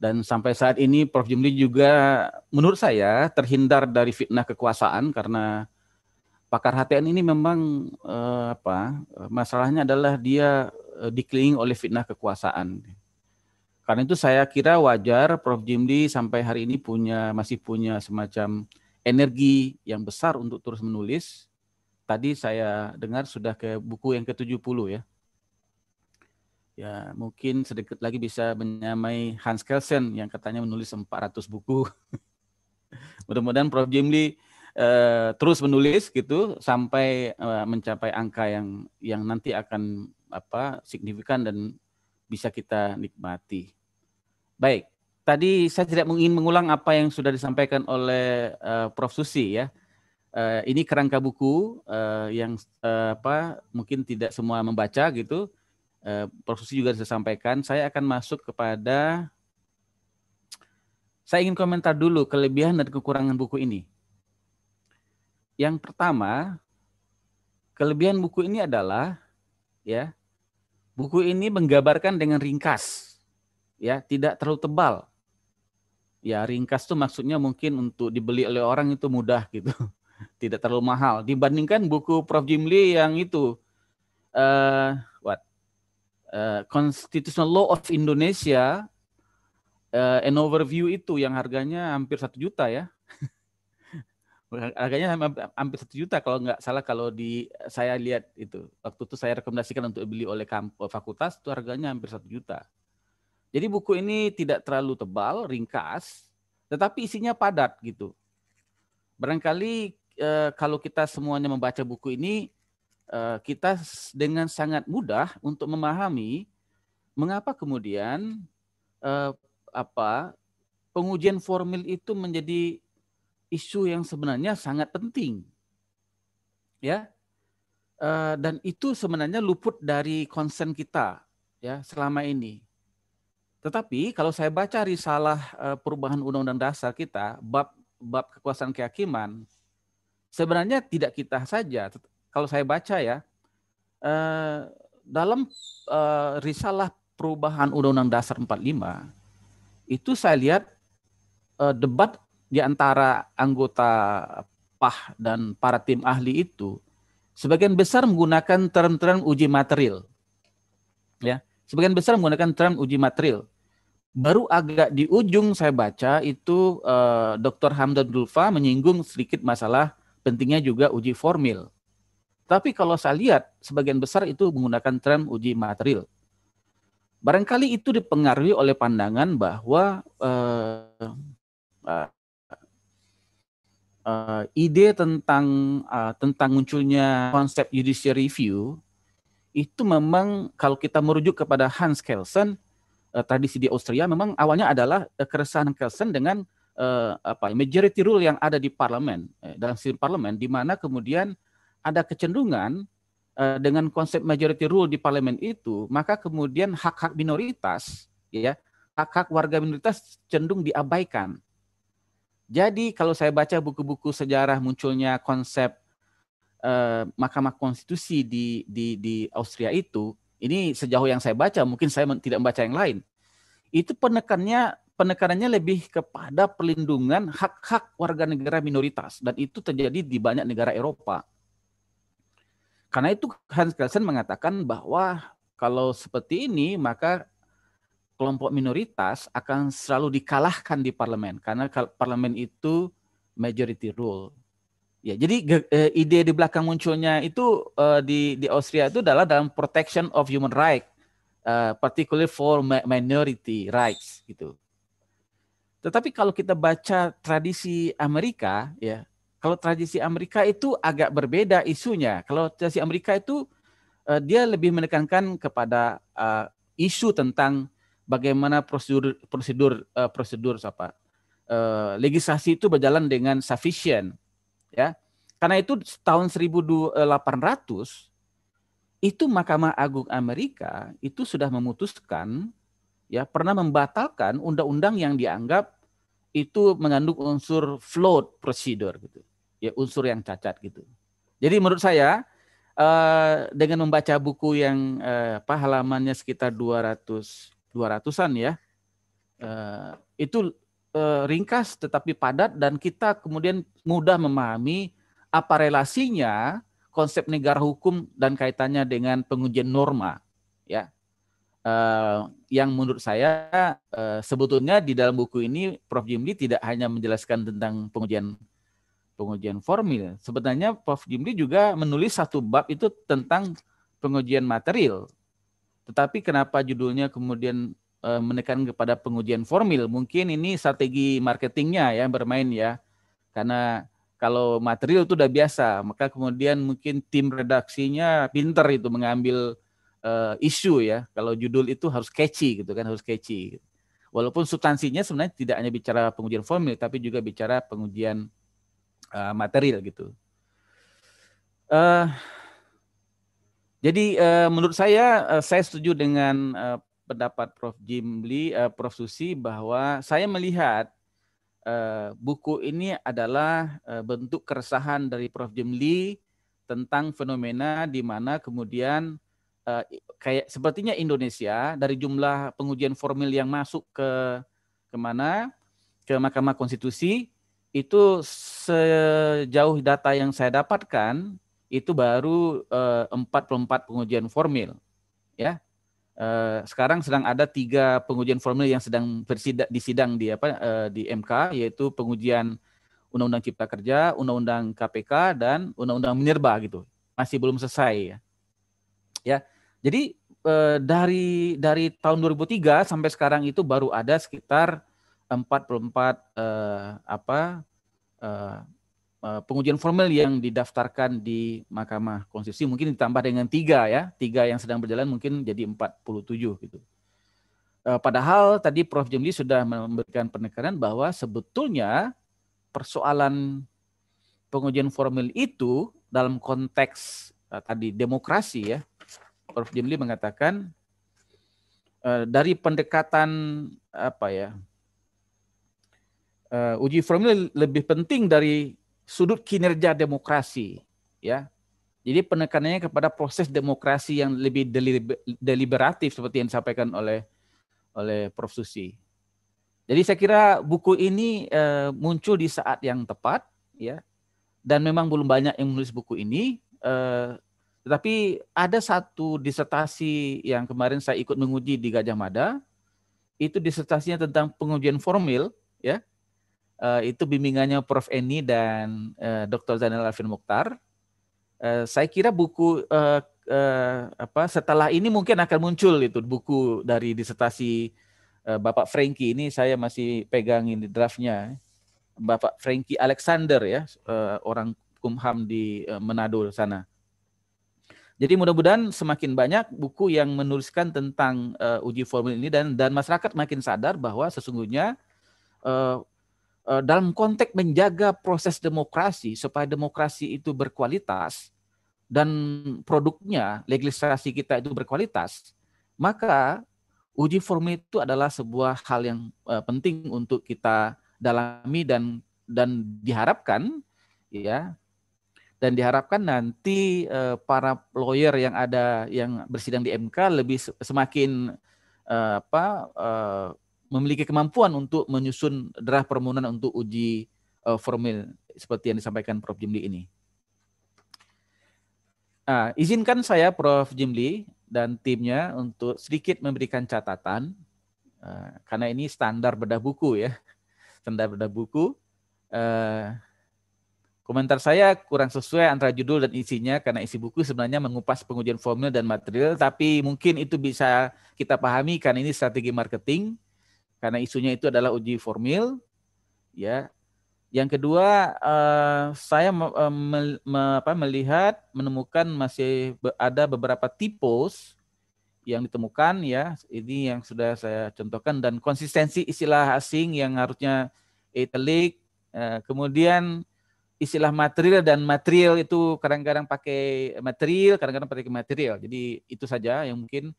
[SPEAKER 11] Dan sampai saat ini Prof. Jimli juga menurut saya terhindar dari fitnah kekuasaan karena pakar HTN ini memang uh, apa masalahnya adalah dia Eh, dikelilingi oleh fitnah kekuasaan. Karena itu saya kira wajar Prof. Jimli sampai hari ini punya masih punya semacam energi yang besar untuk terus menulis. Tadi saya dengar sudah ke buku yang ke-70 ya. Ya, mungkin sedikit lagi bisa menyamai Hans Kelsen yang katanya menulis 400 buku. Mudah-mudahan Prof. Jimli eh, terus menulis gitu sampai eh, mencapai angka yang yang nanti akan apa signifikan dan bisa kita nikmati. Baik, tadi saya tidak ingin mengulang apa yang sudah disampaikan oleh uh, Prof Susi ya. Uh, ini kerangka buku uh, yang uh, apa mungkin tidak semua membaca gitu. Uh, Prof Susi juga sudah sampaikan. Saya akan masuk kepada saya ingin komentar dulu kelebihan dan kekurangan buku ini. Yang pertama, kelebihan buku ini adalah ya. Buku ini menggambarkan dengan ringkas. Ya, tidak terlalu tebal. Ya, ringkas tuh maksudnya mungkin untuk dibeli oleh orang itu mudah gitu. Tidak terlalu mahal dibandingkan buku Prof Jimli yang itu uh, what? Uh, Constitutional Law of Indonesia uh, an overview itu yang harganya hampir satu juta ya harganya hampir satu juta kalau nggak salah kalau di saya lihat itu waktu itu saya rekomendasikan untuk beli oleh kamp, eh, fakultas itu harganya hampir satu juta. Jadi buku ini tidak terlalu tebal, ringkas, tetapi isinya padat gitu. Barangkali eh, kalau kita semuanya membaca buku ini, eh, kita dengan sangat mudah untuk memahami mengapa kemudian apa pengujian formil itu menjadi isu yang sebenarnya sangat penting. Ya. Eh, dan itu sebenarnya luput dari konsen kita ya selama ini. Tetapi kalau saya baca risalah eh, perubahan undang-undang dasar kita bab bab kekuasaan kehakiman sebenarnya tidak kita saja kalau saya baca ya eh, dalam risalah perubahan undang-undang dasar 45 itu saya lihat debat di antara anggota PAH dan para tim ahli itu sebagian besar menggunakan term-term uji material. Ya, sebagian besar menggunakan term uji material. Baru agak di ujung saya baca itu eh, Dr. Hamdan Dulfa menyinggung sedikit masalah pentingnya juga uji formil. Tapi kalau saya lihat sebagian besar itu menggunakan term uji material. Barangkali itu dipengaruhi oleh pandangan bahwa eh, eh uh, ide tentang uh, tentang munculnya konsep judicial review itu memang kalau kita merujuk kepada Hans Kelsen uh, tradisi di Austria memang awalnya adalah uh, keresahan Kelsen dengan uh, apa majority rule yang ada di parlemen eh, dalam sistem parlemen di mana kemudian ada kecenderungan uh, dengan konsep majority rule di parlemen itu maka kemudian hak-hak minoritas ya hak-hak warga minoritas cenderung diabaikan jadi kalau saya baca buku-buku sejarah munculnya konsep eh, Mahkamah Konstitusi di, di di Austria itu, ini sejauh yang saya baca, mungkin saya tidak membaca yang lain. Itu penekannya penekanannya lebih kepada perlindungan hak-hak warga negara minoritas dan itu terjadi di banyak negara Eropa. Karena itu Hans Kelsen mengatakan bahwa kalau seperti ini maka kelompok minoritas akan selalu dikalahkan di parlemen karena parlemen itu majority rule. Ya, jadi eh, ide di belakang munculnya itu uh, di di Austria itu adalah dalam protection of human rights, uh, eh, particularly for minority rights gitu. Tetapi kalau kita baca tradisi Amerika, ya, kalau tradisi Amerika itu agak berbeda isunya. Kalau tradisi Amerika itu uh, dia lebih menekankan kepada uh, isu tentang bagaimana prosedur prosedur uh, prosedur apa uh, eh, legislasi itu berjalan dengan sufficient ya karena itu tahun 1800 eh, itu Mahkamah Agung Amerika itu sudah memutuskan ya pernah membatalkan undang-undang yang dianggap itu mengandung unsur float procedure gitu ya unsur yang cacat gitu jadi menurut saya uh, dengan membaca buku yang uh, apa halamannya sekitar 200 200-an ya. Uh, itu uh, ringkas tetapi padat dan kita kemudian mudah memahami apa relasinya konsep negara hukum dan kaitannya dengan pengujian norma ya. Uh, yang menurut saya uh, sebetulnya di dalam buku ini Prof. Jimli tidak hanya menjelaskan tentang pengujian pengujian formil. Sebenarnya Prof. Jimli juga menulis satu bab itu tentang pengujian material tetapi kenapa judulnya kemudian uh, menekan kepada pengujian formil? Mungkin ini strategi marketingnya ya bermain ya. Karena kalau material itu udah biasa, maka kemudian mungkin tim redaksinya pinter itu mengambil uh, isu ya. Kalau judul itu harus catchy gitu kan, harus catchy. Walaupun substansinya sebenarnya tidak hanya bicara pengujian formil, tapi juga bicara pengujian uh, material gitu. Uh, jadi uh, menurut saya uh, saya setuju dengan uh, pendapat Prof Jimli, uh, Prof Susi bahwa saya melihat uh, buku ini adalah uh, bentuk keresahan dari Prof Jimli tentang fenomena di mana kemudian uh, kayak sepertinya Indonesia dari jumlah pengujian formil yang masuk ke kemana ke Mahkamah Konstitusi itu sejauh data yang saya dapatkan itu baru eh, 44 pengujian formil ya eh, sekarang sedang ada tiga pengujian formil yang sedang bersidang disidang di apa eh, di MK yaitu pengujian undang-undang cipta kerja undang-undang KPK dan undang-undang minerba gitu masih belum selesai ya ya jadi eh, dari dari tahun 2003 sampai sekarang itu baru ada sekitar 44 eh, apa eh, Eh, pengujian formal yang didaftarkan di Mahkamah Konstitusi mungkin ditambah dengan tiga ya, tiga yang sedang berjalan mungkin jadi 47 gitu. Eh, padahal tadi Prof. Jemli sudah memberikan penekanan bahwa sebetulnya persoalan pengujian formal itu dalam konteks eh, tadi demokrasi ya, Prof. Jemli mengatakan dari pendekatan apa ya, uji formal lebih penting dari sudut kinerja demokrasi ya. Jadi penekanannya kepada proses demokrasi yang lebih deliberatif seperti yang disampaikan oleh oleh Prof Susi. Jadi saya kira buku ini uh, muncul di saat yang tepat ya. Dan memang belum banyak yang menulis buku ini uh, tetapi ada satu disertasi yang kemarin saya ikut menguji di Gajah Mada. Itu disertasinya tentang pengujian formil ya Eh, itu bimbingannya Prof. Eni dan uh, eh, Dr. Zainal Alvin Mukhtar. Uh, saya kira buku uh, uh, apa setelah ini mungkin akan muncul itu buku dari disertasi uh, Bapak Frankie ini saya masih pegang ini draftnya. Bapak Frankie Alexander ya uh, orang Kumham di uh, Manado sana. Jadi mudah-mudahan semakin banyak buku yang menuliskan tentang uh, uji formil ini dan dan masyarakat makin sadar bahwa sesungguhnya Eh, dalam konteks menjaga proses demokrasi supaya demokrasi itu berkualitas dan produknya legislasi kita itu berkualitas, maka uji formil itu adalah sebuah hal yang eh, penting untuk kita dalami dan dan diharapkan ya dan diharapkan nanti eh, para lawyer yang ada yang bersidang di MK lebih semakin apa memiliki kemampuan untuk menyusun draft permohonan untuk uji uh, formil seperti yang disampaikan Prof. Jimli ini. Nah, izinkan saya Prof. Jimli dan timnya untuk sedikit memberikan catatan uh, karena ini standar bedah buku ya, standar bedah buku. Uh, komentar saya kurang sesuai antara judul dan isinya karena isi buku sebenarnya mengupas pengujian formil dan material, tapi mungkin itu bisa kita pahami karena ini strategi marketing karena isunya itu adalah uji formil ya yang kedua eh, saya eh, melihat menemukan masih ada beberapa tipos yang ditemukan ya ini yang sudah saya contohkan dan konsistensi istilah asing yang harusnya italic, eh, kemudian istilah material dan material itu kadang-kadang pakai material kadang-kadang pakai material jadi itu saja yang mungkin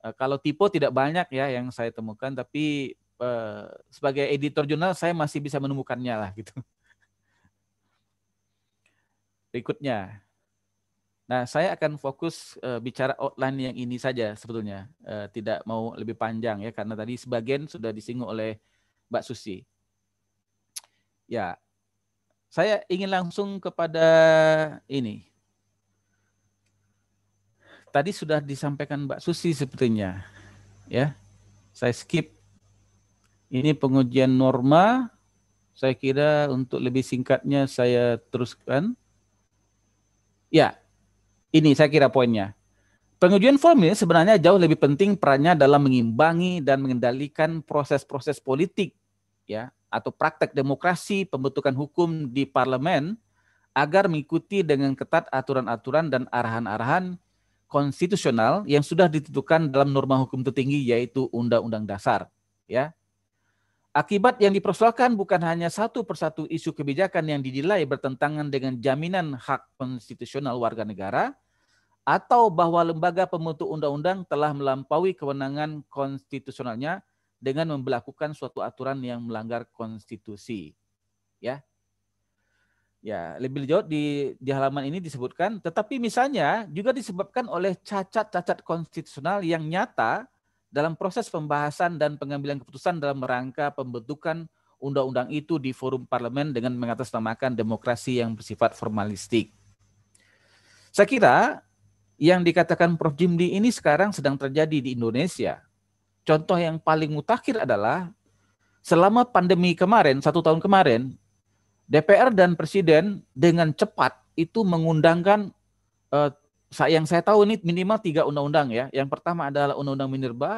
[SPEAKER 11] Eh, kalau typo tidak banyak ya yang saya temukan, tapi eh, sebagai editor jurnal saya masih bisa menemukannya lah gitu. Berikutnya, nah saya akan fokus eh, bicara outline yang ini saja sebetulnya, tidak mau lebih panjang ya karena tadi sebagian sudah disinggung oleh Mbak Susi. Ya, saya ingin langsung kepada ini Tadi sudah disampaikan Mbak Susi sepertinya. Ya. Saya skip. Ini pengujian norma. Saya kira untuk lebih singkatnya saya teruskan. Ya. Ini saya kira poinnya. Pengujian formil sebenarnya jauh lebih penting perannya dalam mengimbangi dan mengendalikan proses-proses politik ya atau praktek demokrasi pembentukan hukum di parlemen agar mengikuti dengan ketat aturan-aturan dan arahan-arahan konstitusional yang sudah ditentukan dalam norma hukum tertinggi yaitu Undang-Undang Dasar. Ya, Akibat yang dipersoalkan bukan hanya satu persatu isu kebijakan yang dinilai bertentangan dengan jaminan hak konstitusional warga negara, atau bahwa lembaga pembentuk undang-undang telah melampaui kewenangan konstitusionalnya dengan memperlakukan suatu aturan yang melanggar konstitusi. Ya. Ya, lebih jauh di di halaman ini disebutkan tetapi misalnya juga disebabkan oleh cacat-cacat konstitusional yang nyata dalam proses pembahasan dan pengambilan keputusan dalam rangka pembentukan undang-undang itu di forum parlemen dengan mengatasnamakan demokrasi yang bersifat formalistik. Saya kira yang dikatakan Prof. Jimli ini sekarang sedang terjadi di Indonesia. Contoh yang paling mutakhir adalah selama pandemi kemarin, satu tahun kemarin, DPR dan Presiden dengan cepat itu mengundangkan eh, yang saya tahu ini minimal tiga undang-undang ya. Yang pertama adalah Undang-Undang Minerba,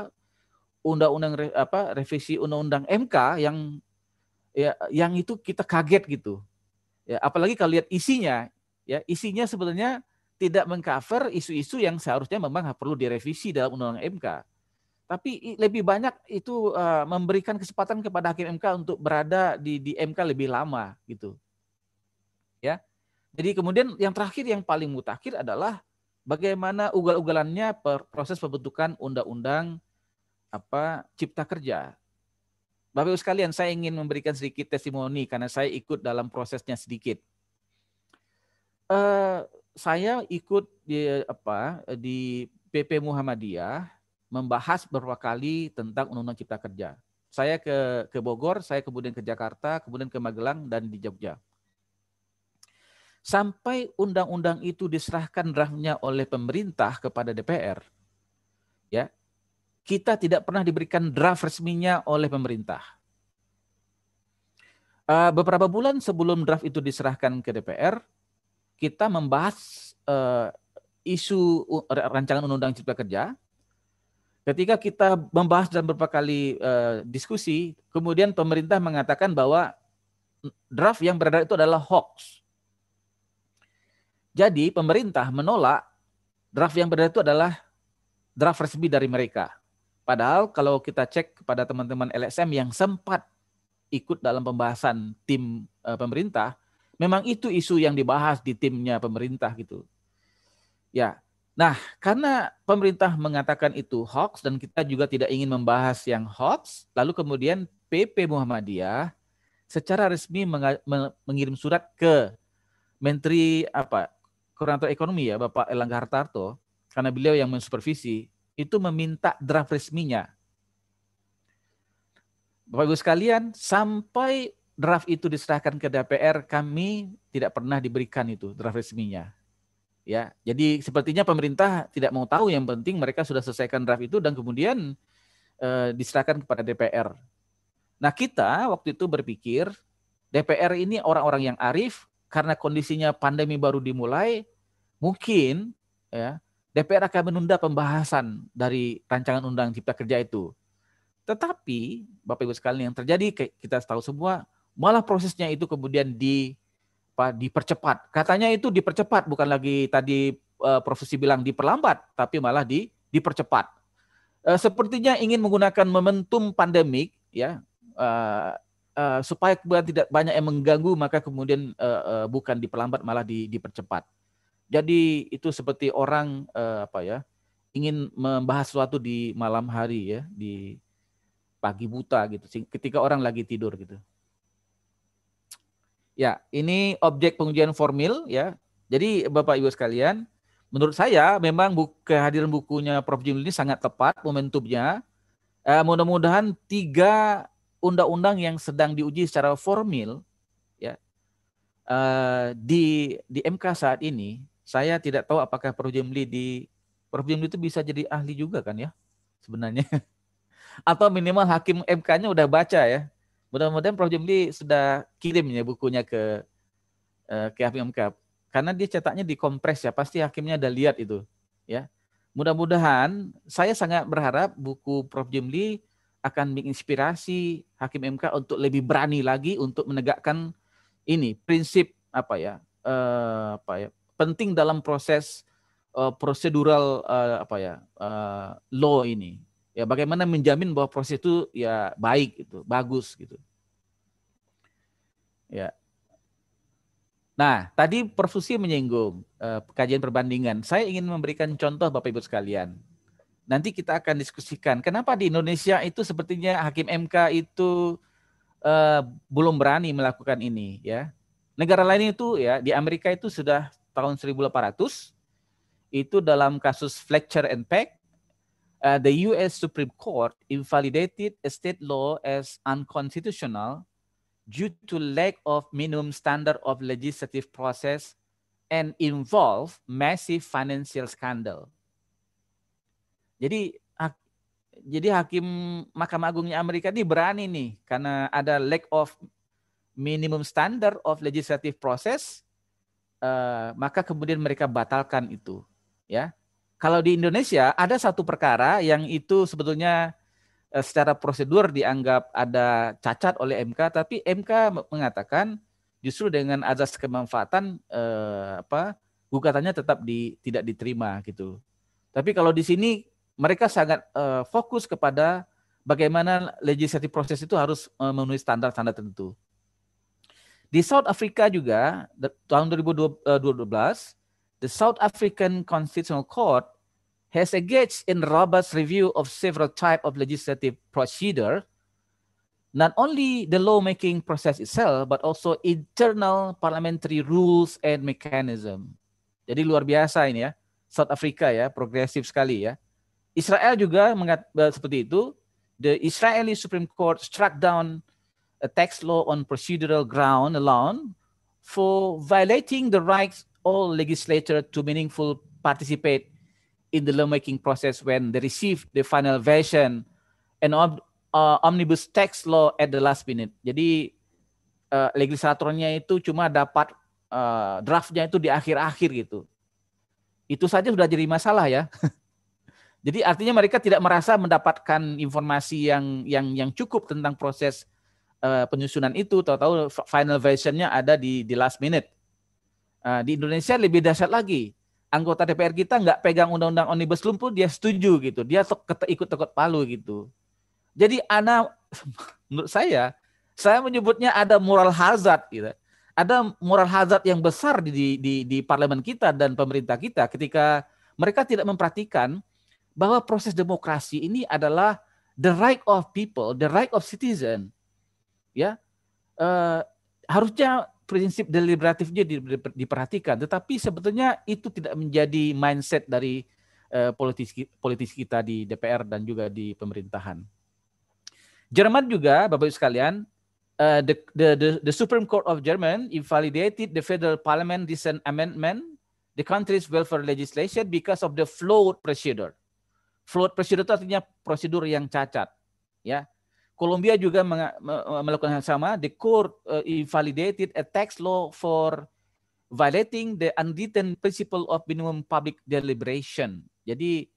[SPEAKER 11] Undang-Undang apa revisi Undang-Undang MK yang ya yang itu kita kaget gitu. Ya, apalagi kalau lihat isinya, ya isinya sebenarnya tidak mengcover isu-isu yang seharusnya memang perlu direvisi dalam Undang-Undang MK. Tapi lebih banyak itu uh, memberikan kesempatan kepada hakim MK untuk berada di, di MK lebih lama gitu. Ya. Jadi kemudian yang terakhir yang paling mutakhir adalah bagaimana ugal-ugalannya per proses pembentukan undang-undang apa cipta kerja. Bapak Ibu sekalian, saya ingin memberikan sedikit testimoni karena saya ikut dalam prosesnya sedikit. Uh, saya ikut di apa di PP Muhammadiyah membahas beberapa kali tentang Undang-Undang Cipta Kerja. Saya ke, ke Bogor, saya kemudian ke Jakarta, kemudian ke Magelang, dan di Jogja. Sampai undang-undang itu diserahkan draftnya oleh pemerintah kepada DPR, ya kita tidak pernah diberikan draft resminya oleh pemerintah. Eh, beberapa bulan sebelum draft itu diserahkan ke DPR, kita membahas eh, isu rancangan undang-undang cipta kerja Ketika kita membahas dan beberapa kali uh, eh, diskusi, kemudian pemerintah mengatakan bahwa draft yang beredar itu adalah hoax. Jadi pemerintah menolak draft yang beredar itu adalah draft resmi dari mereka. Padahal kalau kita cek kepada teman-teman LSM yang sempat ikut dalam pembahasan tim uh, pemerintah, memang itu isu yang dibahas di timnya pemerintah gitu. Ya, Nah, karena pemerintah mengatakan itu hoax dan kita juga tidak ingin membahas yang hoax, lalu kemudian PP Muhammadiyah secara resmi mengirim surat ke Menteri apa Koordinator Ekonomi ya Bapak Elangga Hartarto karena beliau yang mensupervisi itu meminta draft resminya. Bapak Ibu sekalian, sampai draft itu diserahkan ke DPR, kami tidak pernah diberikan itu draft resminya Ya, jadi sepertinya pemerintah tidak mau tahu yang penting mereka sudah selesaikan draft itu dan kemudian eh, diserahkan kepada DPR. Nah, kita waktu itu berpikir DPR ini orang-orang yang arif karena kondisinya pandemi baru dimulai, mungkin ya DPR akan menunda pembahasan dari rancangan undang cipta kerja itu. Tetapi Bapak Ibu sekalian yang terjadi kita tahu semua malah prosesnya itu kemudian di apa dipercepat. Katanya itu dipercepat bukan lagi tadi uh, profesi bilang diperlambat, tapi malah di dipercepat. Uh, sepertinya ingin menggunakan momentum pandemik ya uh, uh, supaya kemudian tidak banyak yang mengganggu maka kemudian uh, uh, bukan diperlambat malah di, dipercepat. Jadi itu seperti orang uh, apa ya ingin membahas sesuatu di malam hari ya di pagi buta gitu ketika orang lagi tidur gitu. Ya, ini objek pengujian formil ya. Jadi Bapak Ibu sekalian, menurut saya memang buku, kehadiran bukunya Prof Jimli ini sangat tepat momentumnya. Eh, mudah-mudahan tiga undang-undang yang sedang diuji secara formil ya eh, di di MK saat ini, saya tidak tahu apakah Prof Jimli di Prof Jimli itu bisa jadi ahli juga kan ya sebenarnya. Atau minimal hakim MK-nya udah baca ya. Mudah-mudahan Prof Jimli sudah kirim ya bukunya ke eh, ke hakim MK. Karena dia cetaknya dikompres ya, pasti hakimnya ada lihat itu, ya. Mudah-mudahan saya sangat berharap buku Prof Jimli akan menginspirasi hakim MK untuk lebih berani lagi untuk menegakkan ini prinsip apa ya? Eh, apa ya? penting dalam proses uh, prosedural uh, apa ya uh, law ini Ya bagaimana menjamin bahwa proses itu ya baik gitu, bagus gitu. Ya. Nah, tadi perfusi menyinggung eh, kajian perbandingan. Saya ingin memberikan contoh Bapak Ibu sekalian. Nanti kita akan diskusikan kenapa di Indonesia itu sepertinya hakim MK itu eh, belum berani melakukan ini ya. Negara lain itu ya di Amerika itu sudah tahun 1800 itu dalam kasus Fletcher and Peck uh, the U.S. Supreme Court invalidated a state law as unconstitutional due to lack of minimum standard of legislative process and involve massive financial scandal. Jadi ha jadi hakim Mahkamah Agungnya Amerika ini berani nih karena ada lack of minimum standard of legislative process uh, maka kemudian mereka batalkan itu ya kalau di Indonesia ada satu perkara yang itu sebetulnya eh, secara prosedur dianggap ada cacat oleh MK, tapi MK mengatakan justru dengan azas kemanfaatan eh, apa gugatannya tetap di, tidak diterima gitu. Tapi kalau di sini mereka sangat eh, fokus kepada bagaimana legislative proses itu harus eh, memenuhi standar-standar tertentu. Di South Africa juga tahun 2012 eh, The South African Constitutional Court has engaged in robust review of several types of legislative procedure, not only the lawmaking process itself, but also internal parliamentary rules and mechanism. Jadi luar biasa ini ya, South Africa ya, progresif sekali ya. Israel juga mengat, eh, seperti itu. The Israeli Supreme Court struck down a tax law on procedural ground alone for violating the rights all legislator to meaningful participate in the lawmaking process when they receive the final version and ob, uh, omnibus tax law at the last minute. Jadi uh, legislatornya itu cuma dapat uh, draftnya itu di akhir-akhir gitu. Itu saja sudah jadi masalah ya. Jadi artinya mereka tidak merasa mendapatkan informasi yang yang yang cukup tentang proses uh, penyusunan itu. Tahu-tahu final versionnya ada di di last minute. Uh, di Indonesia lebih dahsyat lagi anggota DPR kita nggak pegang undang-undang omnibus law pun dia setuju gitu. Dia ikut tekut palu gitu. Jadi ana menurut saya saya menyebutnya ada moral hazard gitu. Ada moral hazard yang besar di di di parlemen kita dan pemerintah kita ketika mereka tidak memperhatikan bahwa proses demokrasi ini adalah the right of people, the right of citizen. Ya. Uh, harusnya prinsip deliberatifnya diperhatikan, tetapi sebetulnya itu tidak menjadi mindset dari eh, politisi politis kita di DPR dan juga di pemerintahan. Jerman juga, Bapak Ibu sekalian, eh, the, the the the Supreme Court of German invalidated the federal parliament recent amendment the country's welfare legislation because of the flawed procedure. Flawed procedure itu artinya prosedur yang cacat, ya. Kolombia juga melakukan hal sama. The court uh, invalidated a tax law for violating the unwritten principle of minimum public deliberation. Jadi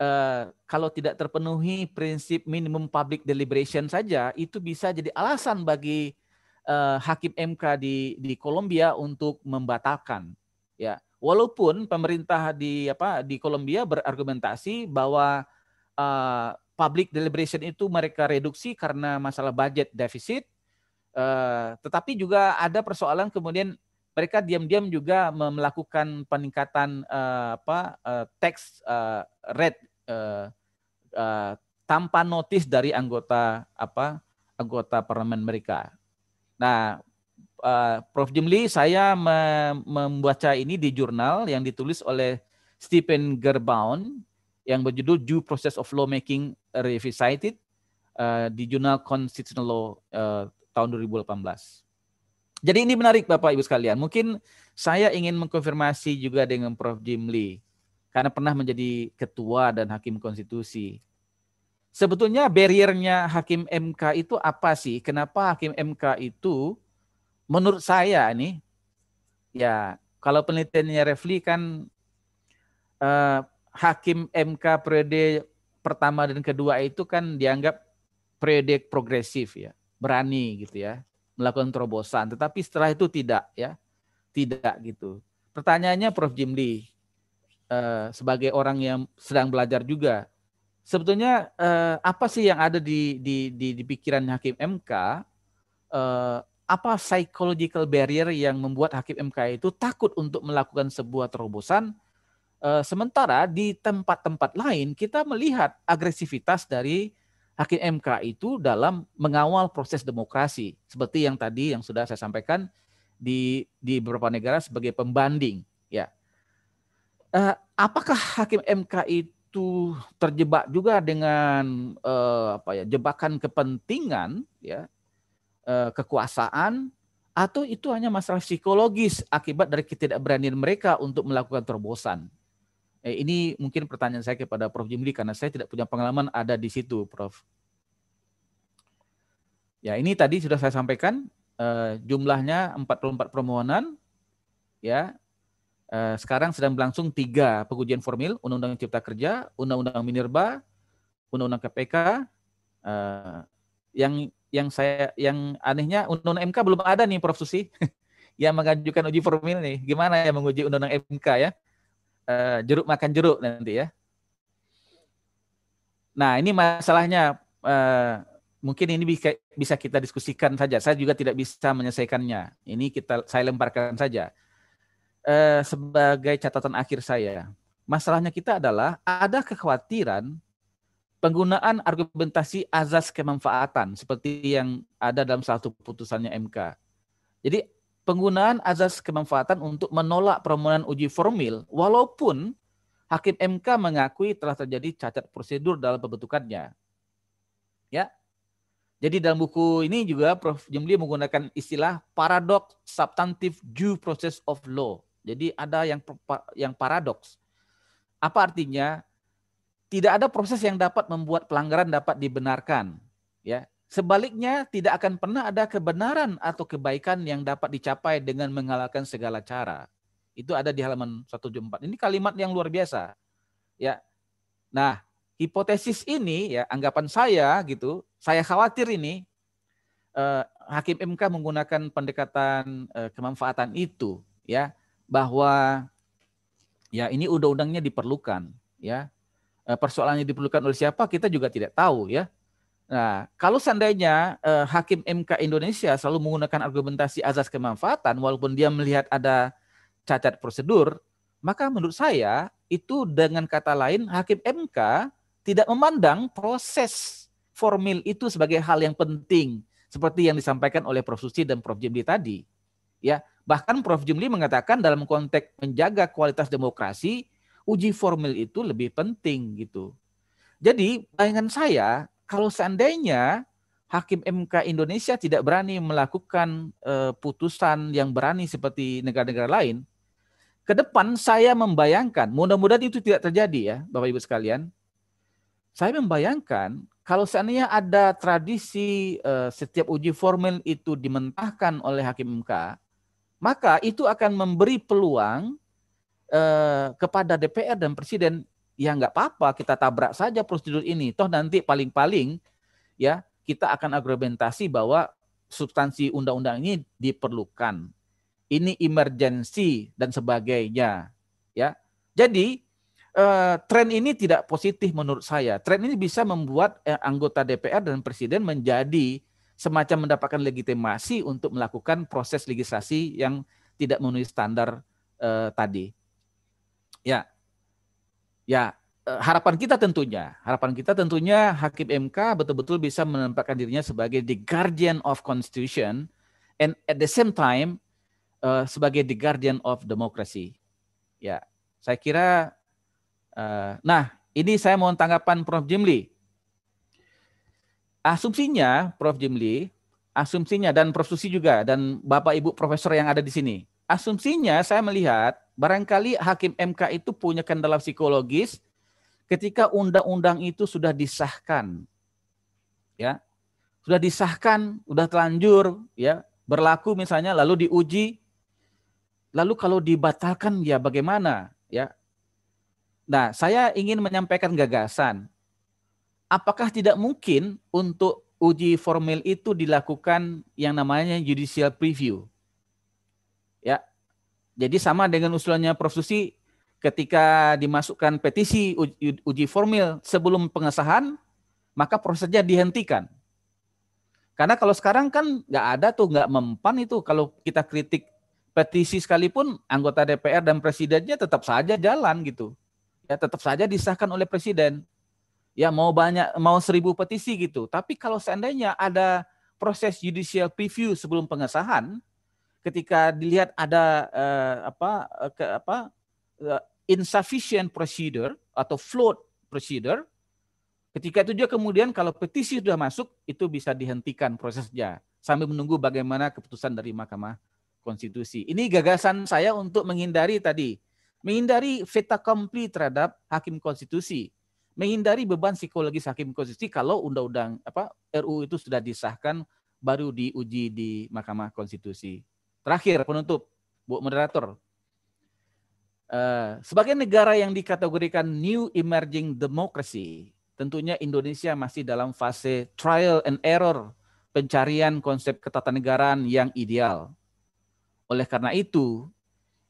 [SPEAKER 11] uh, kalau tidak terpenuhi prinsip minimum public deliberation saja, itu bisa jadi alasan bagi uh, hakim MK di di Kolombia untuk membatalkan. Ya, walaupun pemerintah di apa di Kolombia berargumentasi bahwa uh, public deliberation itu mereka reduksi karena masalah budget deficit. Eh, tetapi juga ada persoalan kemudian mereka diam-diam juga melakukan peningkatan eh, apa uh, tax rate tanpa notis dari anggota apa anggota parlemen mereka. Nah, Prof Jimli saya membaca ini di jurnal yang ditulis oleh Stephen Gerbaun yang berjudul Due Process of Lawmaking uh, Revisited uh, di Jurnal Constitutional Law uh, tahun 2018. Jadi ini menarik Bapak Ibu sekalian. Mungkin saya ingin mengkonfirmasi juga dengan Prof. Jim Lee karena pernah menjadi ketua dan hakim konstitusi. Sebetulnya barriernya hakim MK itu apa sih? Kenapa hakim MK itu menurut saya ini ya kalau penelitiannya Refli kan uh, hakim MK periode pertama dan kedua itu kan dianggap periode progresif ya, berani gitu ya, melakukan terobosan. Tetapi setelah itu tidak ya, tidak gitu. Pertanyaannya Prof. Jimli, eh, sebagai orang yang sedang belajar juga, sebetulnya eh, apa sih yang ada di, di, di, di pikiran Hakim MK, eh, apa psychological barrier yang membuat Hakim MK itu takut untuk melakukan sebuah terobosan, Eh, sementara di tempat-tempat lain kita melihat agresivitas dari hakim MK itu dalam mengawal proses demokrasi seperti yang tadi yang sudah saya sampaikan di di beberapa negara sebagai pembanding ya uh, apakah hakim MK itu terjebak juga dengan uh, apa ya jebakan kepentingan ya uh, kekuasaan atau itu hanya masalah psikologis akibat dari ketidakberanian mereka untuk melakukan terobosan Eh, ini mungkin pertanyaan saya kepada Prof. Jimli karena saya tidak punya pengalaman ada di situ, Prof. Ya, ini tadi sudah saya sampaikan eh, jumlahnya 44 permohonan ya. Eh, sekarang sedang berlangsung tiga pengujian formil Undang-Undang Cipta Kerja, Undang-Undang Minerba, Undang-Undang KPK eh, yang yang saya yang anehnya Undang-Undang MK belum ada nih Prof Susi yang mengajukan uji formil nih. Gimana ya menguji Undang-Undang MK ya? Eh, jeruk makan jeruk nanti ya. Nah ini masalahnya eh, mungkin ini bisa kita diskusikan saja. Saya juga tidak bisa menyelesaikannya. Ini kita saya lemparkan saja. Eh, sebagai catatan akhir saya, masalahnya kita adalah ada kekhawatiran penggunaan argumentasi azas kemanfaatan seperti yang ada dalam satu putusannya MK. Jadi penggunaan azas kemanfaatan untuk menolak permohonan uji formil walaupun hakim MK mengakui telah terjadi cacat prosedur dalam pembentukannya. Ya. Jadi dalam buku ini juga Prof. Jemli menggunakan istilah paradox substantive due process of law. Jadi ada yang yang paradoks. Apa artinya? Tidak ada proses yang dapat membuat pelanggaran dapat dibenarkan, ya. Sebaliknya, tidak akan pernah ada kebenaran atau kebaikan yang dapat dicapai dengan mengalahkan segala cara. Itu ada di halaman 174. Ini kalimat yang luar biasa. Ya. Nah, hipotesis ini ya anggapan saya gitu, saya khawatir ini eh, hakim MK menggunakan pendekatan eh, kemanfaatan itu ya bahwa ya ini undang-undangnya diperlukan ya. Eh, persoalannya diperlukan oleh siapa kita juga tidak tahu ya Nah, kalau seandainya eh, hakim MK Indonesia selalu menggunakan argumentasi azas kemanfaatan walaupun dia melihat ada cacat prosedur, maka menurut saya itu dengan kata lain hakim MK tidak memandang proses formil itu sebagai hal yang penting seperti yang disampaikan oleh Prof Susi dan Prof Jimli tadi. Ya, bahkan Prof Jimli mengatakan dalam konteks menjaga kualitas demokrasi, uji formil itu lebih penting gitu. Jadi bayangan saya kalau seandainya Hakim MK Indonesia tidak berani melakukan eh, putusan yang berani seperti negara-negara lain, ke depan saya membayangkan, mudah-mudahan itu tidak terjadi ya, Bapak Ibu sekalian. Saya membayangkan kalau seandainya ada tradisi eh, setiap uji formal itu dimentahkan oleh Hakim MK, maka itu akan memberi peluang eh, kepada DPR dan Presiden ya nggak apa-apa kita tabrak saja prosedur ini. Toh nanti paling-paling ya kita akan argumentasi bahwa substansi undang-undang ini diperlukan. Ini emergensi dan sebagainya. Ya, jadi eh, tren ini tidak positif menurut saya. Tren ini bisa membuat eh, anggota DPR dan presiden menjadi semacam mendapatkan legitimasi untuk melakukan proses legislasi yang tidak memenuhi standar eh, tadi. Ya, Ya, eh, harapan kita tentunya, harapan kita tentunya Hakim MK betul-betul bisa menempatkan dirinya sebagai the guardian of constitution and at the same time uh, sebagai the guardian of democracy. Ya, saya kira uh, nah, ini saya mohon tanggapan Prof Jimli. Asumsinya Prof Jimli, asumsinya dan Prof Susi juga dan Bapak Ibu profesor yang ada di sini asumsinya saya melihat barangkali hakim MK itu punya kendala psikologis ketika undang-undang itu sudah disahkan. Ya. Sudah disahkan, sudah telanjur ya, berlaku misalnya lalu diuji lalu kalau dibatalkan ya bagaimana ya nah saya ingin menyampaikan gagasan apakah tidak mungkin untuk uji formil itu dilakukan yang namanya judicial preview Ya. Jadi sama dengan usulannya Prof Susi ketika dimasukkan petisi uji, uji formil sebelum pengesahan, maka prosesnya dihentikan. Karena kalau sekarang kan nggak ada tuh, nggak mempan itu. Kalau kita kritik petisi sekalipun, anggota DPR dan presidennya tetap saja jalan gitu. Ya tetap saja disahkan oleh presiden. Ya mau banyak, mau seribu petisi gitu. Tapi kalau seandainya ada proses judicial review sebelum pengesahan, ketika dilihat ada uh, apa uh, ke, apa uh, insufficient procedure atau float procedure ketika itu juga kemudian kalau petisi sudah masuk itu bisa dihentikan prosesnya sambil menunggu bagaimana keputusan dari Mahkamah Konstitusi. Ini gagasan saya untuk menghindari tadi menghindari feta kompli terhadap hakim konstitusi, menghindari beban psikologis hakim konstitusi kalau undang-undang apa RU itu sudah disahkan baru diuji di Mahkamah Konstitusi. Terakhir penutup, Bu moderator. Uh, sebagai negara yang dikategorikan new emerging democracy, tentunya Indonesia masih dalam fase trial and error pencarian konsep ketatanegaraan yang ideal. Oleh karena itu,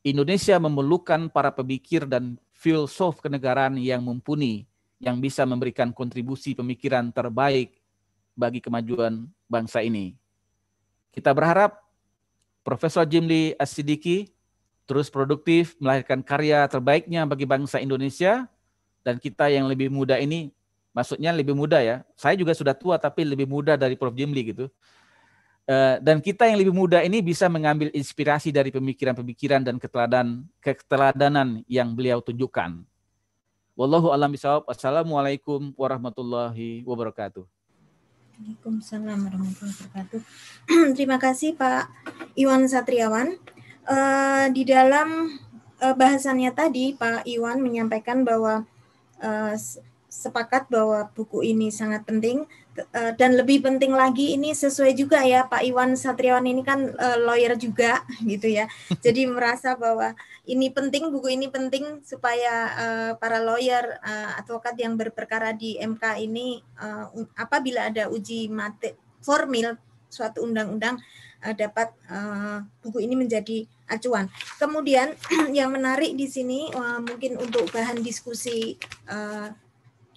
[SPEAKER 11] Indonesia memerlukan para pemikir dan filsuf kenegaraan yang mumpuni yang bisa memberikan kontribusi pemikiran terbaik bagi kemajuan bangsa ini. Kita berharap Profesor Jimli Asidiki terus produktif melahirkan karya terbaiknya bagi bangsa Indonesia dan kita yang lebih muda ini maksudnya lebih muda ya. Saya juga sudah tua tapi lebih muda dari Prof Jimli gitu. Eh, dan kita yang lebih muda ini bisa mengambil inspirasi dari pemikiran-pemikiran dan keteladan, keteladanan yang beliau tunjukkan. Wallahu alam bisawab. Assalamualaikum warahmatullahi wabarakatuh.
[SPEAKER 9] Waalaikumsalam warahmatullahi wabarakatuh. Terima kasih Pak Iwan Satriawan. Uh, di dalam uh, bahasannya tadi Pak Iwan menyampaikan bahwa uh, sepakat bahwa buku ini sangat penting Eh, dan lebih penting lagi ini sesuai juga ya Pak Iwan Satriawan ini kan uh, lawyer juga gitu ya. Jadi merasa bahwa ini penting buku ini penting supaya uh, para lawyer uh, advokat yang berperkara di MK ini uh, apabila ada uji mati formil suatu undang-undang uh, dapat uh, buku ini menjadi acuan. Kemudian yang menarik di sini uh, mungkin untuk bahan diskusi uh,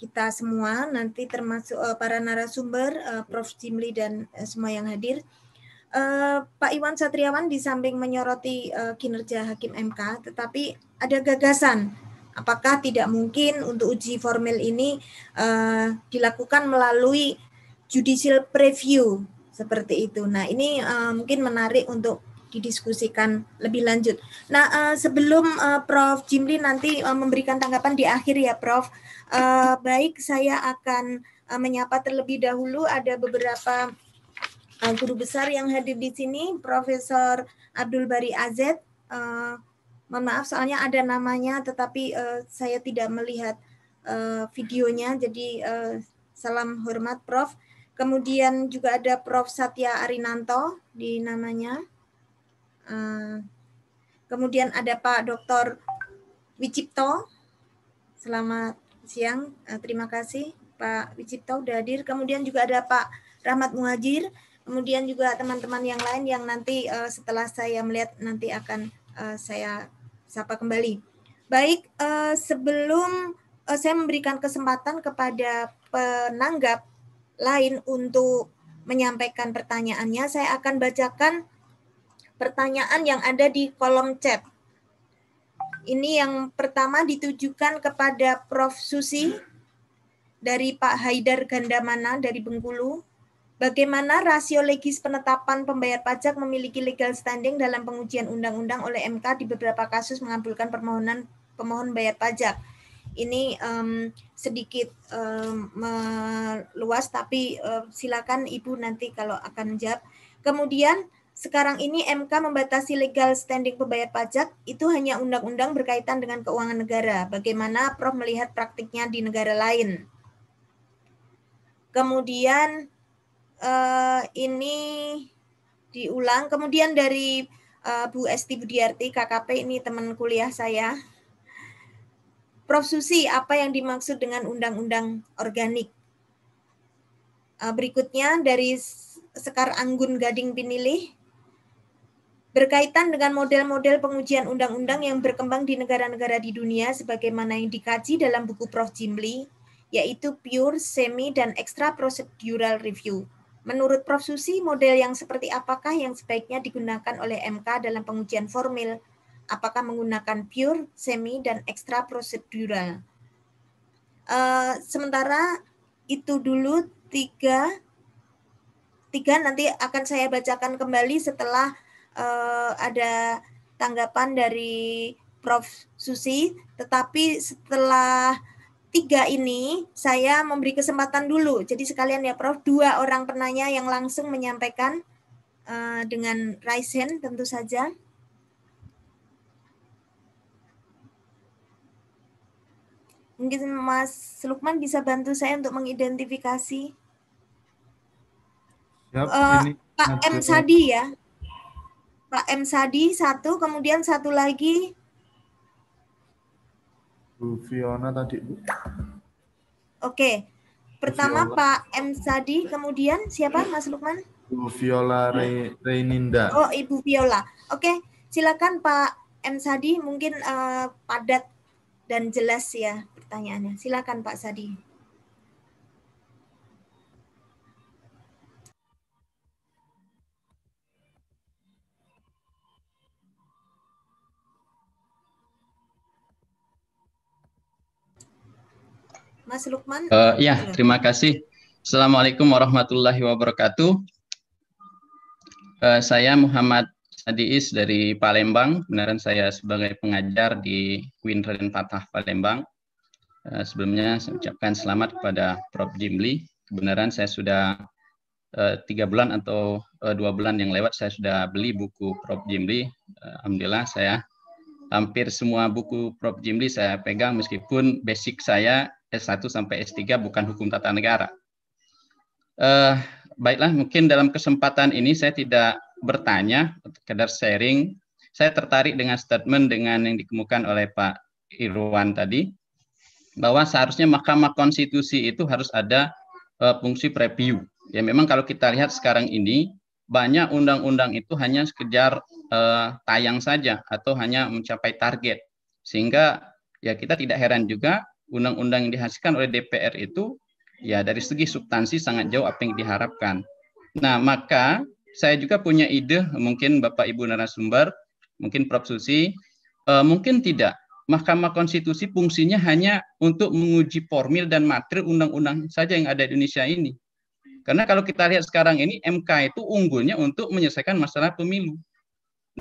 [SPEAKER 9] kita semua nanti termasuk uh, para narasumber uh, Prof Jimli dan uh, semua yang hadir. Uh, Pak Iwan Satriawan di samping menyoroti uh, kinerja hakim MK, tetapi ada gagasan apakah tidak mungkin untuk uji formil ini uh, dilakukan melalui judicial preview seperti itu. Nah, ini uh, mungkin menarik untuk didiskusikan lebih lanjut. Nah, uh, sebelum uh, Prof Jimli nanti uh, memberikan tanggapan di akhir ya, Prof. Uh, baik, saya akan uh, menyapa terlebih dahulu ada beberapa uh, guru besar yang hadir di sini, Profesor Abdul Bari Azed. Uh, mohon maaf, soalnya ada namanya, tetapi uh, saya tidak melihat uh, videonya. Jadi uh, salam hormat, Prof. Kemudian juga ada Prof. Satya Arinanto di namanya. Uh, kemudian ada Pak Dr. Wicipto. Selamat siang. Eh, terima kasih Pak Wicipto sudah hadir. Kemudian juga ada Pak Rahmat Muhajir. Kemudian juga teman-teman yang lain yang nanti uh, setelah saya melihat nanti akan uh, saya sapa kembali. Baik, uh, sebelum uh, saya memberikan kesempatan kepada penanggap lain untuk menyampaikan pertanyaannya, saya akan bacakan pertanyaan yang ada di kolom chat. Ini yang pertama ditujukan kepada Prof. Susi dari Pak Haidar Gandamana dari Bengkulu. Bagaimana rasio legis penetapan pembayar pajak memiliki legal standing dalam pengujian undang-undang oleh MK di beberapa kasus mengabulkan permohonan pemohon bayar pajak? Ini um, sedikit um, meluas, tapi uh, silakan Ibu nanti kalau akan menjawab. Kemudian sekarang ini MK membatasi legal standing pembayar pajak itu hanya undang-undang berkaitan dengan keuangan negara. Bagaimana Prof melihat praktiknya di negara lain? Kemudian uh, ini diulang. Kemudian dari uh, Bu Esti Budiarti KKP ini teman kuliah saya. Prof Susi, apa yang dimaksud dengan undang-undang organik? Eh, berikutnya dari Sekar Anggun Gading Pinilih berkaitan dengan model-model pengujian undang-undang yang berkembang di negara-negara di dunia sebagaimana yang dikaji dalam buku Prof. Jimli, yaitu Pure, Semi, dan Extra Procedural Review. Menurut Prof. Susi, model yang seperti apakah yang sebaiknya digunakan oleh MK dalam pengujian formil? Apakah menggunakan pure, semi, dan extra procedural? Uh, sementara itu dulu tiga, tiga nanti akan saya bacakan kembali setelah uh, ada tanggapan dari Prof. Susi, tetapi setelah tiga ini saya memberi kesempatan dulu. Jadi sekalian ya Prof, dua orang penanya yang langsung menyampaikan uh, dengan raise hand tentu saja. Mungkin Mas Lukman bisa bantu saya untuk mengidentifikasi.
[SPEAKER 4] Yep, uh, eh, ini Pak M. Sadi
[SPEAKER 9] ya? Pak M Sadi satu, kemudian satu lagi
[SPEAKER 6] Bu Fiona tadi Bu.
[SPEAKER 9] Oke, pertama Bu Pak M Sadi, kemudian siapa Mas Lukman?
[SPEAKER 6] Bu Viola Re Reininda. Oh
[SPEAKER 9] Ibu Viola, oke silakan Pak M Sadi, mungkin uh, padat dan jelas ya pertanyaannya. Silakan Pak Sadi. Mas Lukman. Uh, ya, terima
[SPEAKER 12] kasih. Assalamualaikum warahmatullahi wabarakatuh. Uh, saya Muhammad Sadiis dari Palembang. Benaran saya sebagai pengajar di Queen Raden Patah Palembang. Uh, sebelumnya saya ucapkan selamat kepada Prof. Jimli. Kebenaran saya sudah tiga bulan atau dua bulan yang lewat saya sudah beli buku Prof. Jimli. Alhamdulillah saya hampir semua buku Prof. Jimli saya pegang meskipun basic saya S1 sampai S3 bukan hukum tata negara. Uh, baiklah, mungkin dalam kesempatan ini saya tidak bertanya, sekedar sharing. Saya tertarik dengan statement dengan yang dikemukakan oleh Pak Irwan tadi bahwa seharusnya Mahkamah Konstitusi itu harus ada uh, fungsi preview. Ya memang kalau kita lihat sekarang ini banyak undang-undang itu hanya sekejar uh, eh, tayang saja atau hanya mencapai target. Sehingga ya kita tidak heran juga undang-undang yang dihasilkan oleh DPR itu ya dari segi substansi sangat jauh apa yang diharapkan. Nah, maka saya juga punya ide mungkin Bapak Ibu narasumber, mungkin Prof Susi, uh, mungkin tidak Mahkamah Konstitusi fungsinya hanya untuk menguji formil dan materi undang-undang saja yang ada di Indonesia ini. Karena kalau kita lihat sekarang ini MK itu unggulnya untuk menyelesaikan masalah pemilu.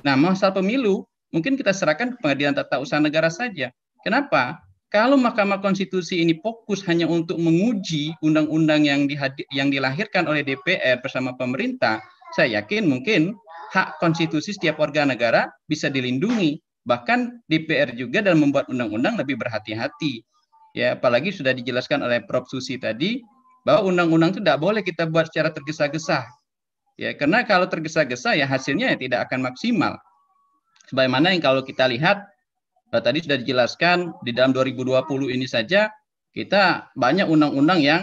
[SPEAKER 12] Nah, masalah pemilu mungkin kita serahkan ke Pengadilan Tata Usaha Negara saja. Kenapa? Kalau Mahkamah Konstitusi ini fokus hanya untuk menguji undang-undang yang yang dilahirkan oleh DPR bersama pemerintah, saya yakin mungkin hak konstitusi setiap warga negara bisa dilindungi. Bahkan DPR juga dalam membuat undang-undang lebih berhati-hati. Ya, apalagi sudah dijelaskan oleh Prof Susi tadi bahwa undang-undang itu tidak boleh kita buat secara tergesa-gesa. Ya, karena kalau tergesa-gesa ya hasilnya ya tidak akan maksimal. Sebagaimana yang kalau kita lihat eh, tadi sudah dijelaskan di dalam 2020 ini saja kita banyak undang-undang yang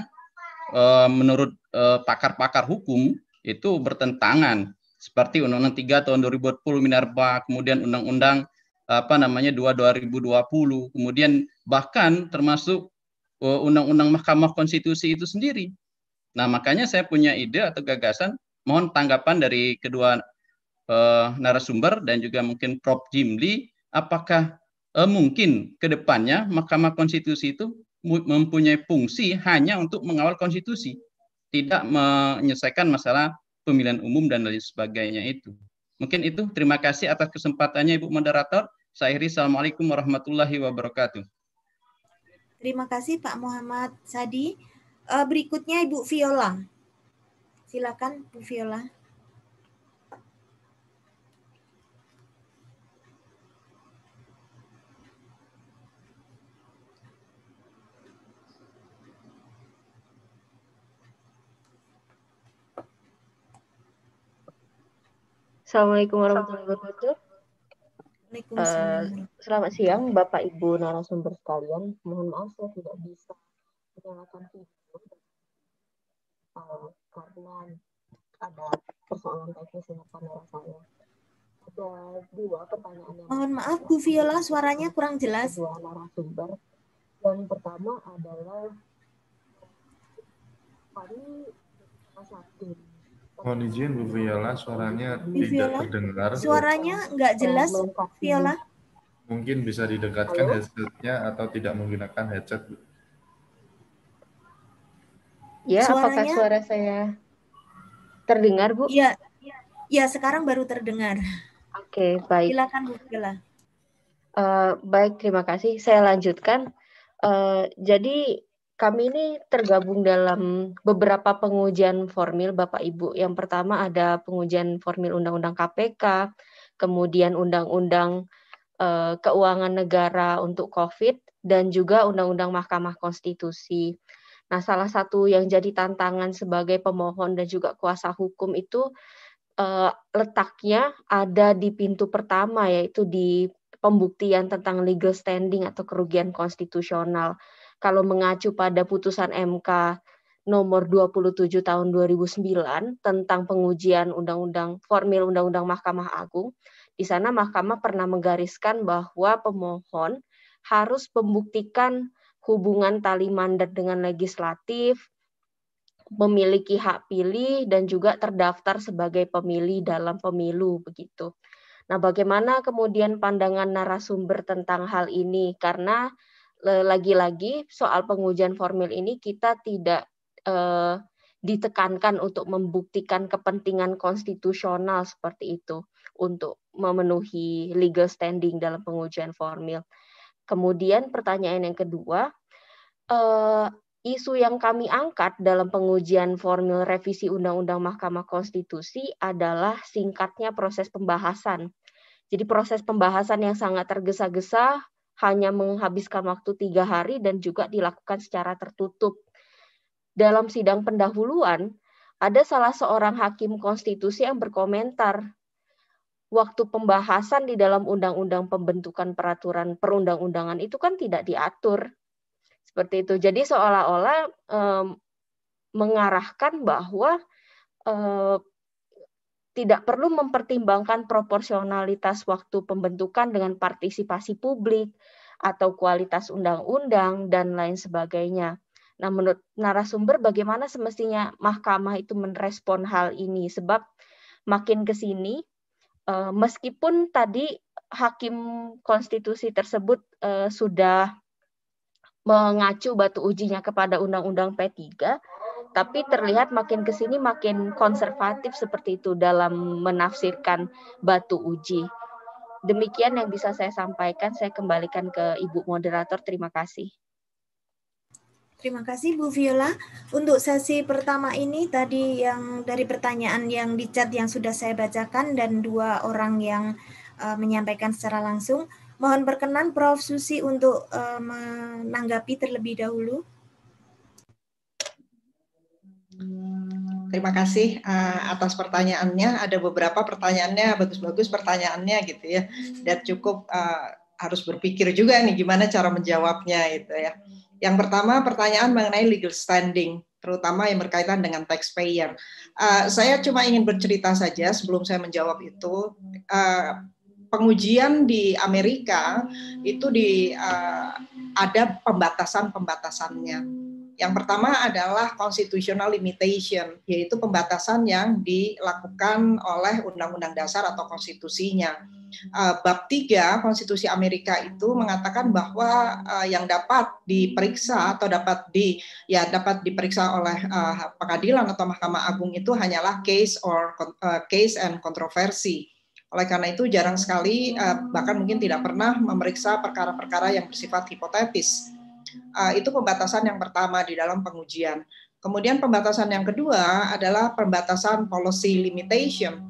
[SPEAKER 12] e, menurut eh, pakar-pakar e, hukum itu bertentangan seperti Undang-Undang 3 tahun 2020 Minerba, kemudian Undang-Undang apa namanya 2 2020, kemudian bahkan termasuk Eh, undang-undang Mahkamah Konstitusi itu sendiri. Nah, makanya saya punya ide atau gagasan, mohon tanggapan dari kedua eh, narasumber dan juga mungkin Prof. Jimli, apakah eh, mungkin ke depannya Mahkamah Konstitusi itu mempunyai fungsi hanya untuk mengawal konstitusi, tidak menyelesaikan masalah pemilihan umum dan lain sebagainya itu. Mungkin itu. Terima kasih atas kesempatannya Ibu Moderator. Saya Assalamualaikum warahmatullahi wabarakatuh.
[SPEAKER 9] Terima kasih Pak Muhammad Sadi. Eh, berikutnya Ibu Viola. Silakan Bu Viola.
[SPEAKER 13] Assalamualaikum warahmatullahi wabarakatuh. Uh, selamat siang Bapak Ibu narasumber sekalian. Mohon maaf saya tidak bisa menyalakan video uh, karena ada persoalan teknis dengan
[SPEAKER 2] kamera saya. Ada dua pertanyaan yang Mohon maaf Bu Viola suaranya
[SPEAKER 9] kurang jelas. Dua
[SPEAKER 13] narasumber. Yang pertama adalah
[SPEAKER 4] kami sakit
[SPEAKER 6] Mohon izin Bu Viola, suaranya Bu tidak terdengar. Suaranya
[SPEAKER 4] nggak jelas, Viola.
[SPEAKER 6] Mungkin bisa didekatkan headsetnya atau tidak menggunakan headset.
[SPEAKER 13] Ya, suaranya, apakah suara saya terdengar, Bu? Iya,
[SPEAKER 9] ya, sekarang baru terdengar.
[SPEAKER 13] Oke, okay, baik.
[SPEAKER 9] Silakan Bu Viola.
[SPEAKER 13] Uh, baik, terima kasih. Saya lanjutkan. Uh, jadi kami ini tergabung dalam beberapa pengujian formil Bapak Ibu. Yang pertama ada pengujian formil Undang-Undang KPK, kemudian Undang-Undang eh, Keuangan Negara untuk COVID, dan juga Undang-Undang Mahkamah Konstitusi. Nah, salah satu yang jadi tantangan sebagai pemohon dan juga kuasa hukum itu eh, letaknya ada di pintu pertama, yaitu di pembuktian tentang legal standing atau kerugian konstitusional kalau mengacu pada putusan MK nomor 27 tahun 2009 tentang pengujian undang-undang formil undang-undang Mahkamah Agung, di sana Mahkamah pernah menggariskan bahwa pemohon harus membuktikan hubungan tali mandat dengan legislatif, memiliki hak pilih dan juga terdaftar sebagai pemilih dalam pemilu begitu. Nah, bagaimana kemudian pandangan narasumber tentang hal ini? Karena lagi-lagi soal pengujian formil ini kita tidak eh, ditekankan untuk membuktikan kepentingan konstitusional seperti itu untuk memenuhi legal standing dalam pengujian formil. Kemudian pertanyaan yang kedua, eh, isu yang kami angkat dalam pengujian formil revisi Undang-Undang Mahkamah Konstitusi adalah singkatnya proses pembahasan. Jadi proses pembahasan yang sangat tergesa-gesa, hanya menghabiskan waktu tiga hari dan juga dilakukan secara tertutup. Dalam sidang pendahuluan, ada salah seorang hakim konstitusi yang berkomentar waktu pembahasan di dalam undang-undang pembentukan peraturan perundang-undangan itu kan tidak diatur seperti itu. Jadi seolah-olah um, mengarahkan bahwa tidak perlu mempertimbangkan proporsionalitas waktu pembentukan dengan partisipasi publik atau kualitas undang-undang dan lain sebagainya. Nah, menurut narasumber bagaimana semestinya mahkamah itu merespon hal ini sebab makin ke sini eh, meskipun tadi hakim konstitusi tersebut eh, sudah mengacu batu ujinya kepada undang-undang P3 tapi terlihat makin ke sini makin konservatif seperti itu dalam menafsirkan batu uji. Demikian yang bisa saya sampaikan, saya kembalikan ke Ibu moderator. Terima kasih.
[SPEAKER 9] Terima kasih Bu Viola. Untuk sesi pertama ini tadi yang dari pertanyaan yang di chat yang sudah saya bacakan dan dua orang yang uh, menyampaikan secara langsung, mohon berkenan Prof Susi untuk uh, menanggapi terlebih dahulu.
[SPEAKER 2] terima kasih uh, atas pertanyaannya. Ada beberapa pertanyaannya bagus-bagus pertanyaannya gitu ya. Dan cukup uh, harus berpikir juga nih gimana cara menjawabnya itu ya. Yang pertama pertanyaan mengenai legal standing terutama yang berkaitan dengan taxpayer. Uh, saya cuma ingin bercerita saja sebelum saya menjawab itu. Uh, pengujian di Amerika itu di uh, ada pembatasan-pembatasannya yang pertama adalah constitutional limitation, yaitu pembatasan yang dilakukan oleh Undang-Undang Dasar atau konstitusinya. Eh, bab 3 Konstitusi Amerika itu mengatakan bahwa eh, yang dapat diperiksa atau dapat di ya dapat diperiksa oleh eh, pengadilan atau Mahkamah Agung itu hanyalah case or case and controversy. Oleh karena itu jarang sekali bahkan mungkin tidak pernah memeriksa perkara-perkara yang bersifat hipotetis Eh, itu pembatasan yang pertama di dalam pengujian. Kemudian pembatasan yang kedua adalah pembatasan policy limitation.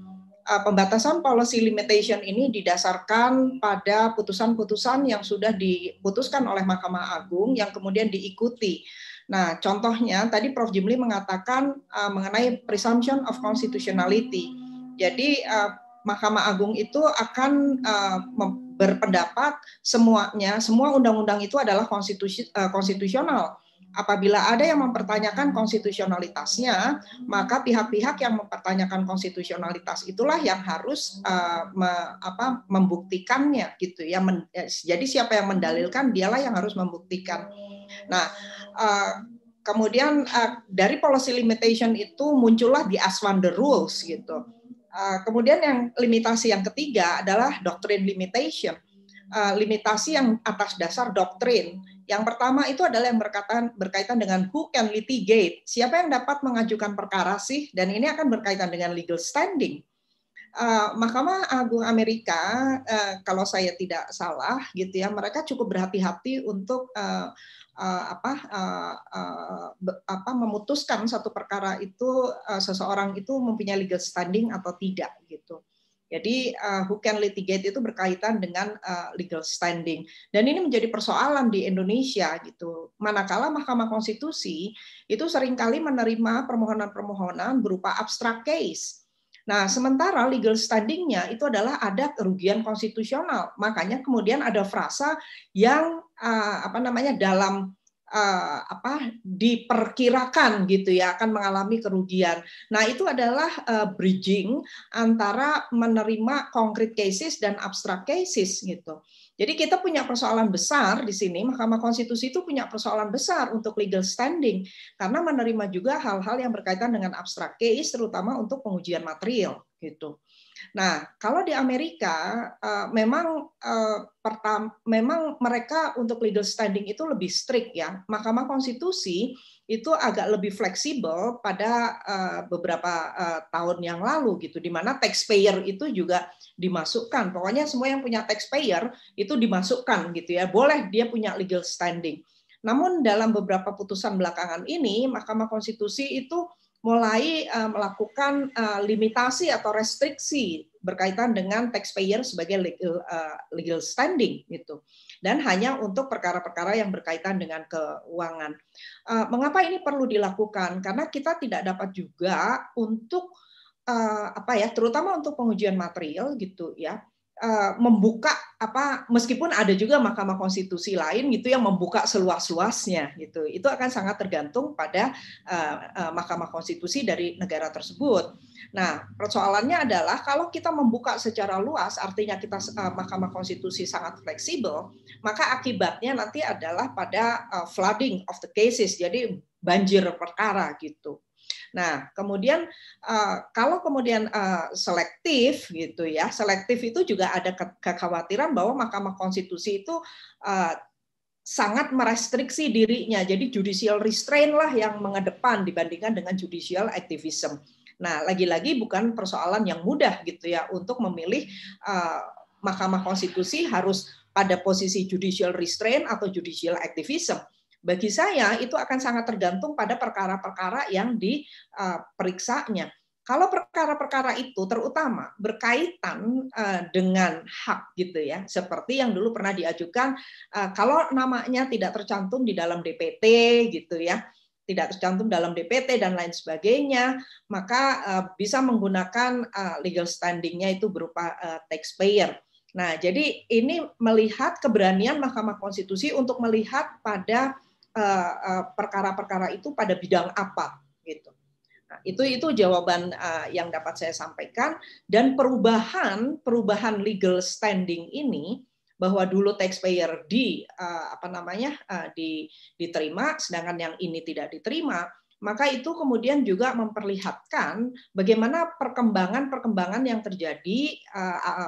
[SPEAKER 2] Eh, pembatasan policy limitation ini didasarkan pada putusan-putusan yang sudah diputuskan oleh Mahkamah Agung yang kemudian diikuti. Nah, contohnya tadi Prof. Jimli mengatakan uh, mengenai presumption of constitutionality. Jadi uh, Mahkamah Agung itu akan uh, berpendapat semuanya semua undang-undang itu adalah konstitusi, eh, konstitusional. Apabila ada yang mempertanyakan konstitusionalitasnya, maka pihak-pihak yang mempertanyakan konstitusionalitas itulah yang harus uh, me, apa, membuktikannya, gitu ya. Men, eh, jadi siapa yang mendalilkan, dialah yang harus membuktikan. Nah, uh, kemudian uh, dari policy limitation itu muncullah di as the rules gitu Ah, kemudian yang limitasi yang ketiga adalah doctrine limitation, ah, limitasi yang atas dasar doktrin. Yang pertama itu adalah yang berkaitan berkaitan dengan who can litigate, siapa yang dapat mengajukan perkara sih, dan ini akan berkaitan dengan legal standing. Uh, Mahkamah Agung Amerika, uh, kalau saya tidak salah, gitu ya, mereka cukup berhati-hati untuk uh, uh, apa uh, uh, apa memutuskan satu perkara itu uh, seseorang itu mempunyai legal standing atau tidak gitu. Jadi uh, who can litigate itu berkaitan dengan uh, legal standing dan ini menjadi persoalan di Indonesia gitu. Manakala Mahkamah Konstitusi itu seringkali menerima permohonan-permohonan berupa abstract case Nah, sementara legal standingnya itu adalah ada kerugian konstitusional. Makanya kemudian ada frasa yang uh, apa namanya dalam uh, apa diperkirakan gitu ya akan mengalami kerugian. Nah, itu adalah uh, bridging antara menerima concrete cases dan abstract cases gitu. Jadi kita punya persoalan besar di sini, Mahkamah Konstitusi itu punya persoalan besar untuk legal standing karena menerima juga hal-hal yang berkaitan dengan abstrak case terutama untuk pengujian material gitu. Nah, kalau di Amerika eh, memang uh, memang mereka untuk legal standing itu lebih strict ya. Mahkamah Konstitusi itu agak lebih fleksibel pada eh, beberapa eh, tahun yang lalu gitu di mana taxpayer itu juga dimasukkan pokoknya semua yang punya taxpayer itu dimasukkan gitu ya boleh dia punya legal standing namun dalam beberapa putusan belakangan ini Mahkamah Konstitusi itu mulai eh, melakukan eh, limitasi atau restriksi berkaitan dengan taxpayer sebagai legal, eh, legal standing gitu dan hanya untuk perkara-perkara yang berkaitan dengan keuangan. mengapa ini perlu dilakukan? Karena kita tidak dapat juga untuk apa ya, terutama untuk pengujian material gitu ya, Eh, membuka apa meskipun ada juga Mahkamah Konstitusi lain gitu yang membuka seluas-luasnya gitu. Itu akan sangat tergantung pada uh, uh, Mahkamah Konstitusi dari negara tersebut. Nah, persoalannya adalah kalau kita membuka secara luas artinya kita uh, Mahkamah Konstitusi sangat fleksibel, maka akibatnya nanti adalah pada uh, flooding of the cases. Jadi banjir perkara gitu. Nah, kemudian eh, kalau kemudian eh, selektif gitu ya, selektif itu juga ada kekhawatiran bahwa Mahkamah Konstitusi itu eh, sangat merestriksi dirinya. Jadi judicial restraint lah yang mengedepan dibandingkan dengan judicial activism. Nah, lagi-lagi bukan persoalan yang mudah gitu ya untuk memilih Mahkamah Konstitusi harus pada posisi judicial restraint atau judicial activism bagi saya itu akan sangat tergantung pada perkara-perkara yang diperiksanya. Eh, kalau perkara-perkara itu terutama berkaitan eh, dengan hak gitu ya, seperti yang dulu pernah diajukan eh, kalau namanya tidak tercantum di dalam DPT gitu ya, tidak tercantum dalam DPT dan lain sebagainya, maka bisa menggunakan legal standingnya itu berupa taxpayer. Nah, jadi ini melihat keberanian Mahkamah Konstitusi untuk melihat pada Eh, eh, perkara-perkara itu pada bidang apa gitu. Nah, itu itu jawaban uh, yang dapat saya sampaikan dan perubahan perubahan legal standing ini bahwa dulu taxpayer di uh, apa namanya uh, di diterima sedangkan yang ini tidak diterima maka itu kemudian juga memperlihatkan bagaimana perkembangan-perkembangan yang terjadi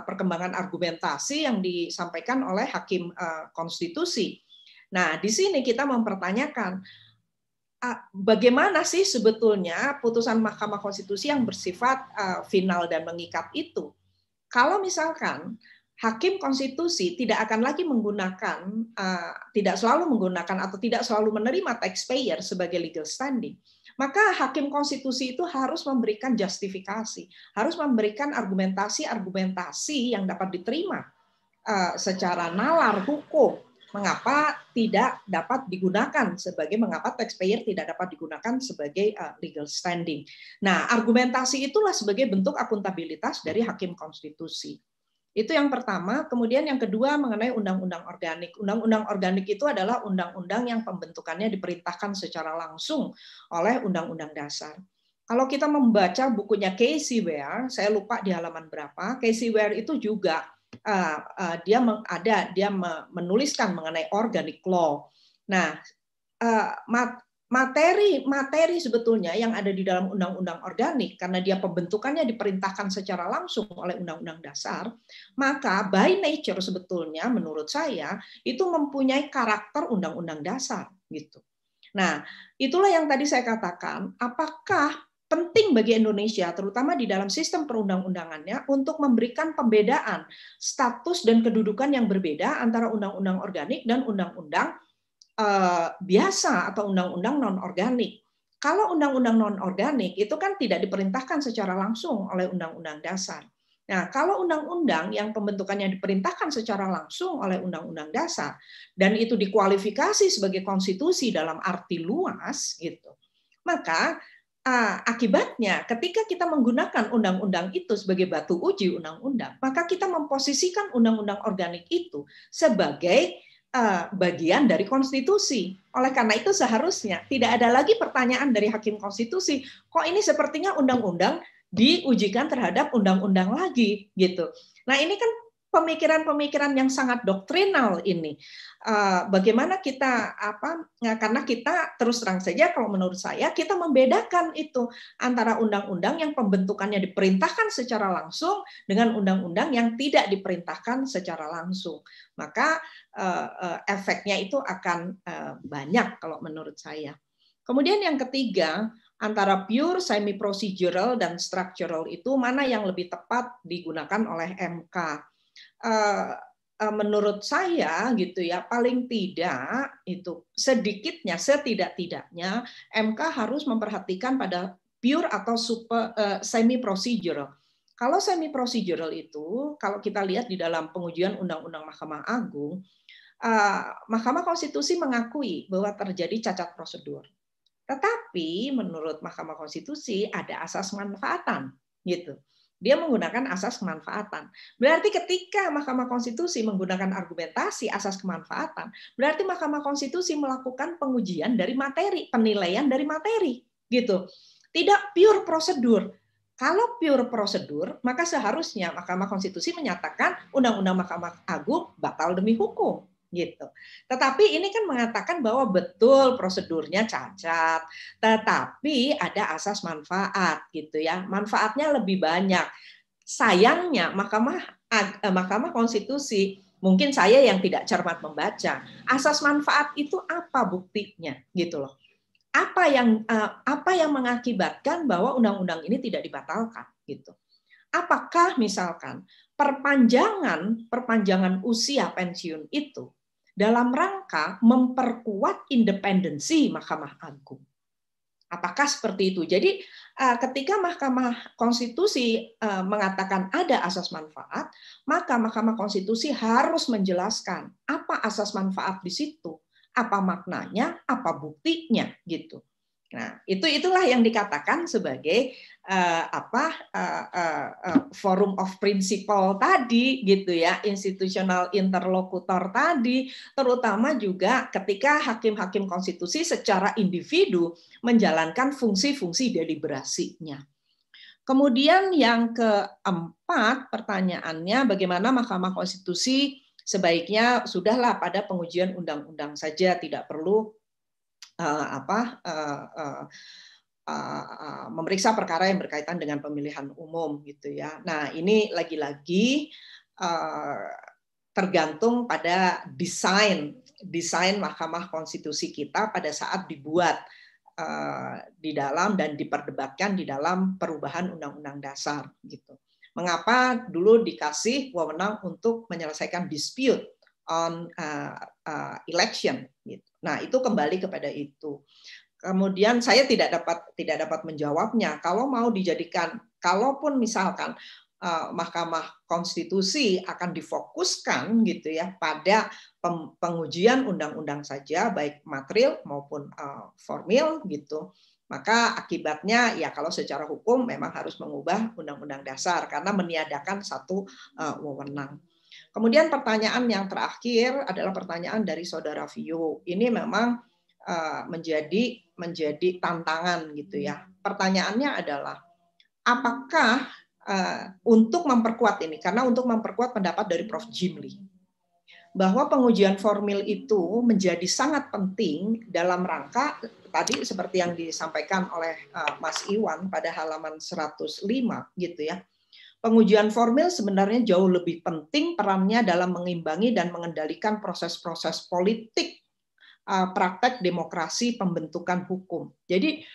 [SPEAKER 2] perkembangan argumentasi yang disampaikan oleh hakim konstitusi Nah, di sini kita mempertanyakan bagaimana sih sebetulnya putusan Mahkamah Konstitusi yang bersifat final dan mengikat itu? Kalau misalkan hakim konstitusi tidak akan lagi menggunakan uh, tidak selalu menggunakan atau tidak selalu menerima taxpayer sebagai legal standing maka hakim konstitusi itu harus memberikan justifikasi harus memberikan argumentasi-argumentasi yang dapat diterima uh, secara nalar hukum mengapa tidak dapat digunakan sebagai mengapa taxpayer tidak dapat digunakan sebagai uh, legal standing. Nah, argumentasi itulah sebagai bentuk akuntabilitas dari hakim konstitusi. Itu yang pertama. Kemudian yang kedua mengenai undang-undang organik. Undang-undang organik itu adalah undang-undang yang pembentukannya diperintahkan secara langsung oleh undang-undang dasar. Kalau kita membaca bukunya Casey Ware, saya lupa di halaman berapa, Casey Ware itu juga Eh, eh, dia ada dia menuliskan mengenai organic law. Nah, eh, materi materi sebetulnya yang ada di dalam undang-undang organik karena dia pembentukannya diperintahkan secara langsung oleh undang-undang dasar maka by nature sebetulnya menurut saya itu mempunyai karakter undang-undang dasar gitu. Nah, itulah yang tadi saya katakan apakah penting bagi Indonesia, terutama di dalam sistem perundang-undangannya, untuk memberikan pembedaan status dan kedudukan yang berbeda antara undang-undang organik dan undang-undang eh, biasa atau undang-undang non-organik. Kalau undang-undang non-organik itu kan tidak diperintahkan secara langsung oleh undang-undang dasar. Nah, kalau undang-undang yang pembentukannya diperintahkan secara langsung oleh undang-undang dasar dan itu dikualifikasi sebagai konstitusi dalam arti luas gitu. Maka akibatnya ketika kita menggunakan undang-undang itu sebagai batu uji undang-undang, maka kita memposisikan undang-undang organik itu sebagai bagian dari konstitusi. Oleh karena itu seharusnya tidak ada lagi pertanyaan dari hakim konstitusi, kok ini sepertinya undang-undang diujikan terhadap undang-undang lagi gitu. Nah, ini kan pemikiran-pemikiran yang sangat doktrinal ini. Eh, bagaimana kita apa? Ya, karena kita terus terang saja, kalau menurut saya kita membedakan itu antara undang-undang yang pembentukannya diperintahkan secara langsung dengan undang-undang yang tidak diperintahkan secara langsung. Maka eh, eh, efeknya itu akan banyak kalau menurut saya. Kemudian yang ketiga, antara pure, semi procedural dan structural itu mana yang lebih tepat digunakan oleh MK. Eh, eh, menurut saya gitu ya paling tidak itu sedikitnya setidak-tidaknya MK harus memperhatikan pada pure atau super eh, semi procedural. Kalau semi procedural itu kalau kita lihat di dalam pengujian Undang-Undang Mahkamah Agung Mahkamah Konstitusi mengakui bahwa terjadi cacat prosedur. Tetapi menurut Mahkamah Konstitusi ada asas manfaatan gitu. Dia menggunakan asas kemanfaatan. Berarti ketika Mahkamah Konstitusi menggunakan argumentasi asas kemanfaatan, berarti Mahkamah Konstitusi melakukan pengujian dari materi, penilaian dari materi, gitu. Tidak pure prosedur. Kalau pure prosedur, maka seharusnya Mahkamah Konstitusi menyatakan Undang-Undang Mahkamah Agung batal demi hukum gitu. Tetapi ini kan mengatakan bahwa betul prosedurnya cacat, tetapi ada asas manfaat gitu ya. Manfaatnya lebih banyak. Sayangnya Mahkamah eh, Mahkamah Konstitusi mungkin saya yang tidak cermat membaca asas manfaat itu apa buktinya gitu loh apa yang eh, apa yang mengakibatkan bahwa undang-undang ini tidak dibatalkan gitu apakah misalkan perpanjangan perpanjangan usia pensiun itu dalam rangka memperkuat independensi Mahkamah Agung. Apakah seperti itu? Jadi eh, ketika Mahkamah Konstitusi eh, mengatakan ada asas manfaat, maka Mahkamah Konstitusi harus menjelaskan apa asas manfaat di situ, apa maknanya, apa buktinya gitu. Nah, itu itulah yang dikatakan sebagai uh, apa uh, uh, forum of principle tadi gitu ya, institutional interlocutor tadi, terutama juga ketika hakim-hakim konstitusi secara individu menjalankan fungsi-fungsi deliberasinya. Kemudian yang keempat pertanyaannya bagaimana Mahkamah Konstitusi sebaiknya sudahlah pada pengujian undang-undang saja tidak perlu uh, apa uh, uh, uh, memeriksa perkara yang berkaitan dengan pemilihan umum gitu ya. Nah ini lagi-lagi uh, tergantung pada desain desain Mahkamah Konstitusi kita pada saat dibuat uh, di dalam dan diperdebatkan di dalam perubahan Undang-Undang Dasar gitu. Mengapa dulu dikasih wewenang untuk menyelesaikan dispute on uh, uh, election. Gitu. Nah itu kembali kepada itu. Kemudian saya tidak dapat tidak dapat menjawabnya. Kalau mau dijadikan, kalaupun misalkan uh, Mahkamah Konstitusi akan difokuskan gitu ya pada pengujian undang-undang saja, baik material maupun uh, formil gitu maka akibatnya ya kalau secara hukum memang harus mengubah undang-undang dasar karena meniadakan satu uh, wewenang. Kemudian pertanyaan yang terakhir adalah pertanyaan dari saudara Vio. Ini memang eh, menjadi menjadi tantangan gitu ya. Pertanyaannya adalah apakah eh, untuk memperkuat ini karena untuk memperkuat pendapat dari Prof Jimli bahwa pengujian formil itu menjadi sangat penting dalam rangka tadi seperti yang disampaikan oleh eh, Mas Iwan pada halaman 105 gitu ya pengujian formil sebenarnya jauh lebih penting perannya dalam mengimbangi dan mengendalikan proses-proses politik praktek demokrasi pembentukan hukum. Jadi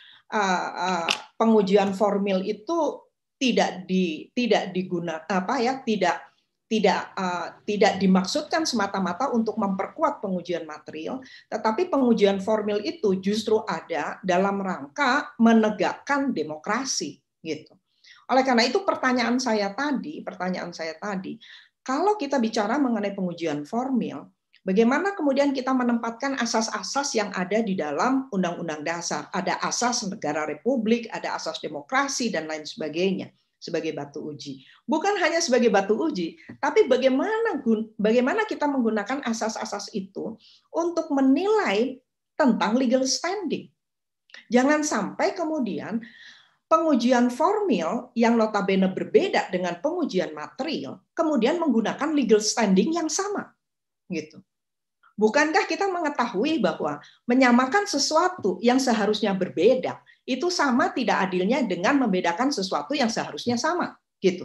[SPEAKER 2] pengujian formil itu tidak di tidak digunakan apa ya tidak tidak uh, tidak dimaksudkan semata-mata untuk memperkuat pengujian material, tetapi pengujian formil itu justru ada dalam rangka menegakkan demokrasi gitu. Oleh karena itu pertanyaan saya tadi, pertanyaan saya tadi, kalau kita bicara mengenai pengujian formil, bagaimana kemudian kita menempatkan asas-asas yang ada di dalam undang-undang dasar? Ada asas negara republik, ada asas demokrasi dan lain sebagainya sebagai batu uji. Bukan hanya sebagai batu uji, tapi bagaimana bagaimana kita menggunakan asas-asas itu untuk menilai tentang legal standing. Jangan sampai kemudian pengujian formil yang notabene berbeda dengan pengujian material kemudian menggunakan legal standing yang sama gitu. Bukankah kita mengetahui bahwa menyamakan sesuatu yang seharusnya berbeda itu sama tidak adilnya dengan membedakan sesuatu yang seharusnya sama gitu.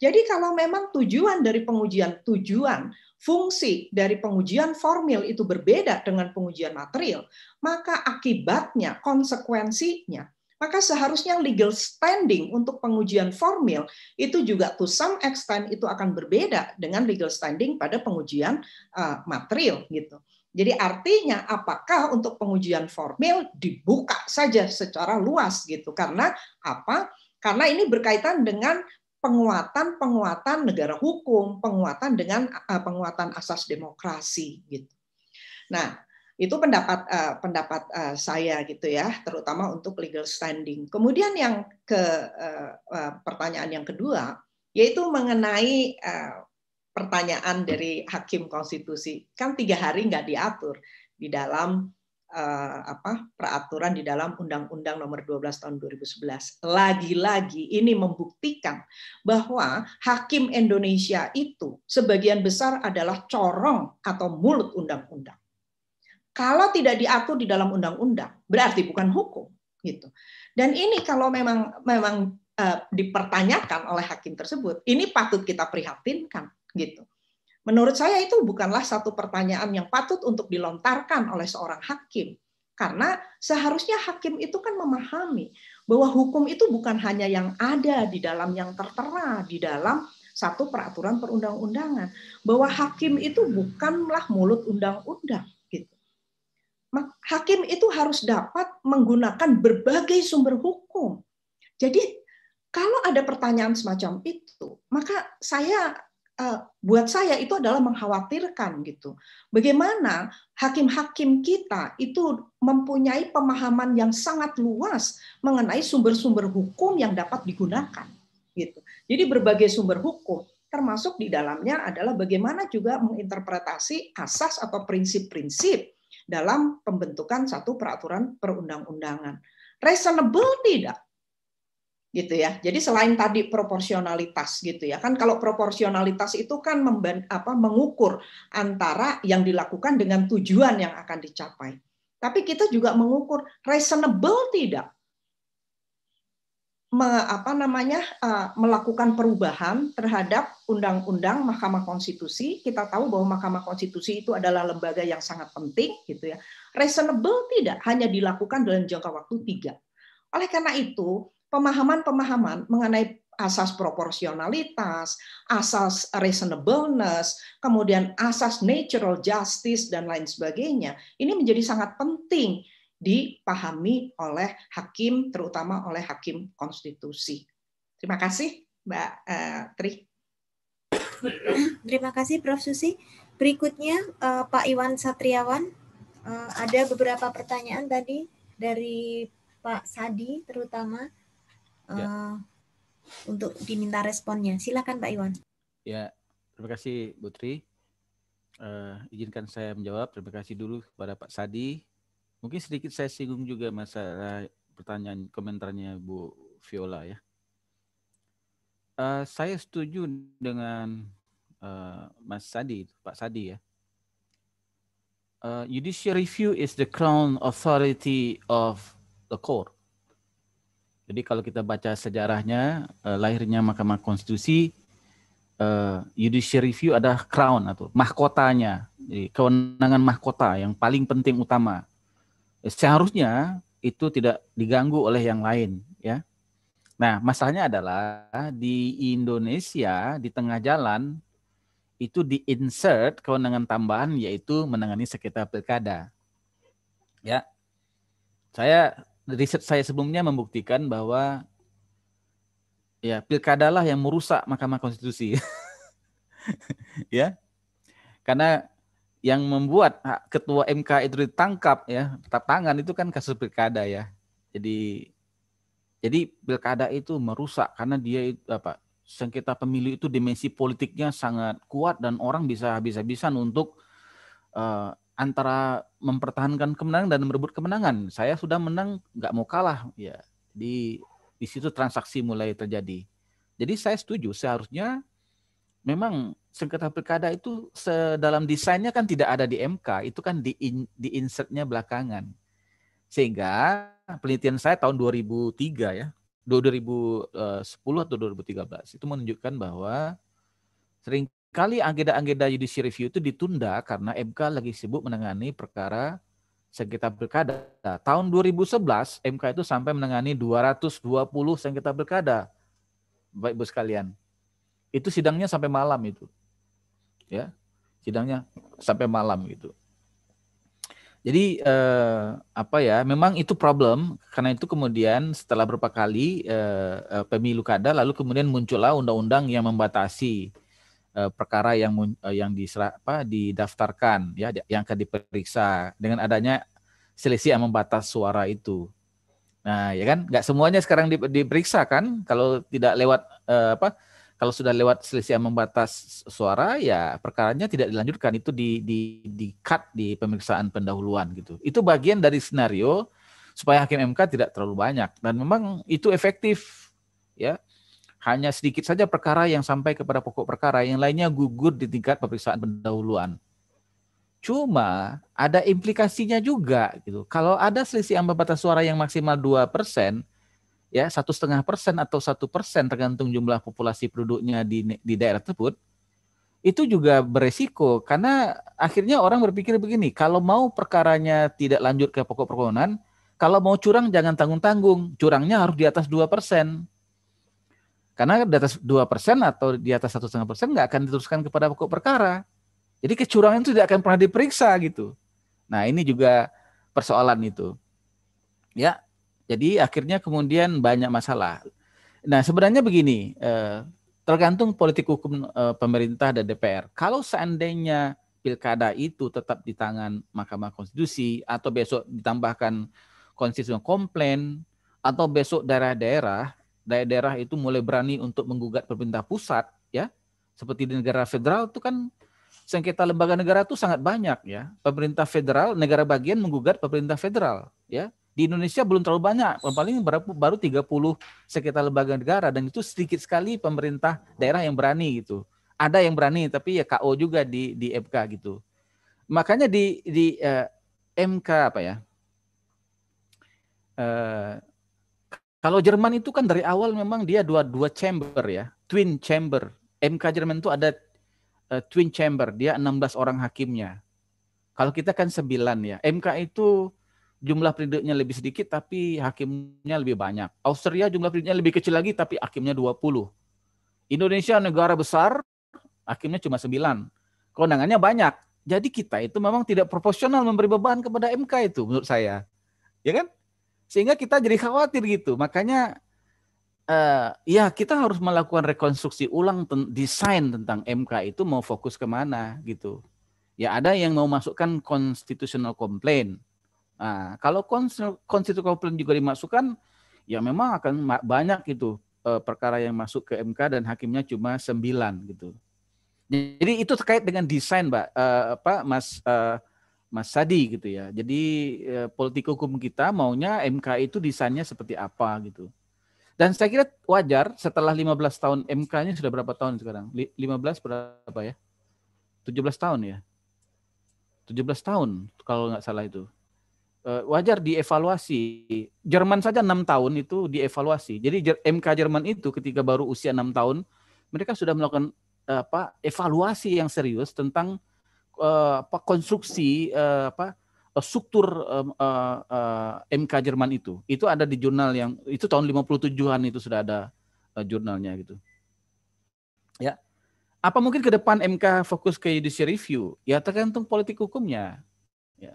[SPEAKER 2] Jadi kalau memang tujuan dari pengujian tujuan fungsi dari pengujian formil itu berbeda dengan pengujian material, maka akibatnya konsekuensinya maka seharusnya legal standing untuk pengujian formil itu juga to some extent itu akan berbeda dengan legal standing pada pengujian uh, material gitu. Jadi artinya apakah untuk pengujian formil dibuka saja secara luas gitu karena apa? Karena ini berkaitan dengan penguatan-penguatan negara hukum, penguatan dengan uh, penguatan asas demokrasi gitu. Nah, itu pendapat uh, pendapat uh, saya gitu ya, terutama untuk legal standing. Kemudian yang ke uh, uh, pertanyaan yang kedua yaitu mengenai uh, pertanyaan dari hakim konstitusi kan tiga hari nggak diatur di dalam uh, apa peraturan di dalam Undang-Undang Nomor 12 Tahun 2011. Lagi-lagi ini membuktikan bahwa hakim Indonesia itu sebagian besar adalah corong atau mulut undang-undang. Kalau tidak diatur di dalam undang-undang, berarti bukan hukum, gitu. Dan ini kalau memang memang uh, dipertanyakan oleh hakim tersebut, ini patut kita prihatinkan, gitu. Menurut saya itu bukanlah satu pertanyaan yang patut untuk dilontarkan oleh seorang hakim, karena seharusnya hakim itu kan memahami bahwa hukum itu bukan hanya yang ada di dalam yang tertera di dalam satu peraturan perundang-undangan, bahwa hakim itu bukanlah mulut undang-undang hakim itu harus dapat menggunakan berbagai sumber hukum. Jadi kalau ada pertanyaan semacam itu, maka saya eh, buat saya itu adalah mengkhawatirkan gitu. Bagaimana hakim-hakim kita itu mempunyai pemahaman yang sangat luas mengenai sumber-sumber hukum yang dapat digunakan gitu. Jadi berbagai sumber hukum termasuk di dalamnya adalah bagaimana juga menginterpretasi asas atau prinsip-prinsip dalam pembentukan satu peraturan perundang-undangan. Reasonable tidak? gitu ya. Jadi selain tadi proporsionalitas gitu ya. Kan kalau proporsionalitas itu kan memben, apa mengukur antara yang dilakukan dengan tujuan yang akan dicapai. Tapi kita juga mengukur reasonable tidak me, apa namanya uh, melakukan perubahan terhadap undang-undang Mahkamah Konstitusi. Kita tahu bahwa Mahkamah Konstitusi itu adalah lembaga yang sangat penting, gitu ya. Reasonable tidak hanya dilakukan dalam jangka waktu tiga. Oleh karena itu, pemahaman-pemahaman mengenai asas proporsionalitas, asas reasonableness, kemudian asas natural justice dan lain sebagainya, ini menjadi sangat penting dipahami oleh hakim, terutama oleh hakim konstitusi. Terima kasih, Mbak eh, Tri. Terima kasih, Prof. Susi. Berikutnya, eh, Pak Iwan Satriawan.
[SPEAKER 9] Eh, ada beberapa pertanyaan tadi dari Pak Sadi, terutama ya. untuk diminta responnya. Silakan, Pak Iwan.
[SPEAKER 11] Ya, terima kasih, Putri. Uh, izinkan saya menjawab. Terima kasih dulu kepada Pak Sadi Mungkin sedikit saya singgung juga masalah pertanyaan komentarnya Bu Viola ya. Uh, saya setuju dengan uh, Mas Sadi, Pak Sadi ya. Uh, judicial review is the crown authority of the court. Jadi kalau kita baca sejarahnya, uh, lahirnya Mahkamah Konstitusi, uh, judicial review adalah crown atau mahkotanya, jadi kewenangan mahkota yang paling penting utama seharusnya itu tidak diganggu oleh yang lain ya. Nah, masalahnya adalah di Indonesia di tengah jalan itu diinsert kewenangan tambahan yaitu menangani sekitar pilkada. Ya. Saya riset saya sebelumnya membuktikan bahwa ya pilkada lah yang merusak Mahkamah Konstitusi. ya. Karena yang membuat ketua MK itu ditangkap ya tetap tangan itu kan kasus pilkada ya jadi jadi pilkada itu merusak karena dia apa sengketa pemilu itu dimensi politiknya sangat kuat dan orang bisa bisa bisa untuk uh, antara mempertahankan kemenangan dan merebut kemenangan saya sudah menang nggak mau kalah ya di di situ transaksi mulai terjadi jadi saya setuju seharusnya memang sengketa pilkada itu dalam desainnya kan tidak ada di MK, itu kan di, in, di insertnya belakangan. Sehingga penelitian saya tahun 2003 ya, 2010 eh, atau 2013 itu menunjukkan bahwa seringkali agenda-agenda judicial review itu ditunda karena MK lagi sibuk menangani perkara sengketa pilkada. Tahun 2011 MK itu sampai menangani 220 sengketa pilkada. Baik Bu sekalian. Itu sidangnya sampai malam itu ya sidangnya sampai malam gitu jadi eh, apa ya memang itu problem karena itu kemudian setelah berapa kali eh, eh, pemilu kada lalu kemudian muncullah undang-undang yang membatasi eh, perkara yang eh, yang diserah, apa, didaftarkan ya yang akan diperiksa dengan adanya selisih yang membatas suara itu Nah, ya kan, nggak semuanya sekarang di, diperiksa kan, kalau tidak lewat eh, apa kalau sudah lewat selisih ambang batas suara, ya perkaranya tidak dilanjutkan. Itu di, di, di cut di pemeriksaan pendahuluan gitu. Itu bagian dari skenario supaya hakim MK tidak terlalu banyak. Dan memang itu efektif ya. Hanya sedikit saja perkara yang sampai kepada pokok perkara, yang lainnya gugur di tingkat pemeriksaan pendahuluan. Cuma ada implikasinya juga gitu. Kalau ada selisih ambang batas suara yang maksimal 2 persen, ya satu setengah persen atau satu persen tergantung jumlah populasi penduduknya di di daerah tersebut itu juga beresiko karena akhirnya orang berpikir begini kalau mau perkaranya tidak lanjut ke pokok permohonan kalau mau curang jangan tanggung-tanggung curangnya harus di atas dua persen karena di atas dua persen atau di atas satu setengah persen nggak akan diteruskan kepada pokok perkara jadi kecurangan itu tidak akan pernah diperiksa gitu nah ini juga persoalan itu ya jadi akhirnya kemudian banyak masalah. Nah sebenarnya begini, eh, tergantung politik hukum eh, pemerintah dan DPR. Kalau seandainya pilkada itu tetap di tangan Mahkamah Konstitusi atau besok ditambahkan konstitusional komplain atau besok daerah-daerah daerah-daerah itu mulai berani untuk menggugat pemerintah pusat ya seperti di negara federal itu kan sengketa lembaga negara itu sangat banyak ya pemerintah federal negara bagian menggugat pemerintah federal ya di Indonesia belum terlalu banyak, paling berapa, baru 30 sekitar lembaga negara dan itu sedikit sekali pemerintah daerah yang berani gitu. Ada yang berani tapi ya KO juga di di MK gitu. Makanya di di uh, eh, MK apa ya? Eh, kalau Jerman itu kan dari awal memang dia dua dua chamber ya, twin chamber. MK Jerman itu ada uh, twin chamber, dia 16 orang hakimnya. Kalau kita kan 9 ya. MK itu jumlah periodenya lebih sedikit tapi hakimnya lebih banyak. Austria jumlah periodenya lebih kecil lagi tapi hakimnya 20. Indonesia negara besar, hakimnya cuma 9. Kewenangannya banyak. Jadi kita itu memang tidak proporsional memberi beban kepada MK itu menurut saya. Ya kan? Sehingga kita jadi khawatir gitu. Makanya uh, ya kita harus melakukan rekonstruksi ulang ten desain tentang MK itu mau fokus kemana gitu. Ya ada yang mau masukkan constitutional complaint Nah, kalau konstitusi komplain juga dimasukkan, ya memang akan banyak itu eh, perkara yang masuk ke MK dan hakimnya cuma sembilan gitu. Jadi itu terkait dengan desain, Pak, uh, eh, apa Mas uh, Mas Sadi gitu ya. Jadi uh, politik hukum kita maunya MK itu desainnya seperti apa gitu. Dan saya kira wajar setelah 15 tahun MK-nya sudah berapa tahun sekarang? 15 berapa ya? 17 tahun ya? 17 tahun kalau nggak salah itu. Eh, wajar dievaluasi. Jerman saja enam tahun itu dievaluasi. Jadi MK Jerman itu ketika baru usia enam tahun, mereka sudah melakukan eh, apa evaluasi yang serius tentang eh, apa konstruksi apa struktur MK Jerman itu. Itu ada di jurnal yang itu tahun 57-an itu sudah ada jurnalnya gitu. Ya. Apa mungkin ke depan MK fokus ke judicial review? Ya tergantung politik hukumnya. Ya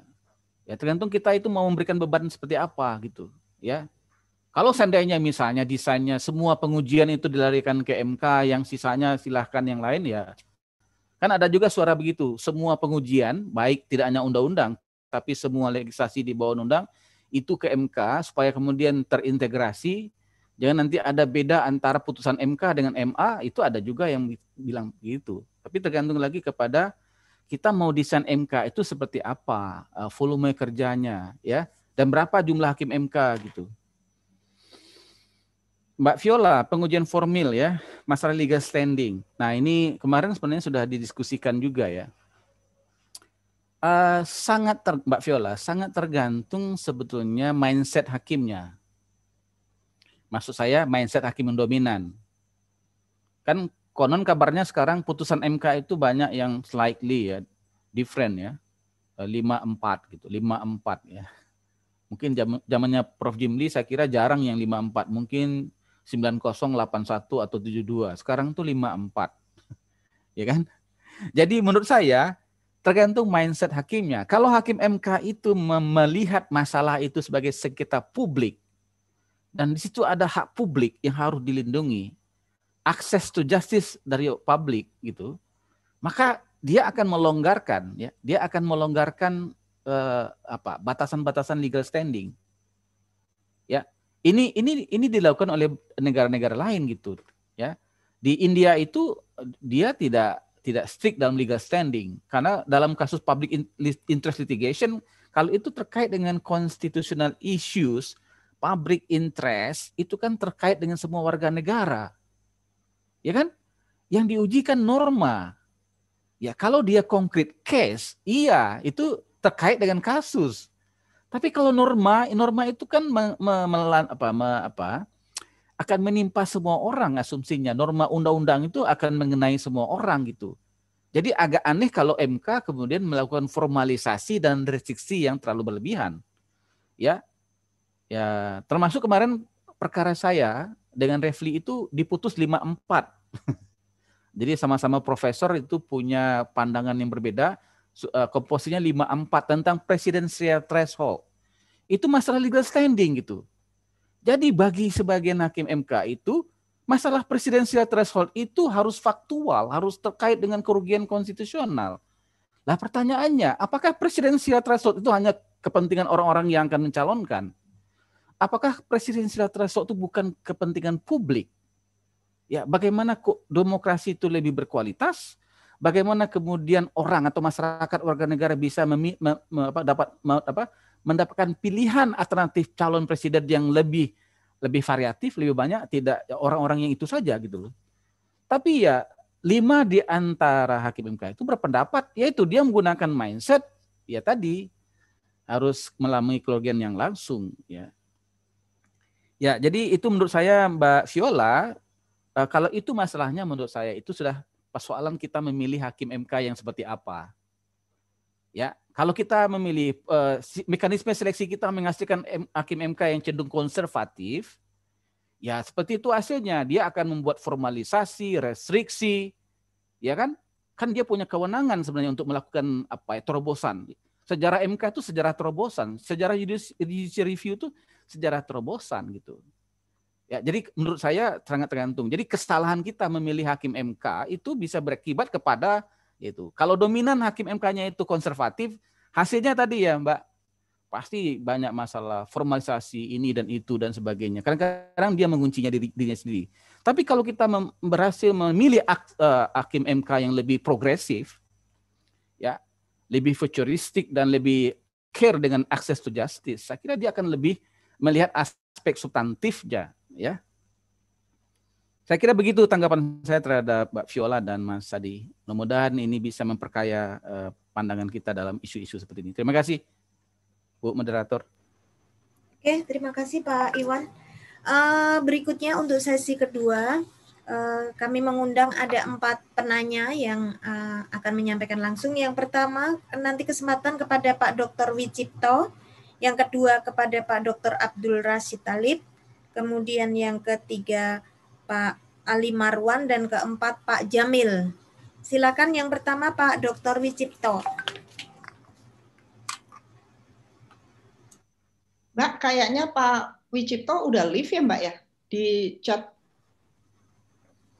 [SPEAKER 11] Ya tergantung kita itu mau memberikan beban seperti apa gitu, ya. Kalau seandainya misalnya desainnya semua pengujian itu dilarikan ke MK, yang sisanya silahkan yang lain ya. Kan ada juga suara begitu, semua pengujian baik tidak hanya undang-undang, tapi semua legislasi di bawah undang itu ke MK supaya kemudian terintegrasi. Jangan nanti ada beda antara putusan MK dengan MA itu ada juga yang bilang begitu. Tapi tergantung lagi kepada kita mau desain MK itu seperti apa, eh, volume kerjanya, ya, dan berapa jumlah hakim MK gitu. Mbak Viola, pengujian formil ya, masalah legal standing. Nah ini kemarin sebenarnya sudah didiskusikan juga ya. Eh, sangat ter, Mbak Viola, sangat tergantung sebetulnya mindset hakimnya. Maksud saya mindset hakim yang dominan. Kan konon kabarnya sekarang putusan MK itu banyak yang slightly ya different ya. Eh, lima empat gitu, lima empat ya. Mungkin zamannya Prof Jimli saya kira jarang yang lima empat mungkin sembilan delapan satu atau tujuh dua Sekarang tuh lima empat ya kan? Jadi menurut saya tergantung mindset hakimnya. Kalau hakim MK itu melihat masalah itu sebagai sekitar publik dan di situ ada hak publik yang harus dilindungi, akses to justice dari publik gitu, maka dia akan melonggarkan ya, dia akan melonggarkan eh, apa batasan-batasan legal standing. Ya, ini ini ini dilakukan oleh negara-negara lain gitu ya. Di India itu dia tidak tidak strict dalam legal standing karena dalam kasus public interest litigation kalau itu terkait dengan constitutional issues public interest itu kan terkait dengan semua warga negara Ya kan? Yang diujikan norma. Ya kalau dia konkret case, iya itu terkait dengan kasus. Tapi kalau norma, norma itu kan me, me, melan, apa, me, apa, akan menimpa semua orang asumsinya. Norma undang-undang itu akan mengenai semua orang gitu. Jadi agak aneh kalau MK kemudian melakukan formalisasi dan restriksi yang terlalu berlebihan. Ya. Ya, termasuk kemarin perkara saya dengan Refli itu diputus 5-4. Jadi sama-sama profesor itu punya pandangan yang berbeda, eh, komposisinya 5-4 tentang presidensial threshold. Itu masalah legal standing gitu. Jadi bagi sebagian hakim MK itu masalah presidensial threshold itu harus faktual, harus terkait dengan kerugian konstitusional. Lah pertanyaannya, apakah presidensial threshold itu hanya kepentingan orang-orang yang akan mencalonkan? apakah presiden threshold itu bukan kepentingan publik? Ya, bagaimana kok demokrasi itu lebih berkualitas? Bagaimana kemudian orang atau masyarakat warga negara bisa memi, me, me, apa, dapat me, apa, mendapatkan pilihan alternatif calon presiden yang lebih lebih variatif, lebih banyak, tidak orang-orang yang itu saja gitu loh. Tapi ya lima di antara hakim MK itu berpendapat yaitu dia menggunakan mindset ya tadi harus melalui keluarga yang langsung ya Ya, jadi itu menurut saya Mbak Viola, eh, kalau itu masalahnya menurut saya itu sudah persoalan kita memilih hakim MK yang seperti apa. Ya, kalau kita memilih eh, mekanisme seleksi kita menghasilkan hakim MK yang cenderung konservatif, ya seperti itu hasilnya. Dia akan membuat formalisasi, restriksi, ya kan? Kan dia punya kewenangan sebenarnya untuk melakukan apa ya, terobosan. Sejarah MK itu sejarah terobosan, sejarah judicial review itu sejarah terobosan gitu. Ya, jadi menurut saya sangat tergantung. Jadi kesalahan kita memilih hakim MK itu bisa berakibat kepada itu. Kalau dominan hakim MK-nya itu konservatif, hasilnya tadi ya, Mbak, pasti banyak masalah formalisasi ini dan itu dan sebagainya. Kadang-kadang dia menguncinya diri, dirinya sendiri. Tapi kalau kita mem berhasil memilih ak uh, hakim MK yang lebih progresif, ya, lebih futuristik dan lebih care dengan akses to justice, saya kira dia akan lebih melihat aspek substantifnya ya. Saya kira begitu tanggapan saya terhadap Mbak Viola dan Mas Sadi. Mudah-mudahan ini bisa memperkaya eh, pandangan kita dalam isu-isu seperti ini. Terima kasih, Bu Moderator.
[SPEAKER 9] Oke, terima kasih Pak Iwan. Eh, berikutnya untuk sesi kedua, eh, kami mengundang ada empat penanya yang akan menyampaikan langsung. Yang pertama, nanti kesempatan kepada Pak Dr. Wicipto yang kedua kepada Pak Dr. Abdul Rashid Talib, kemudian yang ketiga Pak Ali Marwan dan keempat Pak Jamil. Silakan yang pertama Pak Dr. Wicipto.
[SPEAKER 2] Mbak, kayaknya Pak Wicipto udah live ya Mbak ya di chat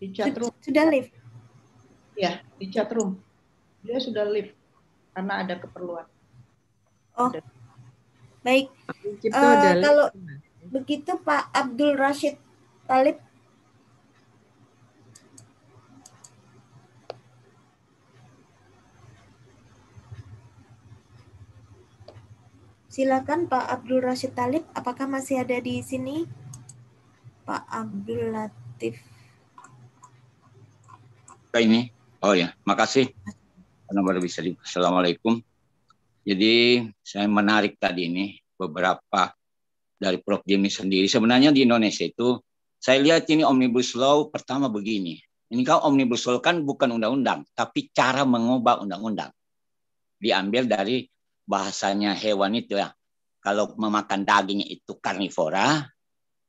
[SPEAKER 2] di chat room. Sudah live. Ya, di chat room. Dia sudah live karena ada keperluan. Oh. Baik. Uh, kalau begitu Pak Abdul
[SPEAKER 9] Rashid Talib Silakan Pak Abdul Rashid Talib, apakah masih ada di sini? Pak Abdul Latif.
[SPEAKER 5] Ini, oh ya, makasih. Nomor bisa Assalamualaikum. Jadi saya menarik tadi ini beberapa dari Prof. Jimmy sendiri. Sebenarnya di Indonesia itu saya lihat ini omnibus law pertama begini. Ini kan omnibus law kan bukan undang-undang, tapi cara mengubah undang-undang. Diambil dari bahasanya hewan itu ya. Kalau memakan daging itu karnivora,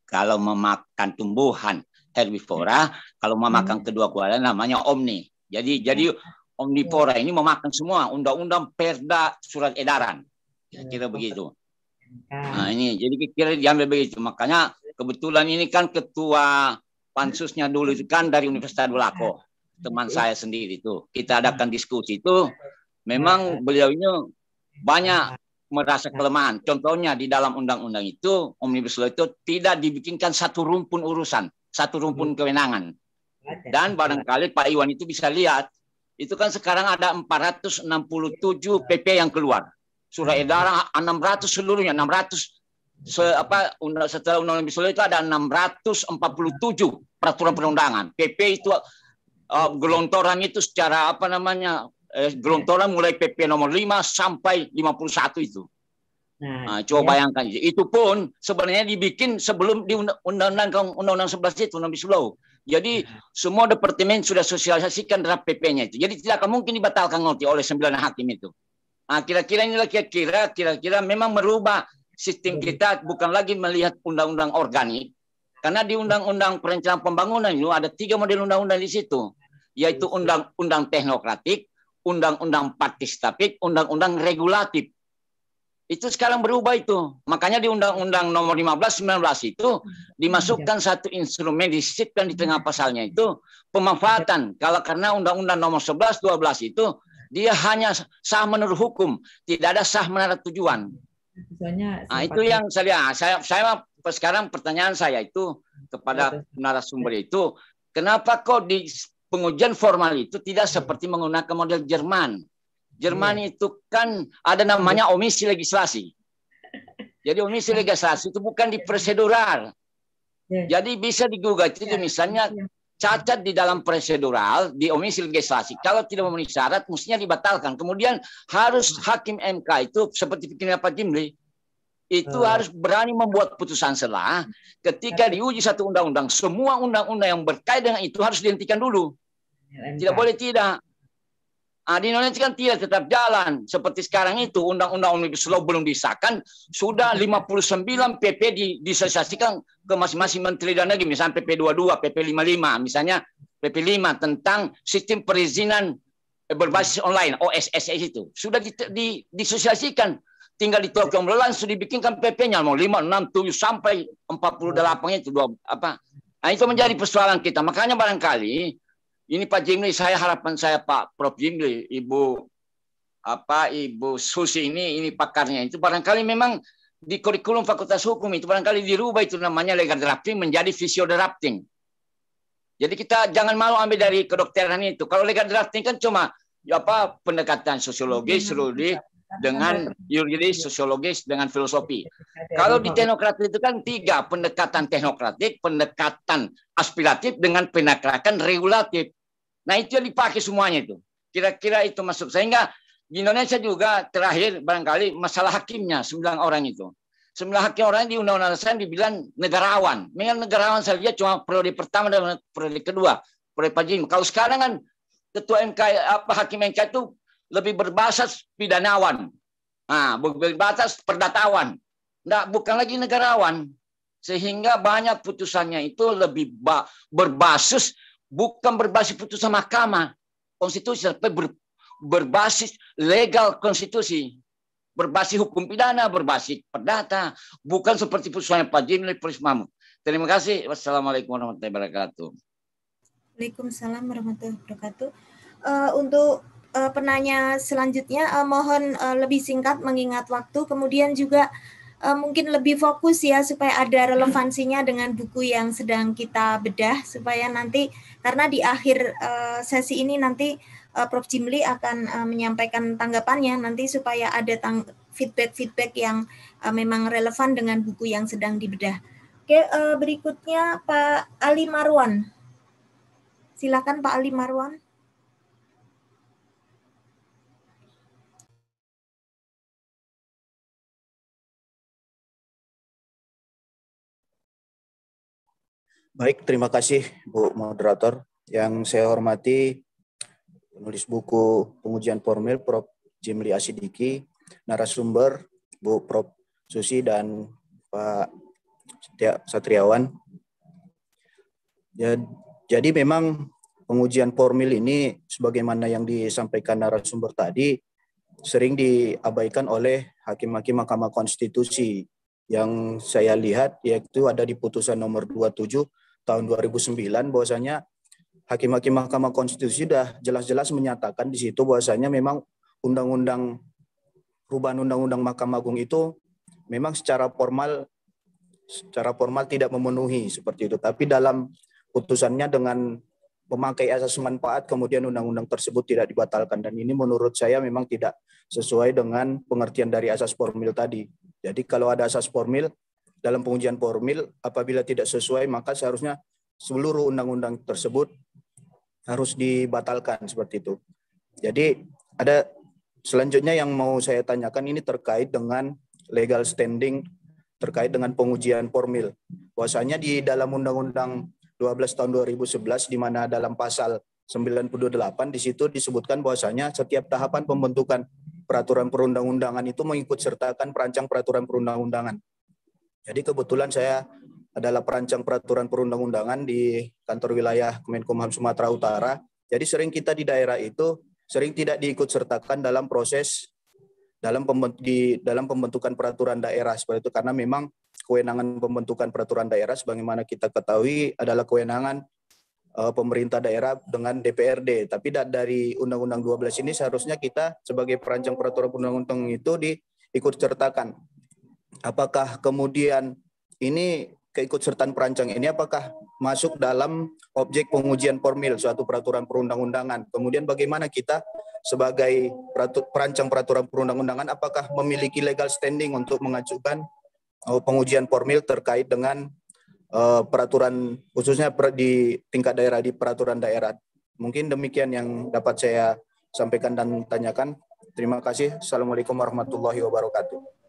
[SPEAKER 5] kalau memakan tumbuhan herbivora, kalau memakan hmm. kedua kuala namanya omni. Jadi jadi Omnipora ya. ini memakan semua undang-undang perda surat edaran ya, kira begitu ya. nah ini jadi kira diambil begitu makanya kebetulan ini kan ketua pansusnya dulu kan dari Universitas Dulako teman saya sendiri itu kita adakan diskusi itu memang beliau ini banyak merasa kelemahan. Contohnya di dalam undang-undang itu omnibus law itu tidak dibikinkan satu rumpun urusan, satu rumpun hmm. kewenangan. Dan barangkali Pak Iwan itu bisa lihat itu kan sekarang ada 467 PP iya. yang keluar. Surat iya. edaran 600 seluruhnya 600 se, apa setelah undang-undang Misal itu ada 647 peraturan perundangan. PP itu uh, gelontoran itu secara apa namanya? Eh, gelontoran iya. mulai PP nomor 5 sampai 51 itu. Nah, nah, coba ya. bayangkan itu pun sebenarnya dibikin sebelum di undang-undang undang-undang 11 itu Undang-Undang jadi iya. semua departemen sudah sosialisasikan draft PP-nya itu. Jadi tidak akan mungkin dibatalkan nanti oleh sembilan hakim itu. kira nah, kira-kira inilah kira-kira kira-kira memang merubah sistem iya. kita bukan lagi melihat undang-undang organik karena di undang-undang perencanaan pembangunan itu ada tiga model undang-undang di situ yaitu iya. undang-undang teknokratik, undang-undang partisipatif, undang-undang regulatif. Itu sekarang berubah itu. Makanya di Undang-Undang Nomor 15 19 itu hmm, iya. dimasukkan ya. satu instrumen disisipkan di tengah pasalnya itu pemanfaatan. Ya. Kalau karena Undang-Undang Nomor 11 12 itu dia hanya sah menurut hukum, tidak ada sah menurut tujuan. nah, itu yang saya saya saya sekarang pertanyaan saya itu kepada iya, narasumber itu, kenapa kok di pengujian formal itu tidak iya. seperti menggunakan model Jerman? Jerman hmm. itu kan ada namanya iya. omisi legislasi. Jadi omisi legislasi itu bukan di prosedural. Iya. Jadi bisa digugat itu misalnya cacat di dalam prosedural di omisi legislasi. Kalau tidak memenuhi syarat mestinya dibatalkan. Kemudian harus hakim MK itu seperti pikirnya Pak Jimli itu harus berani membuat putusan selah ketika diuji satu undang-undang semua undang-undang yang berkait dengan itu harus dihentikan dulu. Tidak boleh tidak. Nah, di Indonesia kan tidak tetap jalan. Seperti sekarang itu Undang-Undang Omnibus Law belum disahkan, sudah 59 PP disosiasikan ke masing-masing menteri dan negeri, misalnya PP 22, PP 55, misalnya PP 5 tentang sistem perizinan berbasis online OSS e itu sudah disosiasikan tinggal di Tokyo langsung dibikinkan PP-nya mau 5 6 7 sampai 48 itu dua apa Nah, itu menjadi persoalan kita. Makanya barangkali ini Pak Jimli, saya harapan saya Pak Prof Jimli, Ibu apa Ibu Susi ini ini pakarnya itu barangkali memang di kurikulum Fakultas Hukum itu barangkali dirubah itu namanya legal drafting menjadi drafting. Jadi kita jangan malu ambil dari kedokteran itu. Kalau legal drafting kan cuma ya apa pendekatan sosiologis, iya, studi dengan yuridis, iya. sosiologis, dengan filosofi. Iya, Kalau di teknokrat itu kan tiga, pendekatan teknokratik, pendekatan aspiratif, dengan penegakan regulatif. Nah itu yang dipakai semuanya itu. Kira-kira itu masuk. Sehingga di Indonesia juga terakhir barangkali masalah hakimnya, sembilan orang itu. Sembilan hakim orang di undang-undang dasar dibilang negarawan. Memang negarawan saja cuma periode pertama dan periode kedua. Periode Kalau sekarang kan ketua MK apa hakim MK itu lebih berbasis pidanawan. Nah, ah, berbasis perdatawan. Nah, bukan lagi negarawan. Sehingga banyak putusannya itu lebih berbasis, bukan berbasis putusan mahkamah konstitusi, tapi ber, berbasis legal konstitusi. Berbasis hukum pidana, berbasis perdata. Bukan seperti putusannya Pak Jimli Mahmud. Terima kasih. Wassalamualaikum warahmatullahi wabarakatuh.
[SPEAKER 9] Waalaikumsalam warahmatullahi wabarakatuh. Uh, untuk uh, penanya selanjutnya uh, mohon uh, lebih singkat mengingat waktu kemudian juga uh, mungkin lebih fokus ya supaya ada relevansinya dengan buku yang sedang kita bedah supaya nanti karena di akhir uh, sesi ini nanti uh, Prof Jimli akan uh, menyampaikan tanggapannya nanti supaya ada tang feedback-feedback yang uh, memang relevan dengan buku yang sedang dibedah. Oke, uh, berikutnya Pak Ali Marwan. Silakan Pak Ali Marwan.
[SPEAKER 14] Baik, terima kasih Bu Moderator. Yang saya hormati penulis buku pengujian formil Prof. Jimli Asidiki, narasumber Bu Prof. Susi dan Pak setia Satriawan. Jadi memang pengujian formil ini sebagaimana yang disampaikan narasumber tadi sering diabaikan oleh hakim-hakim Mahkamah Konstitusi yang saya lihat yaitu ada di putusan nomor 27 tahun 2009 bahwasanya hakim-hakim Mahkamah Konstitusi sudah jelas-jelas menyatakan di situ bahwasanya memang undang-undang perubahan undang-undang Mahkamah Agung itu memang secara formal secara formal tidak memenuhi seperti itu tapi dalam putusannya dengan memakai asas manfaat kemudian undang-undang tersebut tidak dibatalkan dan ini menurut saya memang tidak sesuai dengan pengertian dari asas formil tadi. Jadi kalau ada asas formil dalam pengujian formil apabila tidak sesuai maka seharusnya seluruh undang-undang tersebut harus dibatalkan seperti itu. Jadi ada selanjutnya yang mau saya tanyakan ini terkait dengan legal standing terkait dengan pengujian formil. Bahwasanya di dalam Undang-Undang 12 tahun 2011 di mana dalam pasal 98 di situ disebutkan bahwasanya setiap tahapan pembentukan peraturan perundang-undangan itu mengikut sertakan perancang peraturan perundang-undangan. Jadi kebetulan saya adalah perancang peraturan perundang-undangan di kantor wilayah Kemenkumham Sumatera Utara. Jadi sering kita di daerah itu sering tidak diikut sertakan dalam proses dalam di dalam pembentukan peraturan daerah seperti itu karena memang kewenangan pembentukan peraturan daerah sebagaimana kita ketahui adalah kewenangan eh, pemerintah daerah dengan DPRD tapi dari Undang-Undang 12 ini seharusnya kita sebagai perancang peraturan undang-undang itu diikut sertakan apakah kemudian ini keikutsertaan perancang ini apakah masuk dalam objek pengujian formil suatu peraturan perundang-undangan. Kemudian bagaimana kita sebagai perancang peraturan perundang-undangan apakah memiliki legal standing untuk mengajukan oh, pengujian formil terkait dengan eh, peraturan khususnya di tingkat daerah di peraturan daerah. Mungkin demikian yang dapat saya sampaikan dan tanyakan. Terima kasih. Assalamualaikum warahmatullahi wabarakatuh.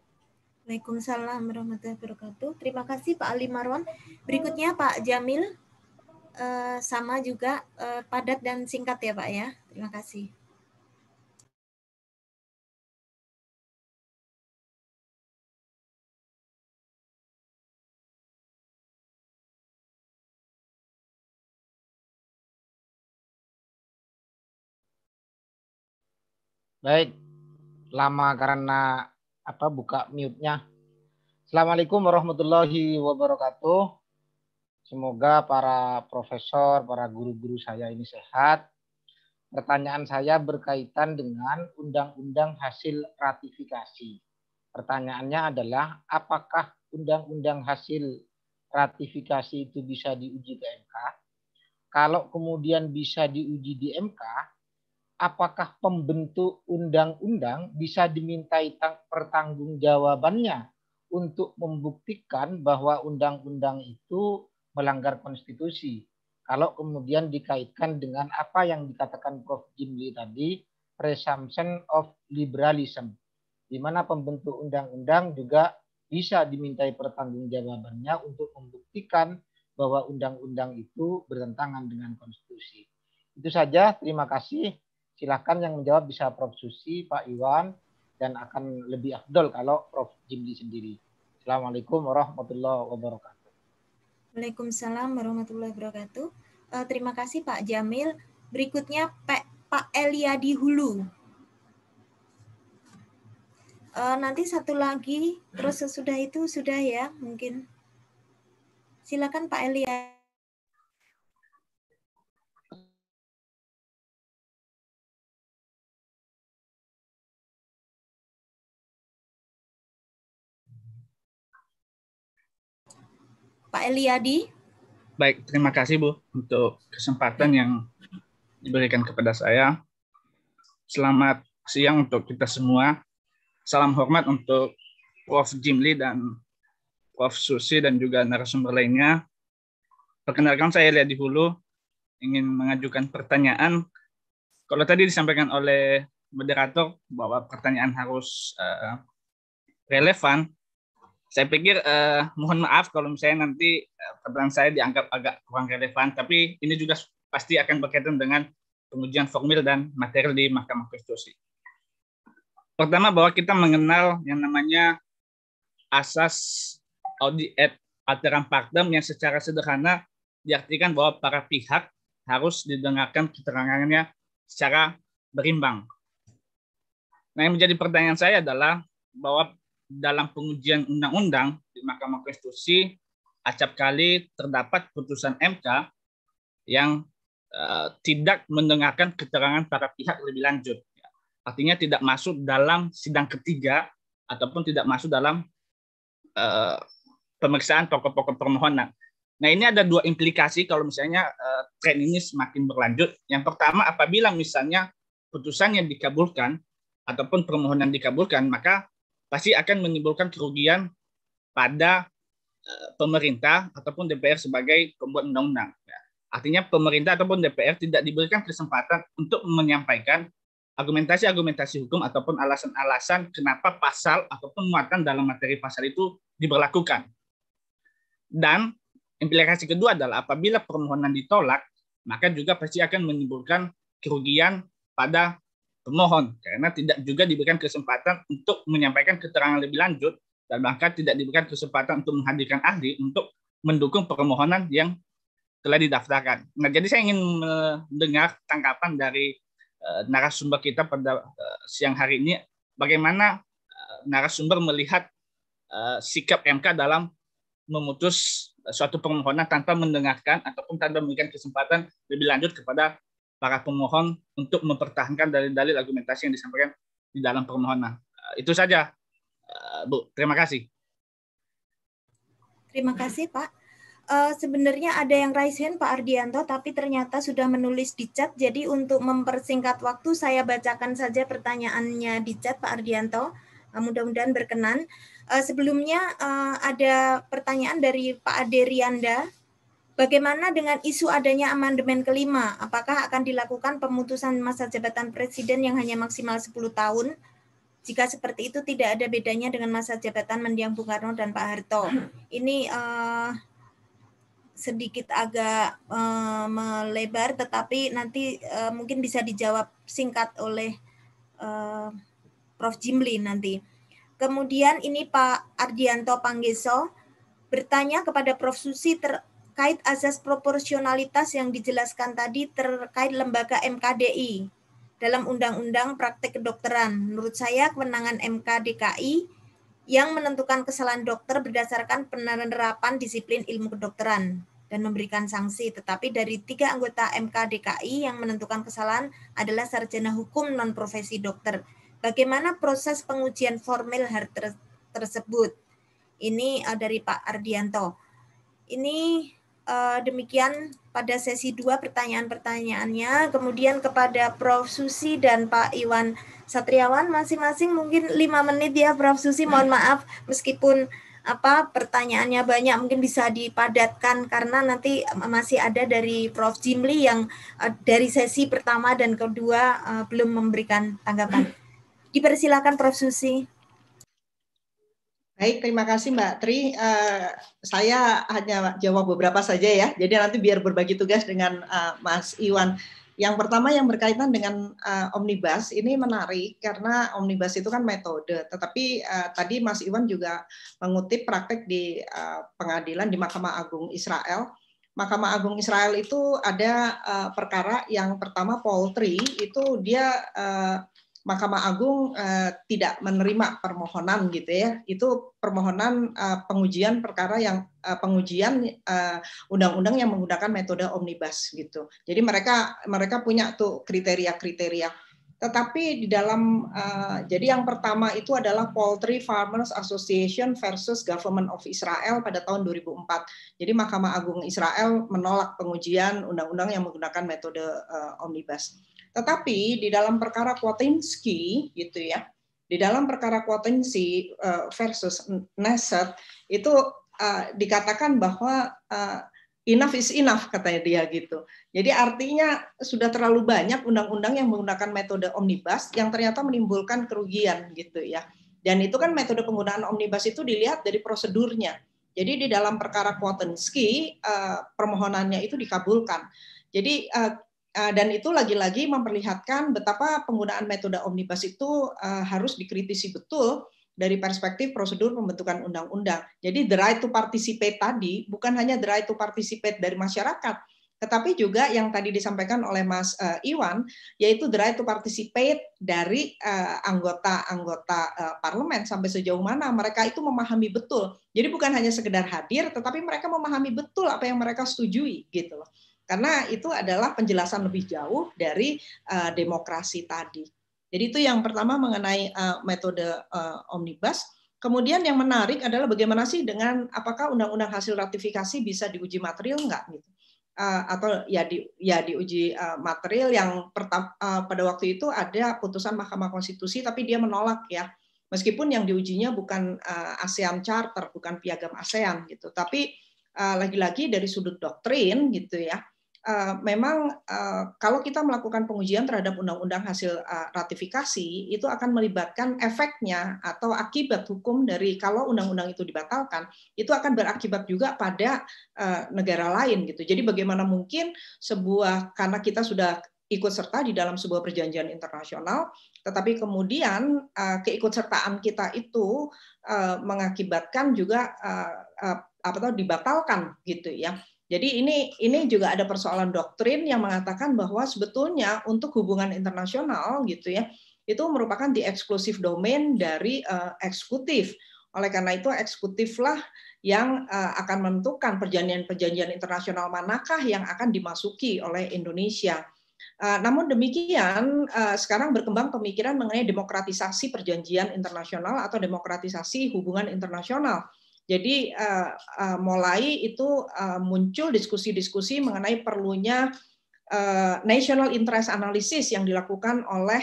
[SPEAKER 9] Waalaikumsalam warahmatullahi wabarakatuh. Terima kasih Pak Ali Marwan. Berikutnya Pak Jamil, eh, sama juga eh, padat dan singkat ya Pak ya. Terima kasih.
[SPEAKER 1] Baik, lama karena apa buka
[SPEAKER 10] mute-nya. Assalamualaikum warahmatullahi wabarakatuh. Semoga para profesor, para guru-guru saya ini sehat. Pertanyaan saya berkaitan dengan undang-undang hasil ratifikasi. Pertanyaannya adalah apakah undang-undang hasil ratifikasi itu bisa diuji ke MK? Kalau kemudian bisa diuji di MK, apakah pembentuk undang-undang bisa dimintai pertanggungjawabannya untuk membuktikan bahwa undang-undang itu melanggar konstitusi. Kalau kemudian dikaitkan dengan apa yang dikatakan Prof. Jimli tadi, presumption of liberalism, di mana pembentuk undang-undang juga bisa dimintai pertanggungjawabannya untuk membuktikan bahwa undang-undang itu bertentangan dengan konstitusi. Itu saja, terima kasih silakan yang menjawab bisa Prof. Susi, Pak Iwan, dan akan lebih afdol kalau Prof. Jimli sendiri. Assalamualaikum warahmatullahi wabarakatuh.
[SPEAKER 9] Waalaikumsalam warahmatullahi wabarakatuh. Uh, terima kasih Pak Jamil. Berikutnya Pak, Pak Eliadi Hulu. Uh, nanti satu lagi, terus sesudah itu sudah ya mungkin. Silakan Pak Eliadi. Pak Eliadi.
[SPEAKER 1] Baik, terima kasih Bu untuk kesempatan yang diberikan kepada saya. Selamat siang untuk kita semua. Salam hormat untuk Prof. Jimli dan Prof. Susi dan juga narasumber lainnya. Perkenalkan saya di Hulu, ingin mengajukan pertanyaan. Kalau tadi disampaikan oleh moderator bahwa pertanyaan harus uh, relevan, saya pikir eh, mohon maaf kalau misalnya nanti eh, saya dianggap agak kurang relevan, tapi ini juga pasti akan berkaitan dengan pengujian formil dan materi di Mahkamah Konstitusi. Pertama bahwa kita mengenal yang namanya asas audit et alteram partem yang secara sederhana diartikan bahwa para pihak harus didengarkan keterangannya secara berimbang. Nah, yang menjadi pertanyaan saya adalah bahwa dalam pengujian undang-undang di Mahkamah Konstitusi acap kali terdapat putusan MK yang eh, tidak mendengarkan keterangan para pihak lebih lanjut. Artinya tidak masuk dalam sidang ketiga ataupun tidak masuk dalam uh, pemeriksaan pokok-pokok permohonan. Nah ini ada dua implikasi kalau misalnya uh, tren ini semakin berlanjut. Yang pertama apabila misalnya putusan yang dikabulkan ataupun permohonan dikabulkan maka pasti akan menimbulkan kerugian pada eh, pemerintah ataupun DPR sebagai pembuat undang-undang. Ya. Artinya pemerintah ataupun DPR tidak diberikan kesempatan untuk menyampaikan argumentasi-argumentasi hukum ataupun alasan-alasan kenapa pasal ataupun muatan dalam materi pasal itu diberlakukan. Dan implikasi kedua adalah apabila permohonan ditolak, maka juga pasti akan menimbulkan kerugian pada pemohon karena tidak juga diberikan kesempatan untuk menyampaikan keterangan lebih lanjut dan bahkan tidak diberikan kesempatan untuk menghadirkan ahli untuk mendukung permohonan yang telah didaftarkan. Nah, jadi saya ingin mendengar tanggapan dari uh, narasumber kita pada uh, siang hari ini bagaimana uh, narasumber melihat uh, sikap MK dalam memutus suatu permohonan tanpa mendengarkan ataupun tanpa memberikan kesempatan lebih lanjut kepada para pemohon untuk mempertahankan dalil-dalil argumentasi yang disampaikan di dalam permohonan. Eh, itu saja, eh, Bu. Terima kasih.
[SPEAKER 9] Terima kasih, Pak. Uh, sebenarnya ada yang raise hand Pak Ardianto, tapi ternyata sudah menulis di chat. Jadi untuk mempersingkat waktu, saya bacakan saja pertanyaannya di chat Pak Ardianto. Uh, Mudah-mudahan berkenan. Uh, sebelumnya uh, ada pertanyaan dari Pak Ade Rianda Bagaimana dengan isu adanya amandemen kelima? Apakah akan dilakukan pemutusan masa jabatan presiden yang hanya maksimal 10 tahun? Jika seperti itu tidak ada bedanya dengan masa jabatan mendiang Bung Karno dan Pak Harto. Ini uh, sedikit agak uh, melebar, tetapi nanti uh, mungkin bisa dijawab singkat oleh uh, Prof. Jimli nanti. Kemudian ini Pak Ardianto Panggeso bertanya kepada Prof. Susi ter terkait azas proporsionalitas yang dijelaskan tadi terkait lembaga MKDI dalam Undang-Undang Praktek Kedokteran. Menurut saya kewenangan MKDKI yang menentukan kesalahan dokter berdasarkan penerapan disiplin ilmu kedokteran dan memberikan sanksi. Tetapi dari tiga anggota MKDKI yang menentukan kesalahan adalah sarjana hukum non profesi dokter. Bagaimana proses pengujian formil harta tersebut? Ini eh, dari Pak Ardianto. Ini uh, demikian pada sesi dua pertanyaan-pertanyaannya. Kemudian kepada Prof. Susi dan Pak Iwan Satriawan masing-masing mungkin lima menit ya Prof. Susi. Mohon maaf meskipun apa pertanyaannya banyak mungkin bisa dipadatkan karena nanti masih ada dari Prof. Jimli yang uh, dari sesi pertama dan kedua uh, belum memberikan tanggapan.
[SPEAKER 2] Dipersilakan Prof. Susi. Baik, terima kasih Mbak Tri. Uh, saya hanya jawab beberapa saja ya. Jadi nanti biar berbagi tugas dengan uh, Mas Iwan. Yang pertama yang berkaitan dengan uh, omnibus ini menarik karena omnibus itu kan metode. Tetapi uh, tadi Mas Iwan juga mengutip praktek di uh, pengadilan di Mahkamah Agung Israel. Mahkamah Agung Israel itu ada uh, perkara yang pertama poltri itu dia uh, Mahkamah Agung eh, tidak menerima permohonan gitu ya. Itu permohonan eh, pengujian perkara yang eh, pengujian eh, undang-undang eh, yang menggunakan metode omnibus gitu. Jadi mereka mereka punya tuh kriteria-kriteria. Tetapi di dalam eh, jadi yang pertama itu adalah Poultry Farmers Association versus Government of Israel pada tahun 2004. Jadi Mahkamah Agung Israel menolak pengujian undang-undang yang menggunakan metode eh, omnibus. Tetapi di dalam perkara Kwiatkowski gitu ya, di dalam perkara Kwiatkowski eh, versus Neset itu eh, dikatakan bahwa eh, enough is enough katanya dia gitu. Jadi artinya sudah terlalu banyak undang-undang yang menggunakan metode omnibus yang ternyata menimbulkan kerugian gitu ya. Dan itu kan metode penggunaan omnibus itu dilihat dari prosedurnya. Jadi di dalam perkara Kwotensky permohonannya itu dikabulkan. Jadi Eh, dan itu lagi-lagi memperlihatkan betapa penggunaan metode omnibus itu eh, harus dikritisi betul dari perspektif prosedur pembentukan undang-undang. Jadi the right to participate tadi bukan hanya the right to participate dari masyarakat, tetapi juga yang tadi disampaikan oleh Mas eh, Iwan yaitu the right to participate dari anggota-anggota parlemen sampai sejauh mana mereka itu memahami betul. Jadi bukan hanya sekedar hadir, tetapi mereka memahami betul apa yang mereka setujui gitu loh karena itu adalah penjelasan lebih jauh dari uh, demokrasi tadi. Jadi itu yang pertama mengenai uh, metode uh, omnibus. Kemudian yang menarik adalah bagaimana sih dengan apakah undang-undang hasil ratifikasi bisa diuji material nggak gitu? Uh, atau ya di ya diuji uh, material yang uh, pada waktu itu ada putusan Mahkamah Konstitusi tapi dia menolak ya meskipun yang diujinya bukan uh, ASEAN Charter bukan piagam ASEAN gitu tapi lagi-lagi dari sudut doktrin gitu ya Eh, memang eh, kalau kita melakukan pengujian terhadap undang-undang hasil eh, ratifikasi itu akan melibatkan efeknya atau akibat hukum dari kalau undang-undang itu dibatalkan itu akan berakibat juga pada negara lain gitu. Jadi bagaimana mungkin sebuah karena kita sudah ikut serta di dalam sebuah perjanjian internasional, tetapi kemudian keikutsertaan kita itu mengakibatkan juga uh, apa tahu dibatalkan gitu ya jadi ini ini juga ada persoalan doktrin yang mengatakan bahwa sebetulnya untuk hubungan internasional gitu ya itu merupakan di eksklusif domain dari uh, eksekutif. Oleh karena itu eksekutiflah yang uh, akan menentukan perjanjian-perjanjian internasional manakah yang akan dimasuki oleh Indonesia. Uh, namun demikian, uh, sekarang berkembang pemikiran mengenai demokratisasi perjanjian internasional atau demokratisasi hubungan internasional jadi uh, uh, mulai itu uh, muncul diskusi-diskusi mengenai perlunya uh, national interest analysis yang dilakukan oleh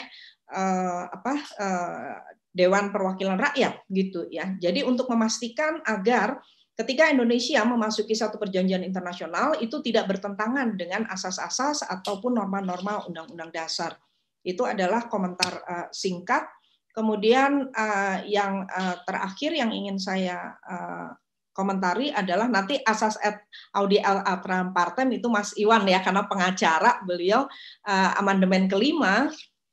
[SPEAKER 2] uh, apa uh, Dewan Perwakilan Rakyat gitu ya. Jadi untuk memastikan agar ketika Indonesia memasuki satu perjanjian internasional itu tidak bertentangan dengan asas-asas ataupun norma-norma undang-undang dasar. Itu adalah komentar uh, singkat Kemudian uh, yang uh, terakhir yang ingin saya uh, komentari adalah nanti asas et audi l atram partem itu Mas Iwan ya karena pengacara beliau uh, amandemen kelima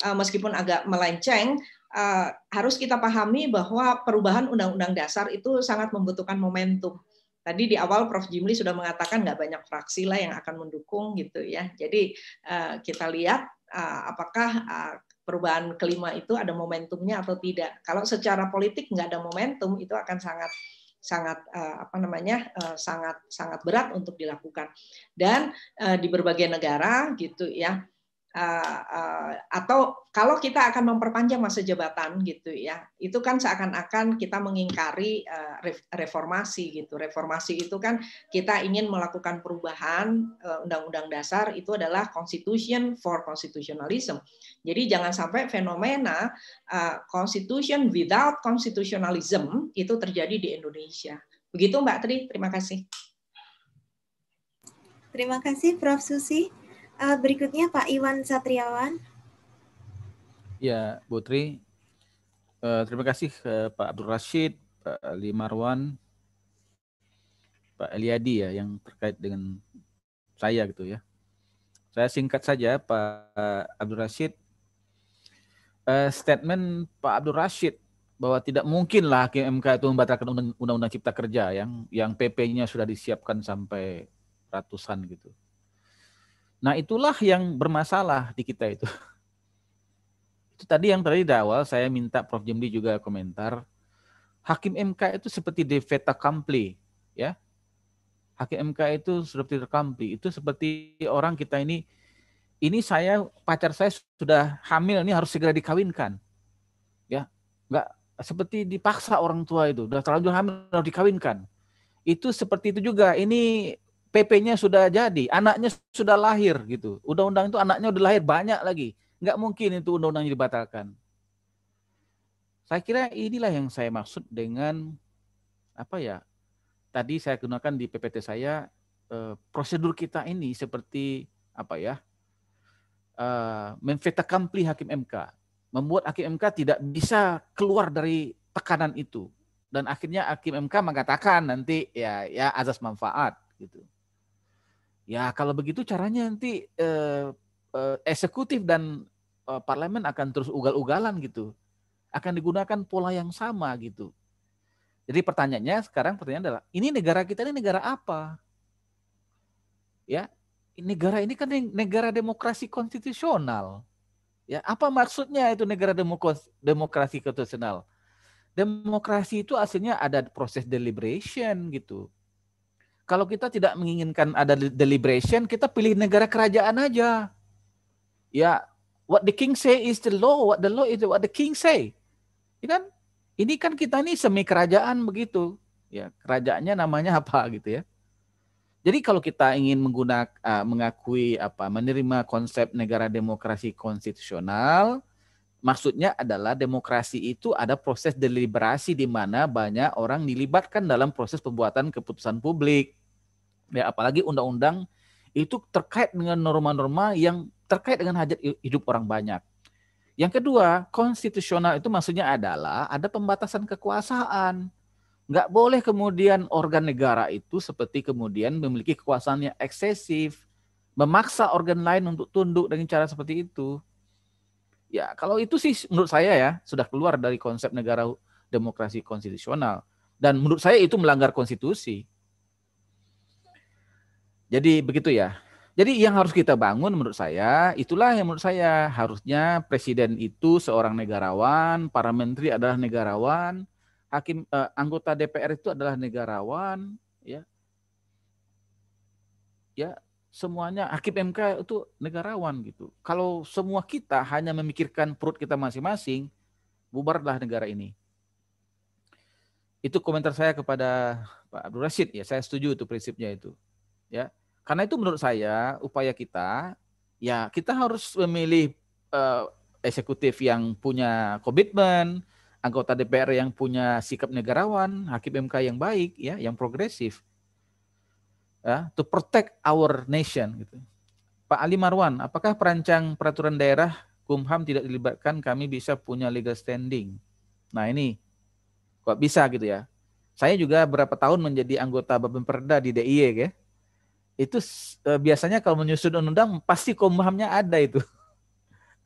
[SPEAKER 2] uh, meskipun agak melenceng uh, harus kita pahami bahwa perubahan undang-undang dasar itu sangat membutuhkan momentum. Tadi di awal Prof. Jimli sudah mengatakan nggak banyak fraksi lah yang akan mendukung gitu ya. Jadi uh, kita lihat uh, apakah uh, perubahan kelima itu ada momentumnya atau tidak. Kalau secara politik nggak ada momentum itu akan sangat sangat eh, apa namanya eh, sangat sangat berat untuk dilakukan dan eh, di berbagai negara gitu ya Eh, eh, atau kalau kita akan memperpanjang masa jabatan gitu ya itu kan seakan-akan kita mengingkari eh, reformasi gitu reformasi itu kan kita ingin melakukan perubahan undang-undang dasar itu adalah constitution for constitutionalism jadi jangan sampai fenomena constitution without constitutionalism itu terjadi di Indonesia begitu Mbak Tri terima kasih
[SPEAKER 9] terima kasih Prof Susi Uh, berikutnya Pak Iwan Satriawan.
[SPEAKER 11] Ya, Bu Tri. Uh, terima kasih uh, Pak Abdul Rashid, Pak Ali Marwan, Pak Eliadi ya yang terkait dengan saya gitu ya. Saya singkat saja Pak Abdul Rashid. Uh, statement Pak Abdul Rashid bahwa tidak mungkinlah hakim MK itu membatalkan undang-undang cipta kerja yang yang PP-nya sudah disiapkan sampai ratusan gitu. Nah itulah yang bermasalah di kita itu. Itu tadi yang tadi di awal saya minta Prof. Jemdi juga komentar. Hakim MK itu seperti de veta kampli. Ya. Hakim MK itu seperti terkampli. Itu seperti orang kita ini, ini saya pacar saya sudah hamil ini harus segera dikawinkan. Ya, nggak seperti dipaksa orang tua itu, sudah terlanjur hamil harus dikawinkan. Itu seperti itu juga. Ini PP-nya sudah jadi, anaknya sudah lahir gitu. Undang-undang itu anaknya udah lahir banyak lagi. Nggak mungkin itu undang-undangnya dibatalkan. Saya kira inilah yang saya maksud dengan apa ya? Tadi saya gunakan di PPT saya eh, prosedur kita ini seperti apa ya? Eh, kampli hakim MK, membuat hakim MK tidak bisa keluar dari tekanan itu dan akhirnya hakim MK mengatakan nanti ya ya azas manfaat gitu. Ya kalau begitu caranya nanti eh, eh, eksekutif dan eh, parlemen akan terus ugal-ugalan gitu, akan digunakan pola yang sama gitu. Jadi pertanyaannya sekarang pertanyaan adalah ini negara kita ini negara apa? Ya negara ini kan negara demokrasi konstitusional. Ya, apa maksudnya itu negara demokrasi konstitusional? Demokrasi itu aslinya ada proses deliberation gitu kalau kita tidak menginginkan ada deliberation, kita pilih negara kerajaan aja. Ya, what the king say is the law, what the law is what the king say. Ya kan? Ini kan kita ini semi kerajaan begitu. Ya, kerajaannya namanya apa gitu ya. Jadi kalau kita ingin menggunakan uh, mengakui apa menerima konsep negara demokrasi konstitusional, maksudnya adalah demokrasi itu ada proses deliberasi di mana banyak orang dilibatkan dalam proses pembuatan keputusan publik ya apalagi undang-undang itu terkait dengan norma-norma yang terkait dengan hajat hidup orang banyak. Yang kedua, konstitusional itu maksudnya adalah ada pembatasan kekuasaan. Nggak boleh kemudian organ negara itu seperti kemudian memiliki kekuasaan yang eksesif, memaksa organ lain untuk tunduk dengan cara seperti itu. Ya, kalau itu sih menurut saya ya sudah keluar dari konsep negara demokrasi konstitusional dan menurut saya itu melanggar konstitusi. Jadi begitu ya. Jadi yang harus kita bangun menurut saya, itulah yang menurut saya harusnya presiden itu seorang negarawan, para menteri adalah negarawan, hakim eh, anggota DPR itu adalah negarawan, ya. Ya, semuanya hakim MK itu negarawan gitu. Kalau semua kita hanya memikirkan perut kita masing-masing, bubarlah negara ini. Itu komentar saya kepada Pak Abdul Rashid ya, saya setuju itu prinsipnya itu ya karena itu menurut saya upaya kita ya kita harus memilih uh, eksekutif yang punya komitmen anggota DPR yang punya sikap negarawan hakim MK yang baik ya yang progresif ya, to protect our nation gitu Pak Ali Marwan apakah perancang peraturan daerah Kumham tidak dilibatkan kami bisa punya legal standing nah ini kok bisa gitu ya saya juga berapa tahun menjadi anggota Bapak Perda di DIY ya itu eh, biasanya kalau menyusun undang-undang pasti kumhamnya ada itu.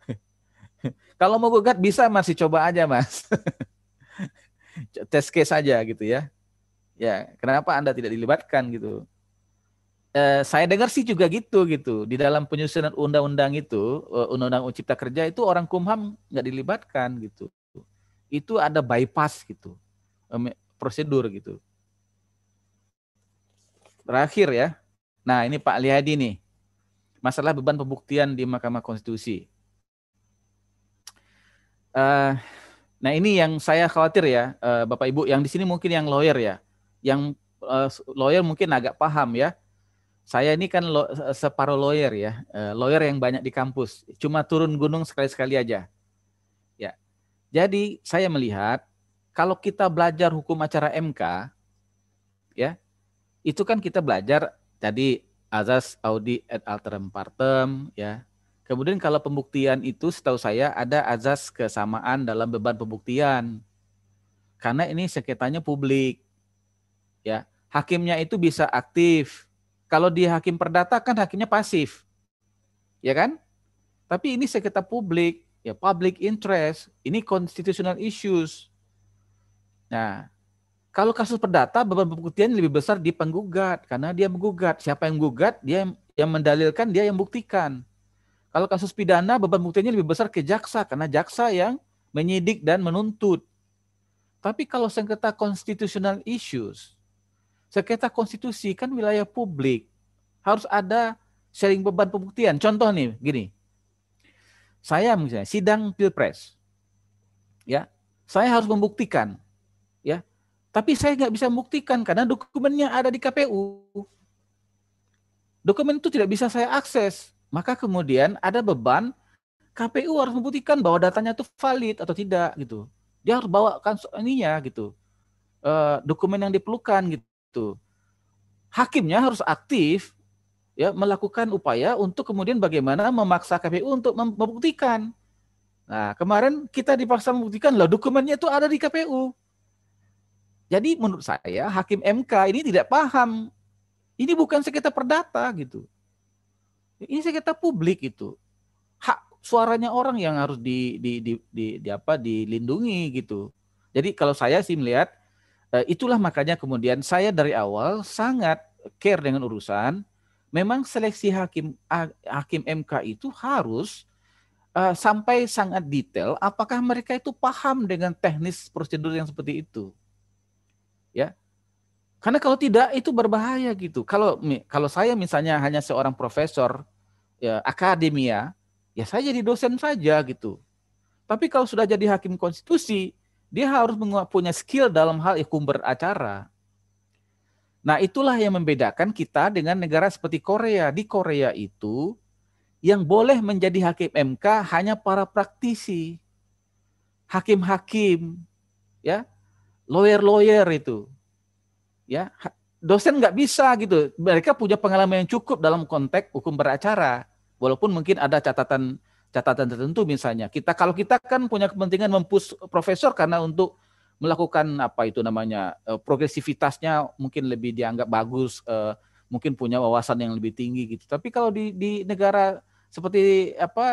[SPEAKER 11] kalau mau gugat bisa masih coba aja mas. Tes case saja gitu ya. Ya kenapa anda tidak dilibatkan gitu? Eh, saya dengar sih juga gitu gitu di dalam penyusunan undang-undang itu eh, undang-undang cipta kerja itu orang kumham nggak dilibatkan gitu itu ada bypass gitu prosedur gitu terakhir ya Nah, ini Pak Lihadi nih. Masalah beban pembuktian di Mahkamah Konstitusi. Uh, nah, ini yang saya khawatir ya, uh, Bapak Ibu. Yang di sini mungkin yang lawyer ya. Yang uh, lawyer mungkin agak paham ya. Saya ini kan lo, separuh lawyer ya. Uh, lawyer yang banyak di kampus. Cuma turun gunung sekali-sekali aja. Ya. Jadi, saya melihat kalau kita belajar hukum acara MK, ya, itu kan kita belajar Tadi azas audi et alteram partem ya. Kemudian kalau pembuktian itu setahu saya ada azas kesamaan dalam beban pembuktian. Karena ini sengketanya publik. Ya, hakimnya itu bisa aktif. Kalau di hakim perdata kan hakimnya pasif. Ya kan? Tapi ini sengketa publik, ya public interest, ini constitutional issues. Nah, kalau kasus perdata beban pembuktian lebih besar di penggugat karena dia menggugat. Siapa yang menggugat, dia yang mendalilkan, dia yang buktikan. Kalau kasus pidana beban buktinya lebih besar ke jaksa karena jaksa yang menyidik dan menuntut. Tapi kalau sengketa konstitusional issues, sengketa konstitusi kan wilayah publik. Harus ada sharing beban pembuktian. Contoh nih, gini. Saya misalnya sidang Pilpres. Ya, saya harus membuktikan ya tapi saya nggak bisa membuktikan karena dokumennya ada di KPU. Dokumen itu tidak bisa saya akses. Maka kemudian ada beban KPU harus membuktikan bahwa datanya itu valid atau tidak gitu. Dia harus bawakan ininya gitu. Uh, dokumen yang diperlukan gitu. Hakimnya harus aktif ya melakukan upaya untuk kemudian bagaimana memaksa KPU untuk membuktikan. Nah, kemarin kita dipaksa membuktikan loh dokumennya itu ada di KPU. Jadi menurut saya hakim MK ini tidak paham. Ini bukan sekitar perdata gitu. Ini sekitar publik itu. Hak suaranya orang yang harus di, di, di, di, di apa dilindungi gitu. Jadi kalau saya sih melihat eh, itulah makanya kemudian saya dari awal sangat care dengan urusan memang seleksi hakim hakim MK itu harus uh, sampai sangat detail apakah mereka itu paham dengan teknis prosedur yang seperti itu ya karena kalau tidak itu berbahaya gitu kalau kalau saya misalnya hanya seorang profesor ya akademia ya saya jadi dosen saja gitu tapi kalau sudah jadi hakim konstitusi dia harus punya skill dalam hal hukum ya, beracara nah itulah yang membedakan kita dengan negara seperti Korea di Korea itu yang boleh menjadi hakim MK hanya para praktisi hakim-hakim ya lawyer-lawyer itu. Ya, dosen nggak bisa gitu. Mereka punya pengalaman yang cukup dalam konteks hukum beracara. Walaupun mungkin ada catatan catatan tertentu misalnya. Kita kalau kita kan punya kepentingan mempus profesor karena untuk melakukan apa itu namanya eh, progresivitasnya mungkin lebih dianggap bagus, eh, mungkin punya wawasan yang lebih tinggi gitu. Tapi kalau di di negara seperti apa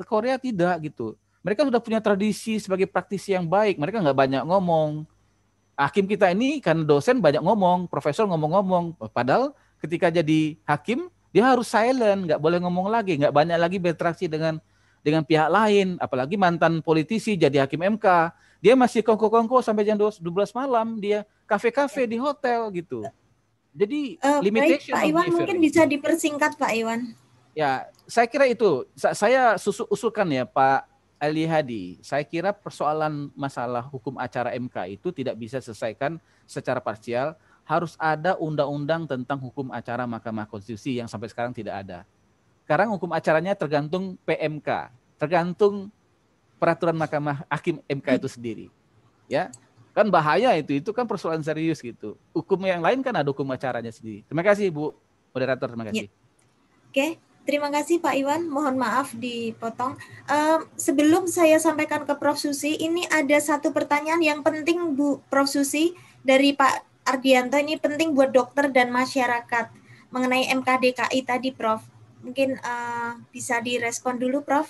[SPEAKER 11] eh, Korea tidak gitu. Mereka sudah punya tradisi sebagai praktisi yang baik. Mereka nggak banyak ngomong hakim kita ini kan dosen banyak ngomong, profesor ngomong-ngomong, padahal ketika jadi hakim dia harus silent, nggak boleh ngomong lagi, nggak banyak lagi berinteraksi dengan dengan pihak lain, apalagi mantan politisi jadi hakim MK, dia masih kongko-kongko sampai jam 12 malam, dia kafe-kafe di hotel gitu. Jadi uh, limitation baik, Pak Iwan mungkin
[SPEAKER 9] bisa dipersingkat Pak Iwan.
[SPEAKER 11] Ya, saya kira itu saya usulkan ya Pak Ali Hadi, saya kira persoalan masalah hukum acara MK itu tidak bisa selesaikan secara parsial. Harus ada undang-undang tentang hukum acara Mahkamah Konstitusi yang sampai sekarang tidak ada. Sekarang hukum acaranya tergantung PMK, tergantung peraturan Mahkamah Hakim MK itu sendiri. Ya, kan bahaya itu, itu kan persoalan serius gitu. Hukum yang lain kan ada hukum acaranya sendiri. Terima kasih Bu moderator, terima ya. kasih. Ya.
[SPEAKER 9] Oke, okay. Terima kasih Pak Iwan, mohon maaf dipotong. Um, sebelum saya sampaikan ke Prof. Susi, ini ada satu pertanyaan yang penting Bu Prof. Susi dari Pak Ardianto, ini penting buat dokter dan masyarakat mengenai MKDKI tadi
[SPEAKER 2] Prof. Mungkin uh, bisa direspon dulu Prof.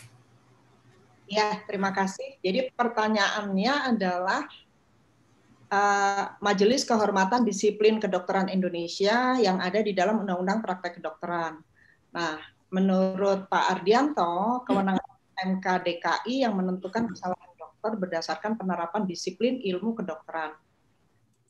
[SPEAKER 2] Ya, terima kasih. Jadi pertanyaannya adalah Uh, Majelis Kehormatan Disiplin Kedokteran Indonesia yang ada di dalam Undang-Undang Praktek Kedokteran. Nah, menurut Pak Ardianto, hmm. kewenangan MK DKI yang menentukan kesalahan dokter berdasarkan penerapan disiplin ilmu kedokteran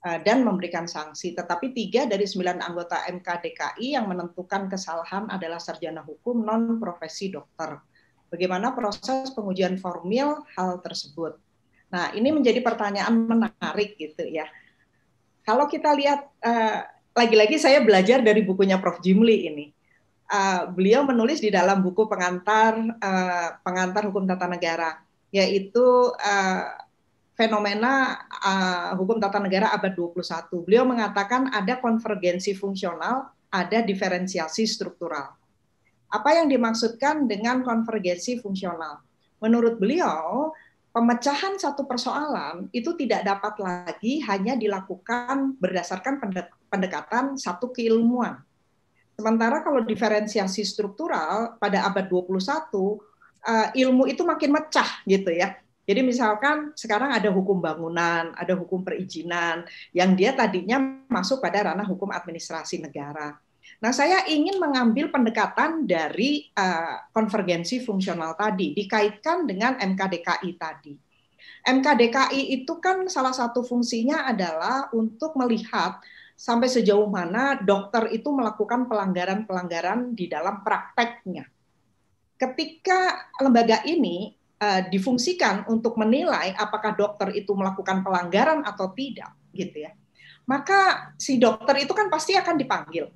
[SPEAKER 2] eh, dan memberikan sanksi. Tetapi tiga dari sembilan anggota MK DKI yang menentukan kesalahan adalah sarjana hukum non profesi dokter. Bagaimana proses pengujian formil hal tersebut? Nah, ini menjadi pertanyaan menarik gitu ya. Kalau kita lihat, eh, lagi-lagi uh, saya belajar dari bukunya Prof. Jimli ini uh, beliau menulis di dalam buku pengantar uh, pengantar hukum tata negara yaitu uh, fenomena uh, hukum tata negara abad 21. Beliau mengatakan ada konvergensi fungsional, ada diferensiasi struktural. Apa yang dimaksudkan dengan konvergensi fungsional? Menurut beliau, pemecahan satu persoalan itu tidak dapat lagi hanya dilakukan berdasarkan pendekatan satu keilmuan Sementara kalau diferensiasi struktural pada abad 21 uh, eh, ilmu itu makin mecah gitu ya. Jadi misalkan sekarang ada hukum bangunan, ada hukum perizinan yang dia tadinya masuk pada ranah hukum administrasi negara. Nah, saya ingin mengambil pendekatan dari uh, konvergensi fungsional tadi dikaitkan dengan MKDKI tadi. MKDKI itu kan salah satu fungsinya adalah untuk melihat sampai sejauh mana dokter itu melakukan pelanggaran-pelanggaran di dalam prakteknya. Ketika lembaga ini uh, difungsikan untuk menilai apakah dokter itu melakukan pelanggaran atau tidak, gitu ya, maka si dokter itu kan pasti akan dipanggil.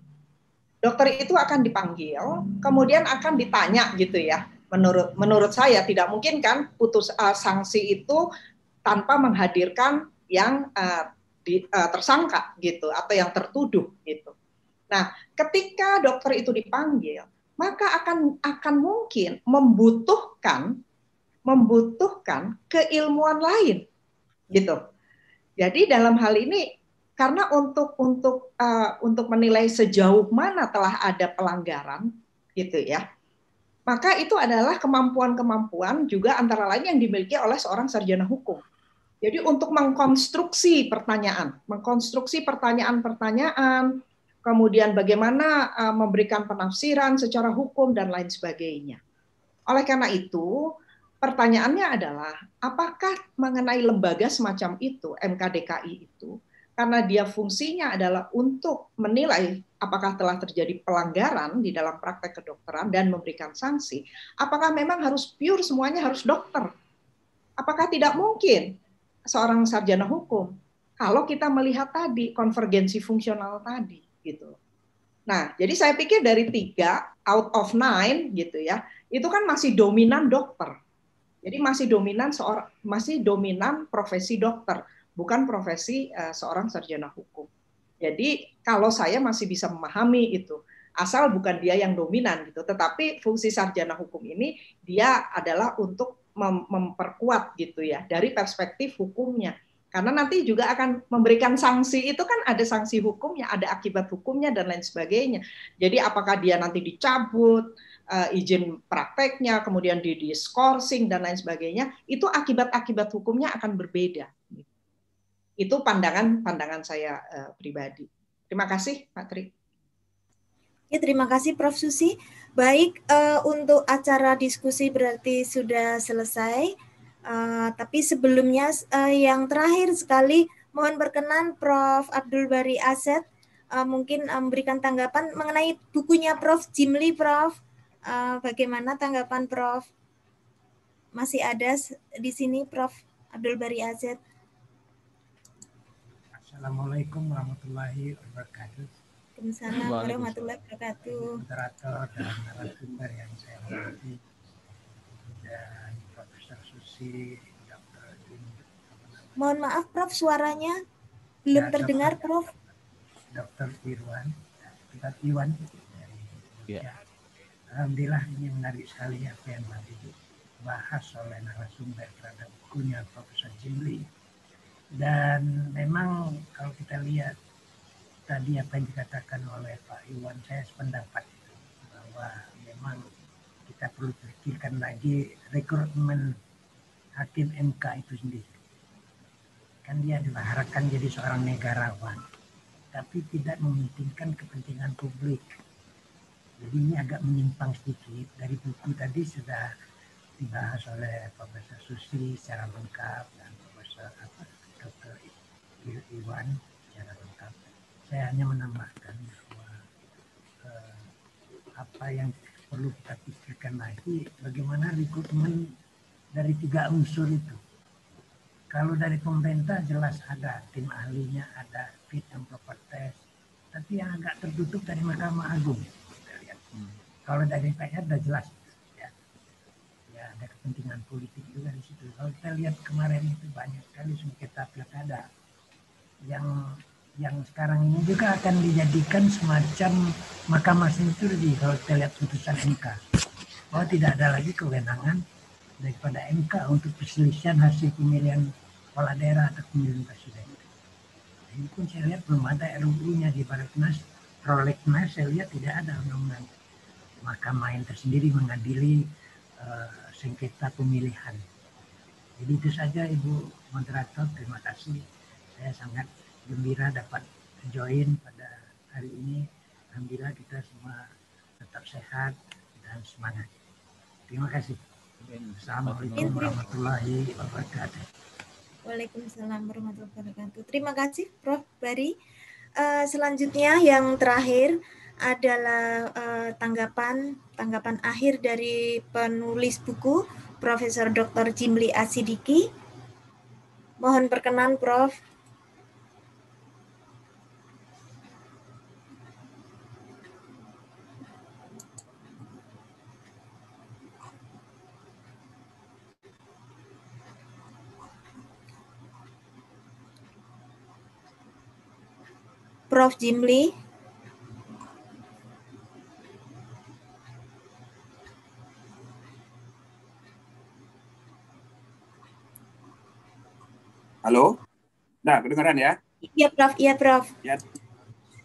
[SPEAKER 2] Dokter itu akan dipanggil, kemudian akan ditanya, gitu ya. Menurut menurut saya tidak mungkin kan putus uh, sanksi itu tanpa menghadirkan yang uh, di, uh, tersangka gitu atau yang tertuduh gitu. Nah, ketika dokter itu dipanggil, maka akan akan mungkin membutuhkan membutuhkan keilmuan lain gitu. Jadi dalam hal ini karena untuk untuk uh, untuk menilai sejauh mana telah ada pelanggaran gitu ya. Maka itu adalah kemampuan-kemampuan juga antara lain yang dimiliki oleh seorang sarjana hukum jadi untuk mengkonstruksi pertanyaan, mengkonstruksi pertanyaan-pertanyaan, kemudian bagaimana e, memberikan penafsiran secara hukum dan lain sebagainya. Oleh karena itu, pertanyaannya adalah apakah mengenai lembaga semacam itu, MKDKI itu, karena dia fungsinya adalah untuk menilai apakah telah terjadi pelanggaran di dalam praktek kedokteran dan memberikan sanksi, apakah memang harus pure semuanya harus dokter? Apakah tidak mungkin seorang sarjana hukum kalau kita melihat tadi konvergensi fungsional tadi gitu. Nah, jadi saya pikir dari tiga out of nine gitu ya, itu kan masih dominan dokter. Jadi masih dominan seorang masih dominan profesi dokter, bukan profesi uh, seorang sarjana hukum. Jadi kalau saya masih bisa memahami itu, asal bukan dia yang dominan gitu. Tetapi fungsi sarjana hukum ini dia adalah untuk mem memperkuat gitu ya dari perspektif hukumnya. Karena nanti juga akan memberikan sanksi itu kan ada sanksi hukumnya, ada akibat hukumnya dan lain sebagainya. Jadi apakah dia nanti dicabut uh, izin prakteknya, kemudian di diskorsing dan lain sebagainya, itu akibat-akibat hukumnya akan berbeda. Itu pandangan-pandangan saya uh, pribadi. Terima kasih, Pak Tri. Ya, terima kasih Prof. Susi.
[SPEAKER 9] Baik, uh, untuk acara diskusi berarti sudah selesai. Uh, tapi sebelumnya uh, yang terakhir sekali mohon berkenan Prof. Abdul Bari Aset uh, mungkin uh, memberikan tanggapan mengenai bukunya Prof. Jimli, Prof. Uh, bagaimana tanggapan Prof? Masih ada di sini Prof. Abdul Bari Aset.
[SPEAKER 4] Assalamualaikum warahmatullahi wabarakatuh. Waalaikumsalam warahmatullahi wabarakatuh. Moderator dan narasumber yang saya hormati dan Profesor Susi, Dr.
[SPEAKER 9] Mohon maaf Prof, suaranya
[SPEAKER 4] belum ya, terdengar Dr. Prof. Dr. Irwan, Dr. Irwan dari ya. ya. Alhamdulillah ini menarik sekali apa yang tadi dibahas oleh narasumber terhadap bukunya Profesor Jimli. Dan memang kalau kita lihat tadi apa yang dikatakan oleh Pak Iwan saya sependapat bahwa memang kita perlu pikirkan lagi rekrutmen hakim MK itu sendiri. Kan dia diharapkan jadi seorang negarawan, tapi tidak mementingkan kepentingan publik. Jadi ini agak menyimpang sedikit dari buku tadi sudah dibahas oleh Profesor Susi secara lengkap dan Profesor apa, Dr. Iwan secara lengkap saya hanya menambahkan bahwa eh, apa yang perlu kita pikirkan lagi bagaimana rekrutmen dari tiga unsur itu. Kalau dari pemerintah jelas ada tim ahlinya, ada fit and proper test. Tapi yang agak tertutup dari Mahkamah Agung. Hmm. Kalau dari DPR sudah jelas. Ya. ya ada kepentingan politik juga di situ. Kalau kita lihat kemarin itu banyak sekali sengketa pilkada yang yang sekarang ini juga akan dijadikan semacam mahkamah di kalau kita lihat putusan MK bahwa oh, tidak ada lagi kewenangan daripada MK untuk perselisihan hasil pemilihan kepala daerah atau pemilihan presiden. Nah, ini pun saya lihat belum ada RUU-nya di Baratnas, prolegnas saya lihat tidak ada undang-undang mahkamah yang tersendiri mengadili uh, sengketa pemilihan. Jadi itu saja Ibu Moderator, terima kasih. Saya sangat gembira dapat join pada hari ini. Alhamdulillah kita semua tetap sehat dan semangat. Terima kasih. Assalamualaikum warahmatullahi wabarakatuh.
[SPEAKER 9] Waalaikumsalam warahmatullahi wabarakatuh. Terima kasih Prof. Bari. Uh, selanjutnya yang terakhir adalah uh, tanggapan tanggapan akhir dari penulis buku Profesor Dr. Jimli Asidiki. Mohon perkenan Prof Prof. Jimli.
[SPEAKER 3] Halo? Nah, kedengaran ya?
[SPEAKER 9] Iya, Prof. Iya, Prof.
[SPEAKER 3] Ya.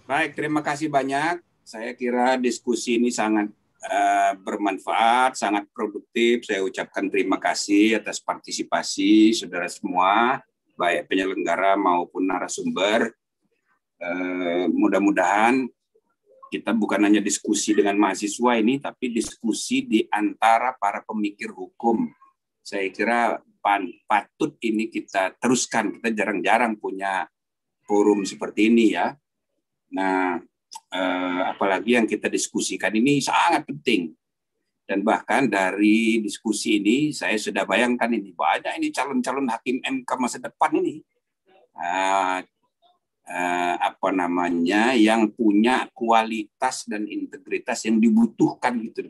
[SPEAKER 3] Baik, terima kasih banyak. Saya kira diskusi ini sangat uh, bermanfaat, sangat produktif. Saya ucapkan terima kasih atas partisipasi saudara semua, baik penyelenggara maupun narasumber. Eh, mudah-mudahan kita bukan hanya diskusi dengan mahasiswa ini, tapi diskusi di antara para pemikir hukum. Saya kira patut ini kita teruskan. Kita jarang-jarang punya forum seperti ini ya. Nah, eh, apalagi yang kita diskusikan ini sangat penting. Dan bahkan dari diskusi ini saya sudah bayangkan ini banyak ini calon-calon hakim MK masa depan ini. Nah, Eh, apa namanya yang punya kualitas dan integritas yang dibutuhkan gitu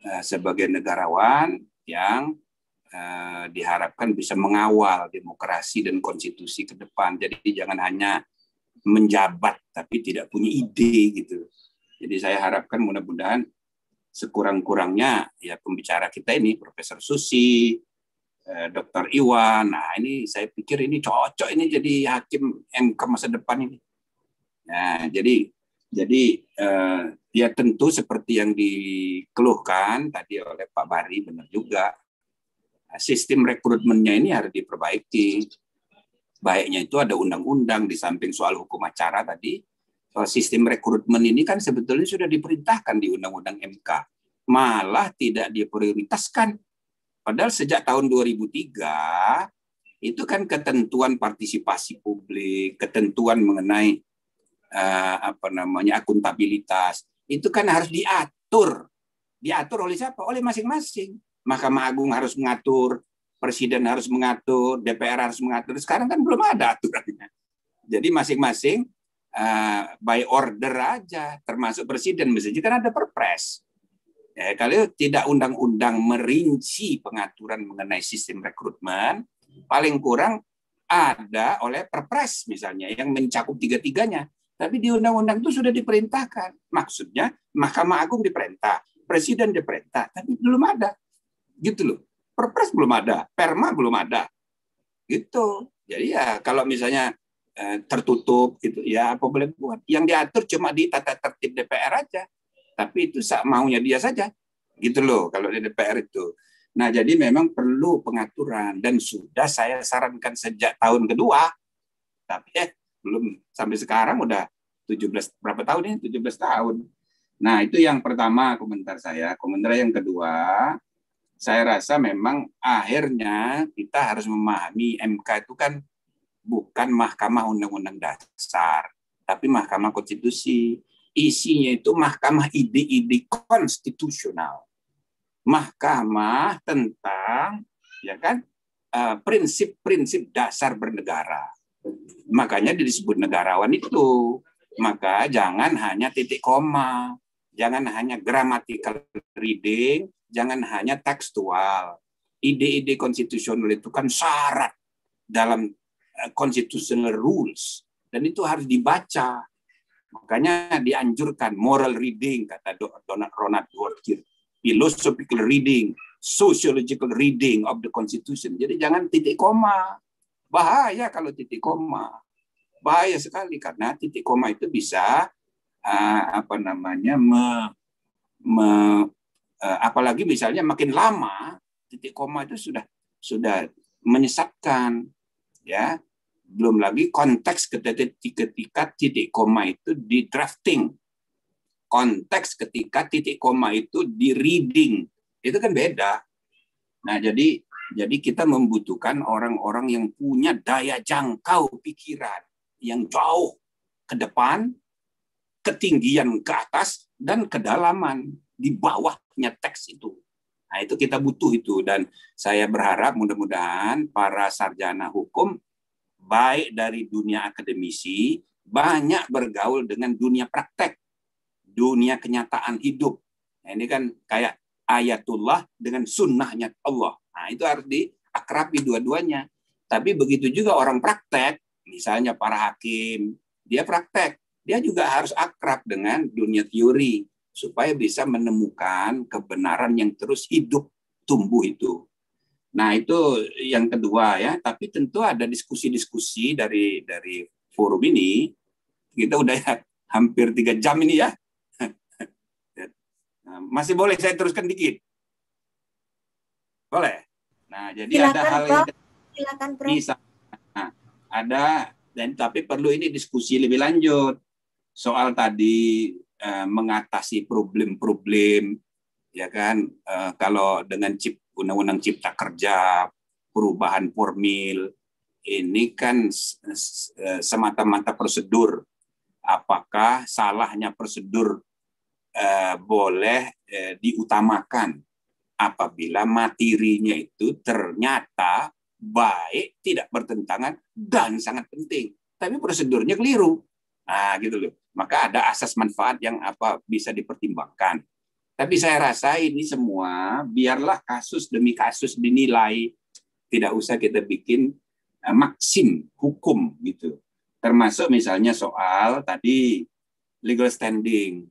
[SPEAKER 3] eh, sebagai negarawan yang eh, diharapkan bisa mengawal demokrasi dan konstitusi ke depan. Jadi jangan hanya menjabat tapi tidak punya ide gitu. Jadi saya harapkan mudah-mudahan sekurang-kurangnya ya pembicara kita ini Profesor Susi, Eh, Dr. Iwan. Nah, ini saya pikir ini cocok ini jadi hakim MK masa depan ini. Nah, jadi jadi eh, ya tentu seperti yang dikeluhkan tadi oleh Pak Bari benar juga. Nah, sistem rekrutmennya ini harus diperbaiki. Baiknya itu ada undang-undang di samping soal hukum acara tadi. Soal sistem rekrutmen ini kan sebetulnya sudah diperintahkan di Undang-Undang MK. Malah tidak diprioritaskan Padahal sejak tahun 2003 itu kan ketentuan partisipasi publik, ketentuan mengenai uh, apa namanya akuntabilitas itu kan harus diatur. Diatur oleh siapa? Oleh masing-masing. Mahkamah Agung harus mengatur, presiden harus mengatur, DPR harus mengatur. Sekarang kan belum ada aturannya. Jadi masing-masing uh, by order aja, termasuk presiden misalnya, kan ada perpres. Ya, kalau tidak undang-undang merinci pengaturan mengenai sistem rekrutmen, paling kurang ada oleh perpres misalnya yang mencakup tiga-tiganya. Tapi di undang-undang itu sudah diperintahkan. Maksudnya Mahkamah Agung diperintah, Presiden diperintah, tapi belum ada. Gitu loh. Perpres belum ada, Perma belum ada. Gitu. Jadi ya kalau misalnya eh, tertutup gitu ya apa boleh buat. Yang diatur cuma di tata tertib DPR aja tapi itu sak maunya dia saja gitu loh kalau di DPR itu nah jadi memang perlu pengaturan dan sudah saya sarankan sejak tahun kedua tapi eh belum sampai sekarang udah 17 berapa tahun ini 17 tahun nah itu yang pertama komentar saya komentar yang kedua saya rasa memang akhirnya kita harus memahami MK itu kan bukan Mahkamah Undang-Undang Dasar tapi Mahkamah Konstitusi isinya itu mahkamah ide-ide konstitusional. Mahkamah tentang ya kan eh, prinsip-prinsip dasar bernegara. Makanya disebut negarawan itu. Maka jangan hanya titik koma, jangan hanya grammatical reading, jangan hanya tekstual. Ide-ide konstitusional itu kan syarat dalam eh, constitutional rules dan itu harus dibaca Makanya dianjurkan moral reading kata Donald Ronald Dworkin, philosophical reading, sociological reading of the constitution. Jadi jangan titik koma. Bahaya kalau titik koma. Bahaya sekali karena titik koma itu bisa ah, apa namanya me, me, eh, apalagi misalnya makin lama titik koma itu sudah sudah menyesatkan ya belum lagi konteks ketika titik koma itu di drafting konteks ketika titik koma itu di reading itu kan beda nah jadi jadi kita membutuhkan orang-orang yang punya daya jangkau pikiran yang jauh ke depan ketinggian ke atas dan kedalaman di bawahnya teks itu Nah, itu kita butuh itu dan saya berharap mudah-mudahan para sarjana hukum baik dari dunia akademisi, banyak bergaul dengan dunia praktek, dunia kenyataan hidup. Nah, ini kan kayak ayatullah dengan sunnahnya Allah. Nah, itu harus diakrabi dua-duanya. Tapi begitu juga orang praktek, misalnya para hakim, dia praktek. Dia juga harus akrab dengan dunia teori supaya bisa menemukan kebenaran yang terus hidup tumbuh itu. Nah, itu yang kedua ya, tapi tentu ada diskusi-diskusi dari dari forum ini. Kita udah ya, hampir tiga jam ini ya. Nah, masih boleh saya teruskan dikit? Boleh. Nah, jadi silakan, ada hal yang silakan, Prof. Nah, ada dan tapi perlu ini diskusi lebih lanjut soal tadi eh, mengatasi problem-problem ya kan uh, kalau dengan cip undang-undang cipta kerja perubahan formil ini kan eh, semata-mata prosedur apakah salahnya prosedur uh, boleh uh, diutamakan apabila materinya itu ternyata baik tidak bertentangan dan sangat penting tapi prosedurnya keliru nah gitu loh maka ada asas manfaat yang apa bisa dipertimbangkan tapi saya rasa ini semua biarlah kasus demi kasus dinilai. Tidak usah kita bikin uh, maksim hukum gitu. Termasuk misalnya soal tadi legal standing.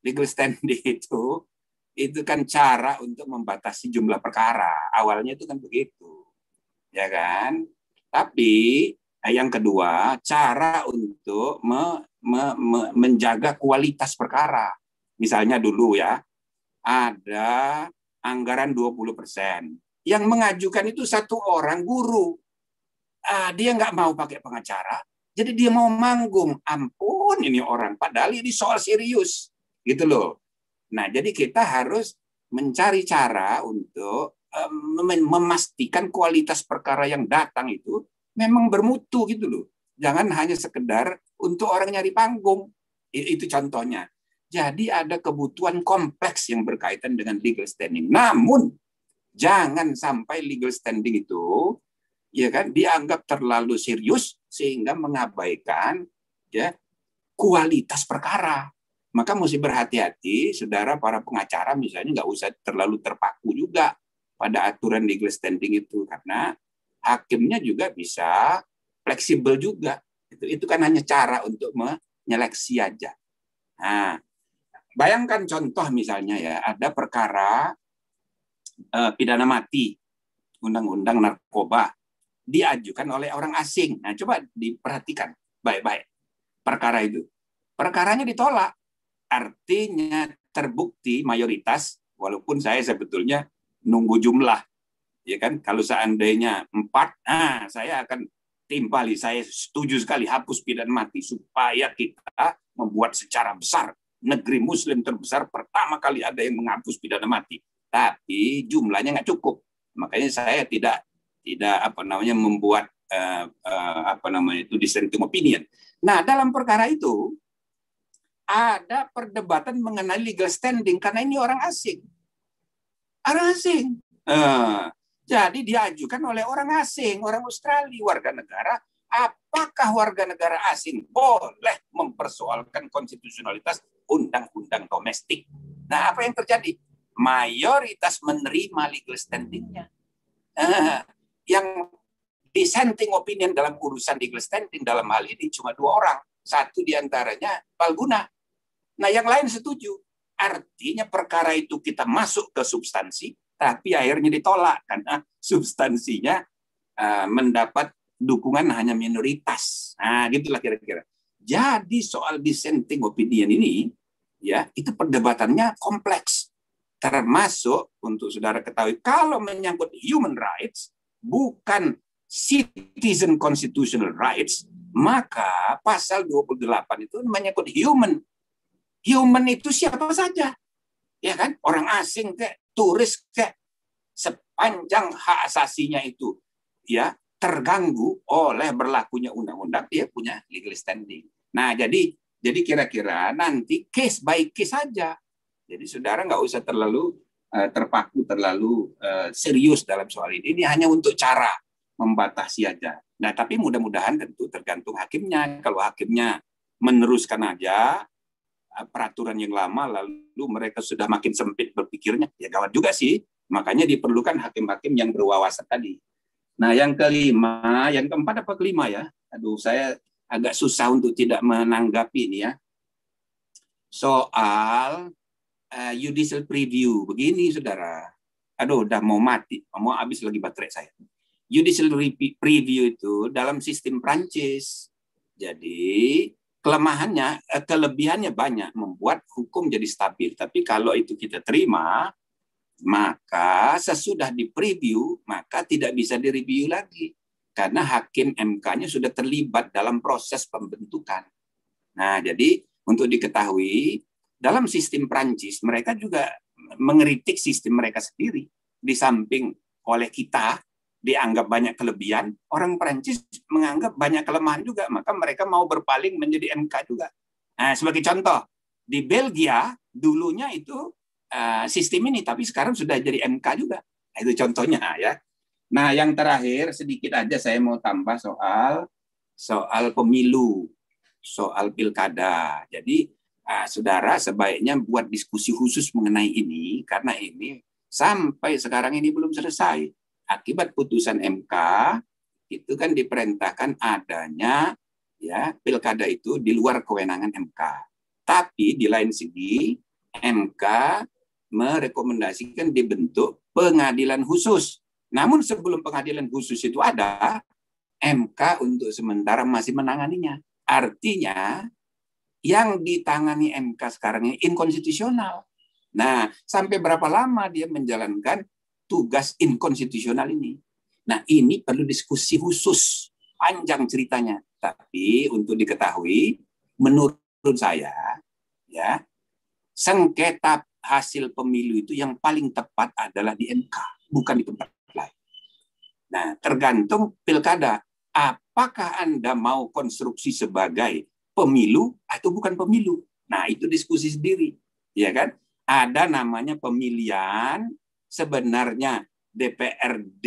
[SPEAKER 3] Legal standing itu itu kan cara untuk membatasi jumlah perkara. Awalnya itu kan begitu. Ya kan? Tapi eh, yang kedua, cara untuk me, me, me, menjaga kualitas perkara misalnya dulu ya, ada anggaran 20 persen. Yang mengajukan itu satu orang guru. Ah, dia nggak mau pakai pengacara, jadi dia mau manggung. Ampun ini orang, padahal ini soal serius. Gitu loh. Nah, jadi kita harus mencari cara untuk um, memastikan kualitas perkara yang datang itu memang bermutu gitu loh. Jangan hanya sekedar untuk orang nyari panggung. Itu contohnya. Jadi ada kebutuhan kompleks yang berkaitan dengan legal standing. Namun jangan sampai legal standing itu ya kan dianggap terlalu serius sehingga mengabaikan ya kualitas perkara. Maka mesti berhati-hati, saudara para pengacara misalnya nggak usah terlalu terpaku juga pada aturan legal standing itu karena hakimnya juga bisa fleksibel juga. Itu, itu kan hanya cara untuk menyeleksi aja. Nah, Bayangkan contoh misalnya ya, ada perkara eh, pidana mati, undang-undang narkoba, diajukan oleh orang asing. Nah, coba diperhatikan baik-baik perkara itu. Perkaranya ditolak. Artinya terbukti mayoritas, walaupun saya sebetulnya nunggu jumlah. Ya kan? Kalau seandainya empat, nah, saya akan timpali, saya setuju sekali hapus pidana mati supaya kita membuat secara besar negeri muslim terbesar pertama kali ada yang menghapus pidana mati. Tapi jumlahnya nggak cukup. Makanya saya tidak tidak apa namanya membuat uh, uh, apa namanya itu dissenting opinion. Nah, dalam perkara itu ada perdebatan mengenai legal standing karena ini orang asing. Orang asing. Uh, jadi diajukan oleh orang asing, orang Australia, warga negara. Apakah warga negara asing boleh mempersoalkan konstitusionalitas undang-undang domestik. Nah, apa yang terjadi? Mayoritas menerima legal standingnya. Eh, yang dissenting opinion dalam urusan legal standing dalam hal ini cuma dua orang. Satu diantaranya Palguna. Nah yang lain setuju. Artinya perkara itu kita masuk ke substansi, tapi akhirnya ditolak karena substansinya eh, mendapat dukungan hanya minoritas. Nah gitulah kira-kira. Jadi soal dissenting opinion ini, ya itu perdebatannya kompleks. Termasuk untuk saudara ketahui, kalau menyangkut human rights, bukan citizen constitutional rights, maka pasal 28 itu menyangkut human. Human
[SPEAKER 2] itu siapa saja.
[SPEAKER 3] Ya kan? Orang asing kayak turis kayak sepanjang hak asasinya itu ya terganggu oleh berlakunya undang-undang dia punya legal standing. Nah jadi jadi kira-kira nanti case by case saja. Jadi saudara nggak usah terlalu eh, terpaku terlalu eh, serius dalam soal ini. Ini hanya untuk cara membatasi aja. Nah tapi mudah-mudahan tentu tergantung hakimnya. Kalau hakimnya meneruskan aja eh, peraturan yang lama lalu mereka sudah makin sempit berpikirnya ya gawat juga sih makanya diperlukan hakim-hakim yang berwawasan tadi Nah, yang kelima, yang keempat apa kelima ya? Aduh, saya agak susah untuk tidak menanggapi ini ya. Soal uh, judicial preview. Begini, Saudara. Aduh, udah mau mati. Mau habis lagi baterai saya. Judicial preview itu dalam sistem Prancis. Jadi, kelemahannya, eh, kelebihannya banyak membuat hukum jadi stabil. Tapi kalau itu kita terima, maka sesudah di preview maka tidak bisa direview lagi karena hakim MK-nya sudah terlibat dalam proses pembentukan. Nah, jadi untuk diketahui dalam sistem Prancis mereka juga mengeritik sistem mereka sendiri di samping oleh kita dianggap banyak kelebihan, orang Prancis menganggap banyak kelemahan juga, maka mereka mau berpaling menjadi MK juga. Nah, sebagai contoh, di Belgia dulunya itu Eh, sistem ini, tapi sekarang sudah jadi MK juga. Nah, itu contohnya ya. Nah, yang terakhir sedikit aja saya mau tambah soal soal pemilu, soal pilkada. Jadi uh, saudara sebaiknya buat diskusi khusus mengenai ini karena ini sampai sekarang ini belum selesai. Akibat putusan MK itu kan diperintahkan adanya ya pilkada itu di luar kewenangan MK. Tapi di lain segi MK merekomendasikan dibentuk pengadilan khusus. Namun sebelum pengadilan khusus itu ada, MK untuk sementara masih menanganinya. Artinya yang ditangani MK sekarang ini inkonstitusional. Nah, sampai berapa lama dia menjalankan tugas inkonstitusional ini? Nah, ini perlu diskusi khusus, panjang ceritanya. Tapi untuk diketahui, menurut saya, ya sengketa hasil pemilu itu yang paling tepat adalah di MK, bukan di tempat lain. Nah, tergantung pilkada, apakah Anda mau konstruksi sebagai pemilu atau bukan pemilu. Nah, itu diskusi sendiri, ya kan? Ada namanya pemilihan, sebenarnya DPRD,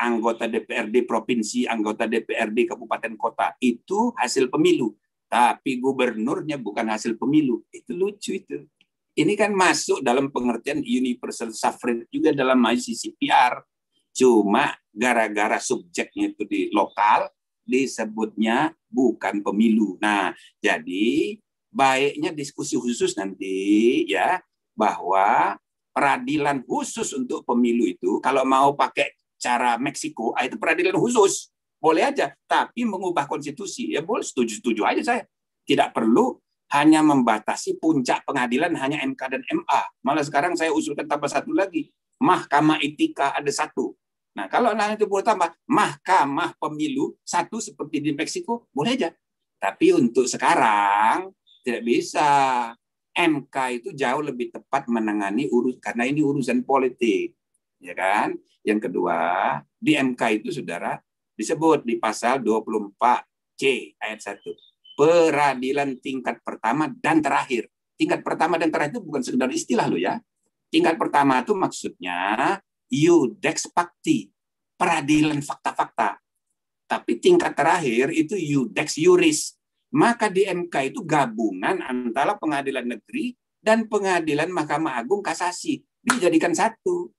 [SPEAKER 3] anggota DPRD provinsi, anggota DPRD kabupaten kota, itu hasil pemilu. Tapi gubernurnya bukan hasil pemilu. Itu lucu itu ini kan masuk dalam pengertian universal suffrage juga dalam ICCPR. Cuma gara-gara subjeknya itu di lokal, disebutnya bukan pemilu. Nah, jadi baiknya diskusi khusus nanti ya bahwa peradilan khusus untuk pemilu itu kalau mau pakai cara Meksiko ah, itu peradilan khusus boleh aja tapi mengubah konstitusi ya boleh setuju setuju aja saya tidak perlu hanya membatasi puncak pengadilan hanya MK dan MA. Malah sekarang saya usulkan tambah satu lagi, Mahkamah Etika ada satu. Nah, kalau anak itu boleh tambah Mahkamah Pemilu satu seperti di Meksiko, boleh aja. Tapi untuk sekarang tidak bisa. MK itu jauh lebih tepat menangani urus karena ini urusan politik, ya kan? Yang kedua, di MK itu Saudara disebut di pasal 24C ayat 1 peradilan tingkat pertama dan terakhir. Tingkat pertama dan terakhir itu bukan sekedar istilah loh ya. Tingkat pertama itu maksudnya yudex pakti, peradilan fakta-fakta. Tapi tingkat terakhir itu yudex yuris. Maka di MK itu gabungan antara pengadilan negeri dan pengadilan Mahkamah Agung kasasi dijadikan satu.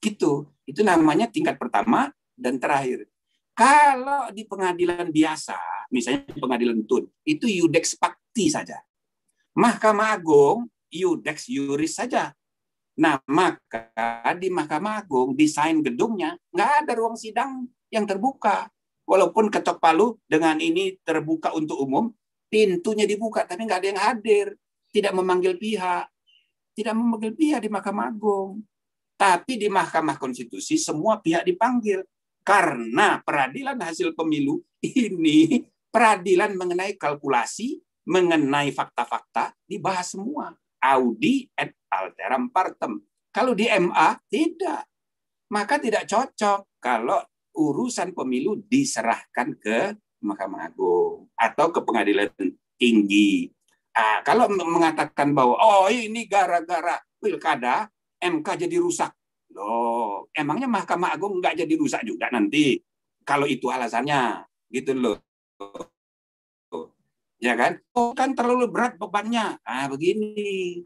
[SPEAKER 3] Gitu. Itu namanya tingkat pertama dan terakhir. Kalau di pengadilan biasa, misalnya pengadilan tun, itu yudex pakti saja. Mahkamah Agung yudex yuris saja. Nah, maka di Mahkamah Agung desain gedungnya nggak ada ruang sidang yang terbuka. Walaupun ketok palu dengan ini terbuka untuk umum, pintunya dibuka tapi nggak ada yang hadir, tidak memanggil pihak, tidak memanggil pihak di Mahkamah Agung. Tapi di Mahkamah Konstitusi semua pihak dipanggil karena peradilan hasil pemilu ini Peradilan mengenai kalkulasi, mengenai fakta-fakta, dibahas semua. Audi et alteram partem. Kalau di MA, tidak. Maka tidak cocok kalau urusan pemilu diserahkan ke Mahkamah Agung atau ke pengadilan tinggi. Ah, kalau mengatakan bahwa oh ini gara-gara pilkada MK jadi rusak, loh emangnya Mahkamah Agung nggak jadi rusak juga nanti kalau itu alasannya gitu loh. Ya kan? Oh, kan terlalu berat bebannya. Ah, begini.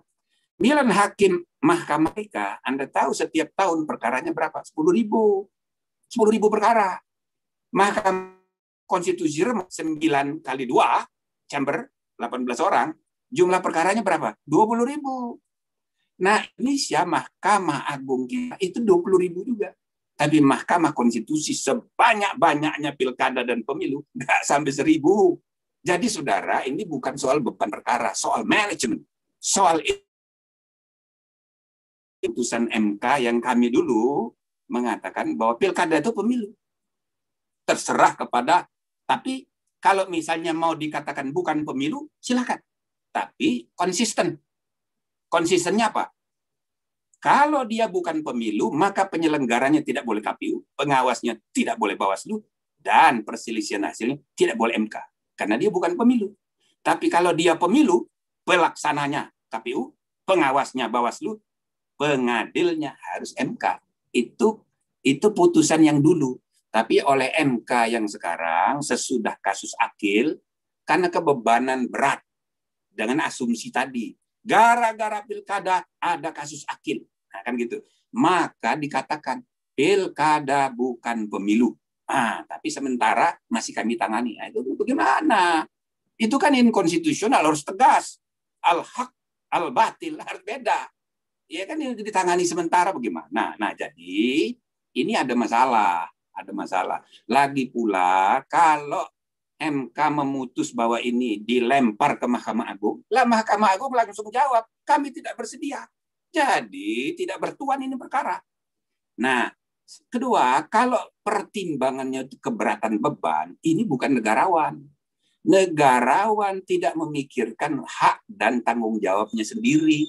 [SPEAKER 3] Milan hakim mahkamah mereka, Anda tahu setiap tahun perkaranya berapa? 10 ribu. 10 ribu perkara. Mahkamah konstitusi 9 kali 2, chamber, 18 orang, jumlah perkaranya berapa? 20 ribu. Nah, Indonesia, Mahkamah Agung kita itu 20 ribu juga. Tapi Mahkamah Konstitusi sebanyak-banyaknya pilkada dan pemilu nggak sampai seribu. Jadi saudara, ini bukan soal beban perkara, soal manajemen, soal putusan MK yang kami dulu mengatakan bahwa pilkada itu pemilu. Terserah kepada, tapi kalau misalnya mau dikatakan bukan pemilu, silakan. Tapi konsisten. Konsistennya apa? Kalau dia bukan pemilu, maka penyelenggaranya tidak boleh KPU, pengawasnya tidak boleh Bawaslu, dan perselisihan hasilnya tidak boleh MK. Karena dia bukan pemilu. Tapi kalau dia pemilu, pelaksananya KPU, pengawasnya Bawaslu, pengadilnya harus MK. Itu itu putusan yang dulu. Tapi oleh MK yang sekarang, sesudah kasus akil, karena kebebanan berat dengan asumsi tadi. Gara-gara pilkada ada kasus akil Nah, kan gitu. Maka dikatakan pilkada bukan pemilu. Ah, tapi sementara masih kami tangani. Nah, itu bagaimana? Itu kan inkonstitusional harus tegas. al hak al-batil harus beda. Ya kan ini ditangani sementara bagaimana? Nah, jadi ini ada masalah, ada masalah. Lagi pula kalau MK memutus bahwa ini dilempar ke Mahkamah Agung, lah Mahkamah Agung langsung jawab, kami tidak bersedia. Jadi tidak bertuan ini perkara. Nah, kedua, kalau pertimbangannya itu keberatan beban, ini bukan negarawan. Negarawan tidak memikirkan hak dan tanggung jawabnya sendiri.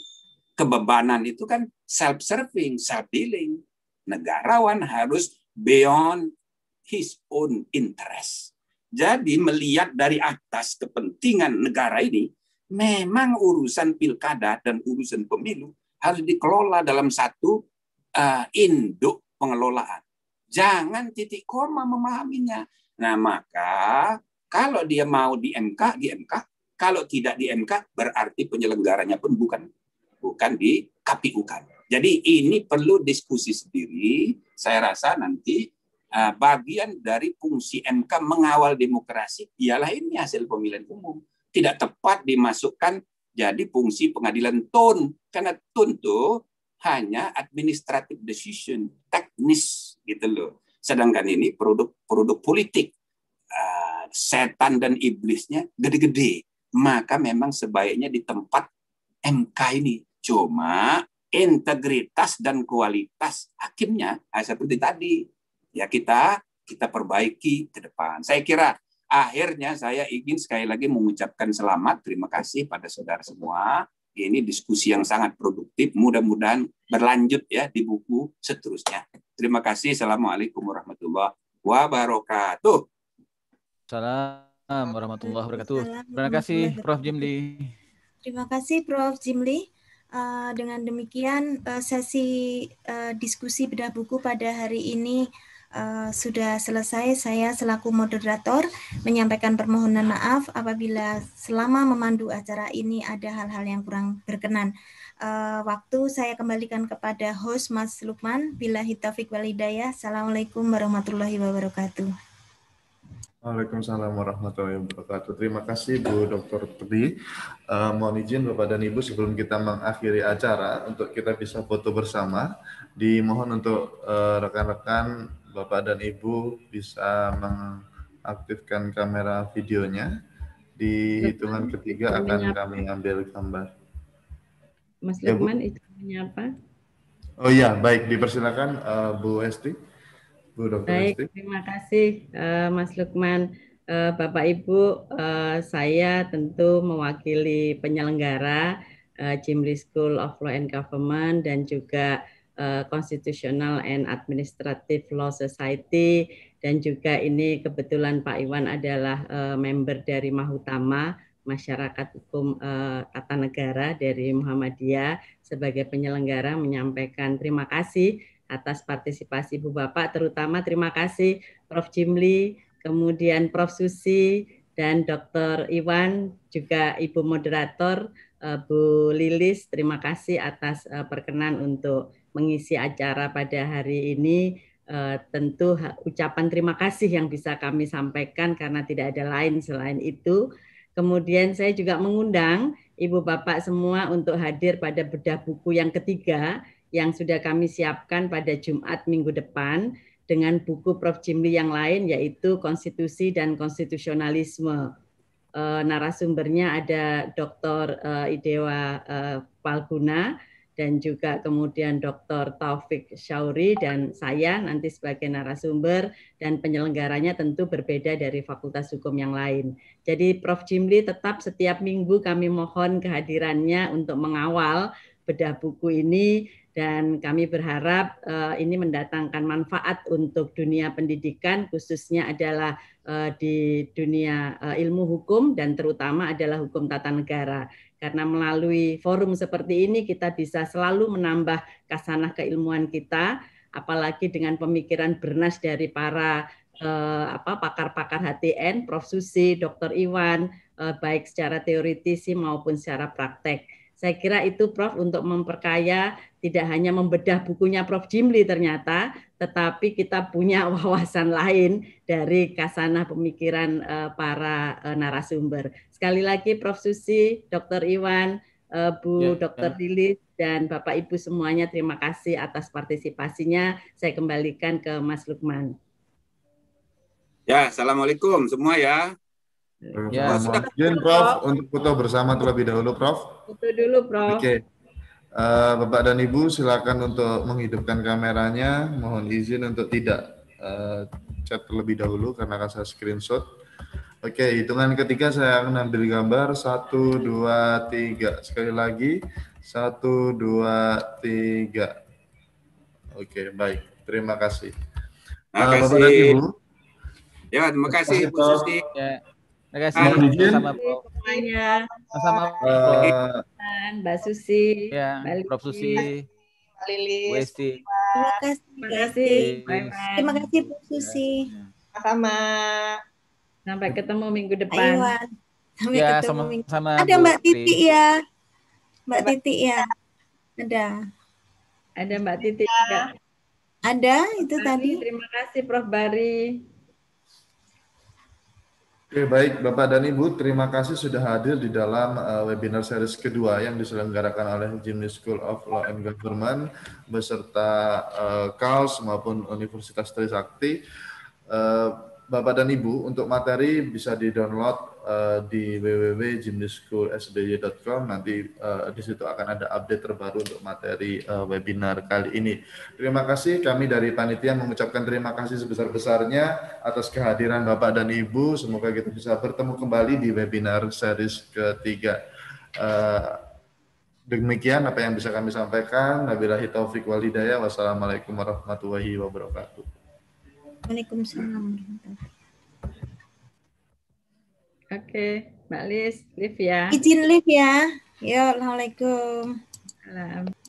[SPEAKER 3] Kebebanan itu kan self-serving, self-dealing. Negarawan harus beyond his own interest. Jadi melihat dari atas kepentingan negara ini, memang urusan pilkada dan urusan pemilu harus dikelola dalam satu uh, induk pengelolaan. Jangan titik koma memahaminya. Nah, maka kalau dia mau di MK, di MK. Kalau tidak di MK, berarti penyelenggaranya pun bukan bukan di KPU kan. Jadi ini perlu diskusi sendiri. Saya rasa nanti uh, bagian dari fungsi MK mengawal demokrasi ialah ini hasil pemilihan umum. Tidak tepat dimasukkan jadi fungsi pengadilan tun karena tun itu hanya administrative decision, teknis gitu loh. Sedangkan ini produk-produk politik ah, setan dan iblisnya gede-gede. Maka memang sebaiknya di tempat MK ini. Cuma integritas dan kualitas hakimnya ah, seperti tadi ya kita kita perbaiki ke depan. Saya kira Akhirnya saya ingin sekali lagi mengucapkan selamat, terima kasih pada saudara semua. Ini diskusi yang sangat produktif, mudah-mudahan berlanjut ya di buku seterusnya. Terima kasih. Assalamualaikum warahmatullahi
[SPEAKER 11] wabarakatuh. Assalamualaikum warahmatullahi wabarakatuh. Terima kasih Prof. Jimli.
[SPEAKER 9] Terima kasih Prof. Jimli. Eh, dengan demikian eh, sesi eh, diskusi bedah buku pada hari ini Uh, sudah selesai saya selaku moderator menyampaikan permohonan maaf apabila selama memandu acara ini ada hal-hal yang kurang berkenan. Uh, waktu saya kembalikan kepada host Mas Lukman. Bila hitafik walidayah. Assalamualaikum warahmatullahi wabarakatuh.
[SPEAKER 6] Waalaikumsalam warahmatullahi wabarakatuh. Terima kasih Bu Dr. Tri. Uh, mohon izin Bapak dan Ibu sebelum kita mengakhiri acara untuk kita bisa foto bersama. Dimohon untuk eh, rekan-rekan uh, rekan -rekan Bapak dan Ibu bisa mengaktifkan kamera videonya. Di hitungan ketiga akan kami ambil gambar.
[SPEAKER 8] Mas ya, Lukman, ya, itu menyapa.
[SPEAKER 6] Oh iya, baik. Dipersilakan uh, Bu Esti. Bu Dr. Baik, Esti.
[SPEAKER 8] terima kasih uh, Mas Lukman. Uh, Bapak Ibu, uh, saya tentu mewakili penyelenggara uh, Jimli School of Law and Government dan juga Konstitusional eh, Constitutional and Administrative Law Society dan juga ini kebetulan Pak Iwan adalah eh, member dari Mahutama Masyarakat Hukum uh, Tata Negara dari Muhammadiyah sebagai penyelenggara menyampaikan terima kasih atas partisipasi Bu Bapak terutama terima kasih Prof Jimli kemudian Prof Susi dan Dr. Iwan juga Ibu moderator Bu Lilis terima kasih atas perkenan untuk mengisi acara pada hari ini eh, tentu ucapan terima kasih yang bisa kami sampaikan karena tidak ada lain selain itu. Kemudian saya juga mengundang Ibu Bapak semua untuk hadir pada bedah buku yang ketiga yang sudah kami siapkan pada Jumat minggu depan dengan buku Prof. Jimli yang lain yaitu Konstitusi dan Konstitusionalisme. Uh, narasumbernya ada Dr. Uh, eh, Idewa Palguna, dan juga kemudian Dr. Taufik Syauri dan saya nanti sebagai narasumber dan penyelenggaranya tentu berbeda dari Fakultas Hukum yang lain. Jadi Prof. Jimli tetap setiap minggu kami mohon kehadirannya untuk mengawal bedah buku ini dan kami berharap uh, ini mendatangkan manfaat untuk dunia pendidikan khususnya adalah uh, di dunia uh, ilmu hukum dan terutama adalah hukum tata negara. Karena melalui forum seperti ini kita bisa selalu menambah kasanah keilmuan kita, apalagi dengan pemikiran bernas dari para eh, apa pakar-pakar HTN, Prof Susi, Dr Iwan, eh, baik secara teoritisi maupun secara praktek. Saya kira itu Prof untuk memperkaya tidak hanya membedah bukunya Prof Jimli ternyata, tetapi kita punya wawasan lain dari kasanah pemikiran eh, para eh, narasumber. Sekali lagi Prof Susi, Dr. Iwan, eh, Bu ya, Dr. Ya. dan Bapak Ibu semuanya terima kasih atas partisipasinya. Saya kembalikan ke Mas Lukman.
[SPEAKER 3] Ya, assalamualaikum semua ya.
[SPEAKER 6] Ya, oh, izin Prof untuk foto bersama terlebih dahulu Prof.
[SPEAKER 13] Foto dulu Prof. Oke. Okay.
[SPEAKER 6] Uh, Bapak dan Ibu silakan untuk menghidupkan kameranya. Mohon izin untuk tidak uh, chat terlebih dahulu karena akan saya screenshot. Oke, okay, hitungan ketiga saya akan ambil gambar. Satu, dua, tiga. Sekali lagi. Satu, dua, tiga. Oke, okay, baik. Terima kasih. Terima eh, kasih. Uh, Bapak dan Ibu.
[SPEAKER 3] Ya, terima
[SPEAKER 11] kasih Bu Susi. Ya. Iya, eh, kan, iya, terima kasih sama
[SPEAKER 8] Prof. Semuanya. Sama uh, Mbak Susi, ya, Prof Susi, Lili, Terima kasih. Terima kasih. Terima kasih. Terima kasih Bu Susi. Sama. Sampai ketemu minggu depan.
[SPEAKER 11] sampai ya, ketemu sama, minggu. Sama Ada
[SPEAKER 8] Mbak Titi iya. ya. Mbak Titi ya. Ada. Ada Mbak Titi. Ya. Ada itu tadi. Terima kasih Prof Bari.
[SPEAKER 6] Oke, baik Bapak dan Ibu, terima kasih sudah hadir di dalam uh, webinar series kedua yang diselenggarakan oleh Jimny School of Law and Government beserta uh, eh, KALS maupun Universitas Trisakti. Uh, Bapak dan Ibu, untuk materi bisa di-download Eh, di www.gymnischoolsby.com nanti uh, di situ akan ada update terbaru untuk materi uh, webinar kali ini. Terima kasih kami dari panitia mengucapkan terima kasih sebesar-besarnya atas kehadiran Bapak dan Ibu. Semoga kita bisa bertemu kembali di webinar series ketiga. Uh, demikian apa yang bisa kami sampaikan. Wabillahi taufiq walidaya Wassalamualaikum warahmatullahi wabarakatuh.
[SPEAKER 8] Waalaikumsalam warahmatullahi wabarakatuh. Oke, Mbak Liz, live ya. Izin live ya.
[SPEAKER 9] Yuk, Assalamualaikum. Salam.